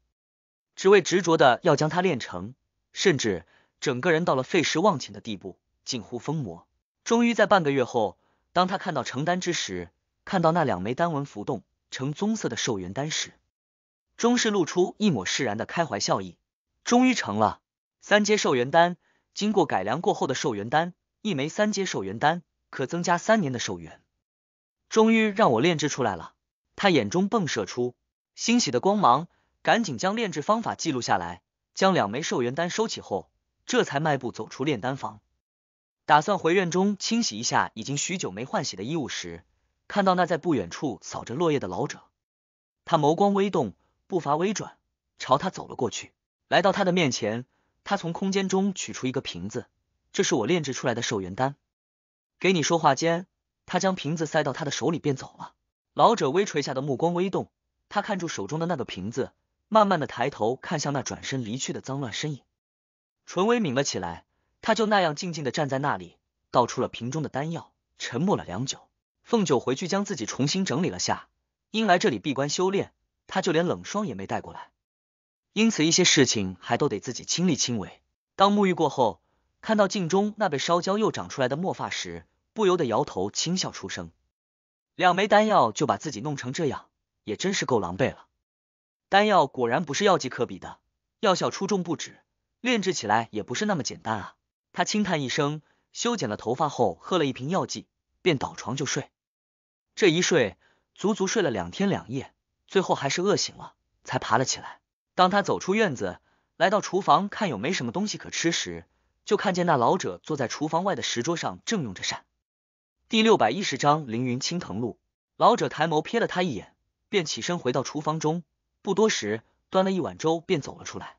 只为执着的要将它炼成，甚至整个人到了废时忘寝的地步，近乎疯魔。终于在半个月后，当他看到成丹之时，看到那两枚丹纹浮动、呈棕色的寿元丹时，终是露出一抹释然的开怀笑意，终于成了三阶寿元丹。经过改良过后的寿元丹，一枚三阶寿元丹可增加三年的寿元。终于让我炼制出来了，他眼中迸射出欣喜的光芒，赶紧将炼制方法记录下来，将两枚寿元丹收起后，这才迈步走出炼丹房，打算回院中清洗一下已经许久没换洗的衣物时，看到那在不远处扫着落叶的老者，他眸光微动。步伐微转，朝他走了过去。来到他的面前，他从空间中取出一个瓶子，这是我炼制出来的寿元丹，给你。说话间，他将瓶子塞到他的手里，便走了。老者微垂下的目光微动，他看住手中的那个瓶子，慢慢的抬头看向那转身离去的脏乱身影，唇微抿了起来。他就那样静静的站在那里，倒出了瓶中的丹药，沉默了良久。凤九回去将自己重新整理了下，因来这里闭关修炼。他就连冷霜也没带过来，因此一些事情还都得自己亲力亲为。当沐浴过后，看到镜中那被烧焦又长出来的墨发时，不由得摇头轻笑出声。两枚丹药就把自己弄成这样，也真是够狼狈了。丹药果然不是药剂可比的，药效出众不止，炼制起来也不是那么简单啊！他轻叹一声，修剪了头发后，喝了一瓶药剂，便倒床就睡。这一睡，足足睡了两天两夜。最后还是饿醒了，才爬了起来。当他走出院子，来到厨房看有没什么东西可吃时，就看见那老者坐在厨房外的石桌上，正用着膳。第六百一十章凌云青藤路。老者抬眸瞥了他一眼，便起身回到厨房中。不多时，端了一碗粥便走了出来，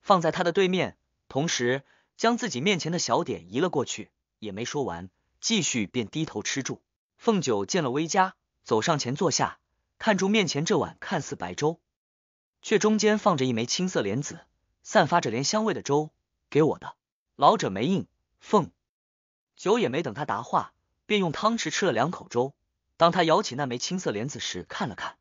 放在他的对面，同时将自己面前的小点移了过去。也没说完，继续便低头吃住。凤九见了微佳，走上前坐下。看住面前这碗看似白粥，却中间放着一枚青色莲子，散发着莲香味的粥，给我的。老者没应，凤酒也没等他答话，便用汤匙吃了两口粥。当他舀起那枚青色莲子时，看了看，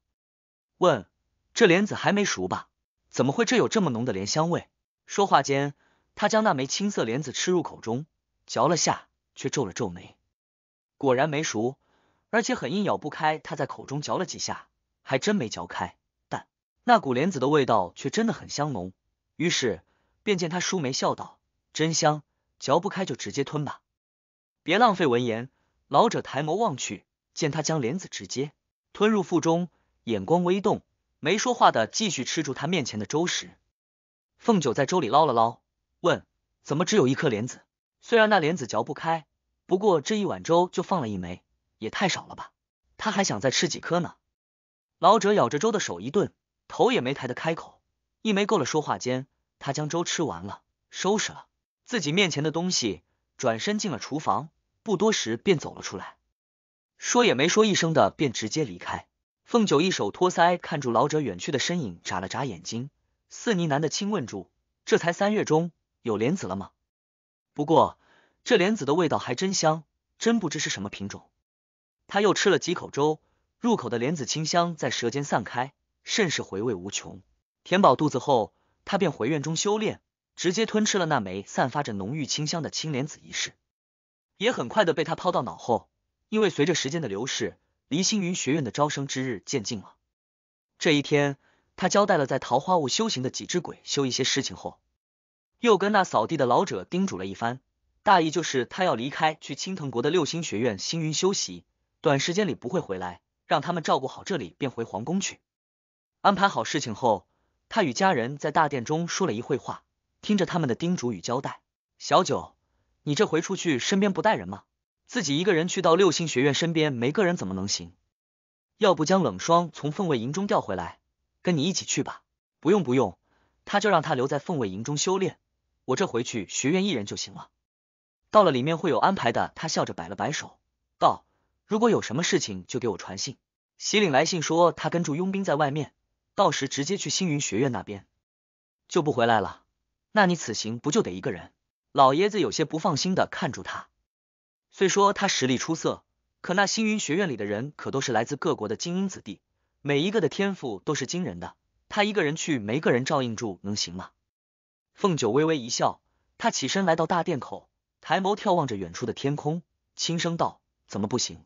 问：“这莲子还没熟吧？怎么会这有这么浓的莲香味？”说话间，他将那枚青色莲子吃入口中，嚼了下，却皱了皱眉，果然没熟。而且很硬，咬不开。他在口中嚼了几下，还真没嚼开。但那股莲子的味道却真的很香浓。于是便见他舒眉笑道：“真香，嚼不开就直接吞吧，别浪费。”闻言，老者抬眸望去，见他将莲子直接吞入腹中，眼光微动，没说话的继续吃住他面前的粥食。凤九在粥里捞了捞，问：“怎么只有一颗莲子？虽然那莲子嚼不开，不过这一碗粥就放了一枚。”也太少了吧，他还想再吃几颗呢。老者咬着粥的手一顿，头也没抬的开口，一枚够了。说话间，他将粥吃完了，收拾了自己面前的东西，转身进了厨房。不多时便走了出来，说也没说一声的便直接离开。凤九一手托腮，看住老者远去的身影，眨了眨眼睛，似呢喃的轻问住：“这才三月中，有莲子了吗？不过这莲子的味道还真香，真不知是什么品种。”他又吃了几口粥，入口的莲子清香在舌尖散开，甚是回味无穷。填饱肚子后，他便回院中修炼，直接吞吃了那枚散发着浓郁清香的青莲子一式，也很快的被他抛到脑后。因为随着时间的流逝，离星云学院的招生之日渐近了。这一天，他交代了在桃花坞修行的几只鬼修一些事情后，又跟那扫地的老者叮嘱了一番，大意就是他要离开，去青藤国的六星学院星云修习。短时间里不会回来，让他们照顾好这里，便回皇宫去。安排好事情后，他与家人在大殿中说了一会话，听着他们的叮嘱与交代。小九，你这回出去身边不带人吗？自己一个人去到六星学院身边没个人怎么能行？要不将冷霜从凤卫营中调回来，跟你一起去吧。不用不用，他就让他留在凤卫营中修炼，我这回去学院一人就行了。到了里面会有安排的。他笑着摆了摆手，道。如果有什么事情就给我传信。西岭来信说他跟住佣兵在外面，到时直接去星云学院那边，就不回来了。那你此行不就得一个人？老爷子有些不放心的看住他。虽说他实力出色，可那星云学院里的人可都是来自各国的精英子弟，每一个的天赋都是惊人的。他一个人去没个人照应住，能行吗？凤九微微一笑，他起身来到大殿口，抬眸眺望着远处的天空，轻声道：“怎么不行？”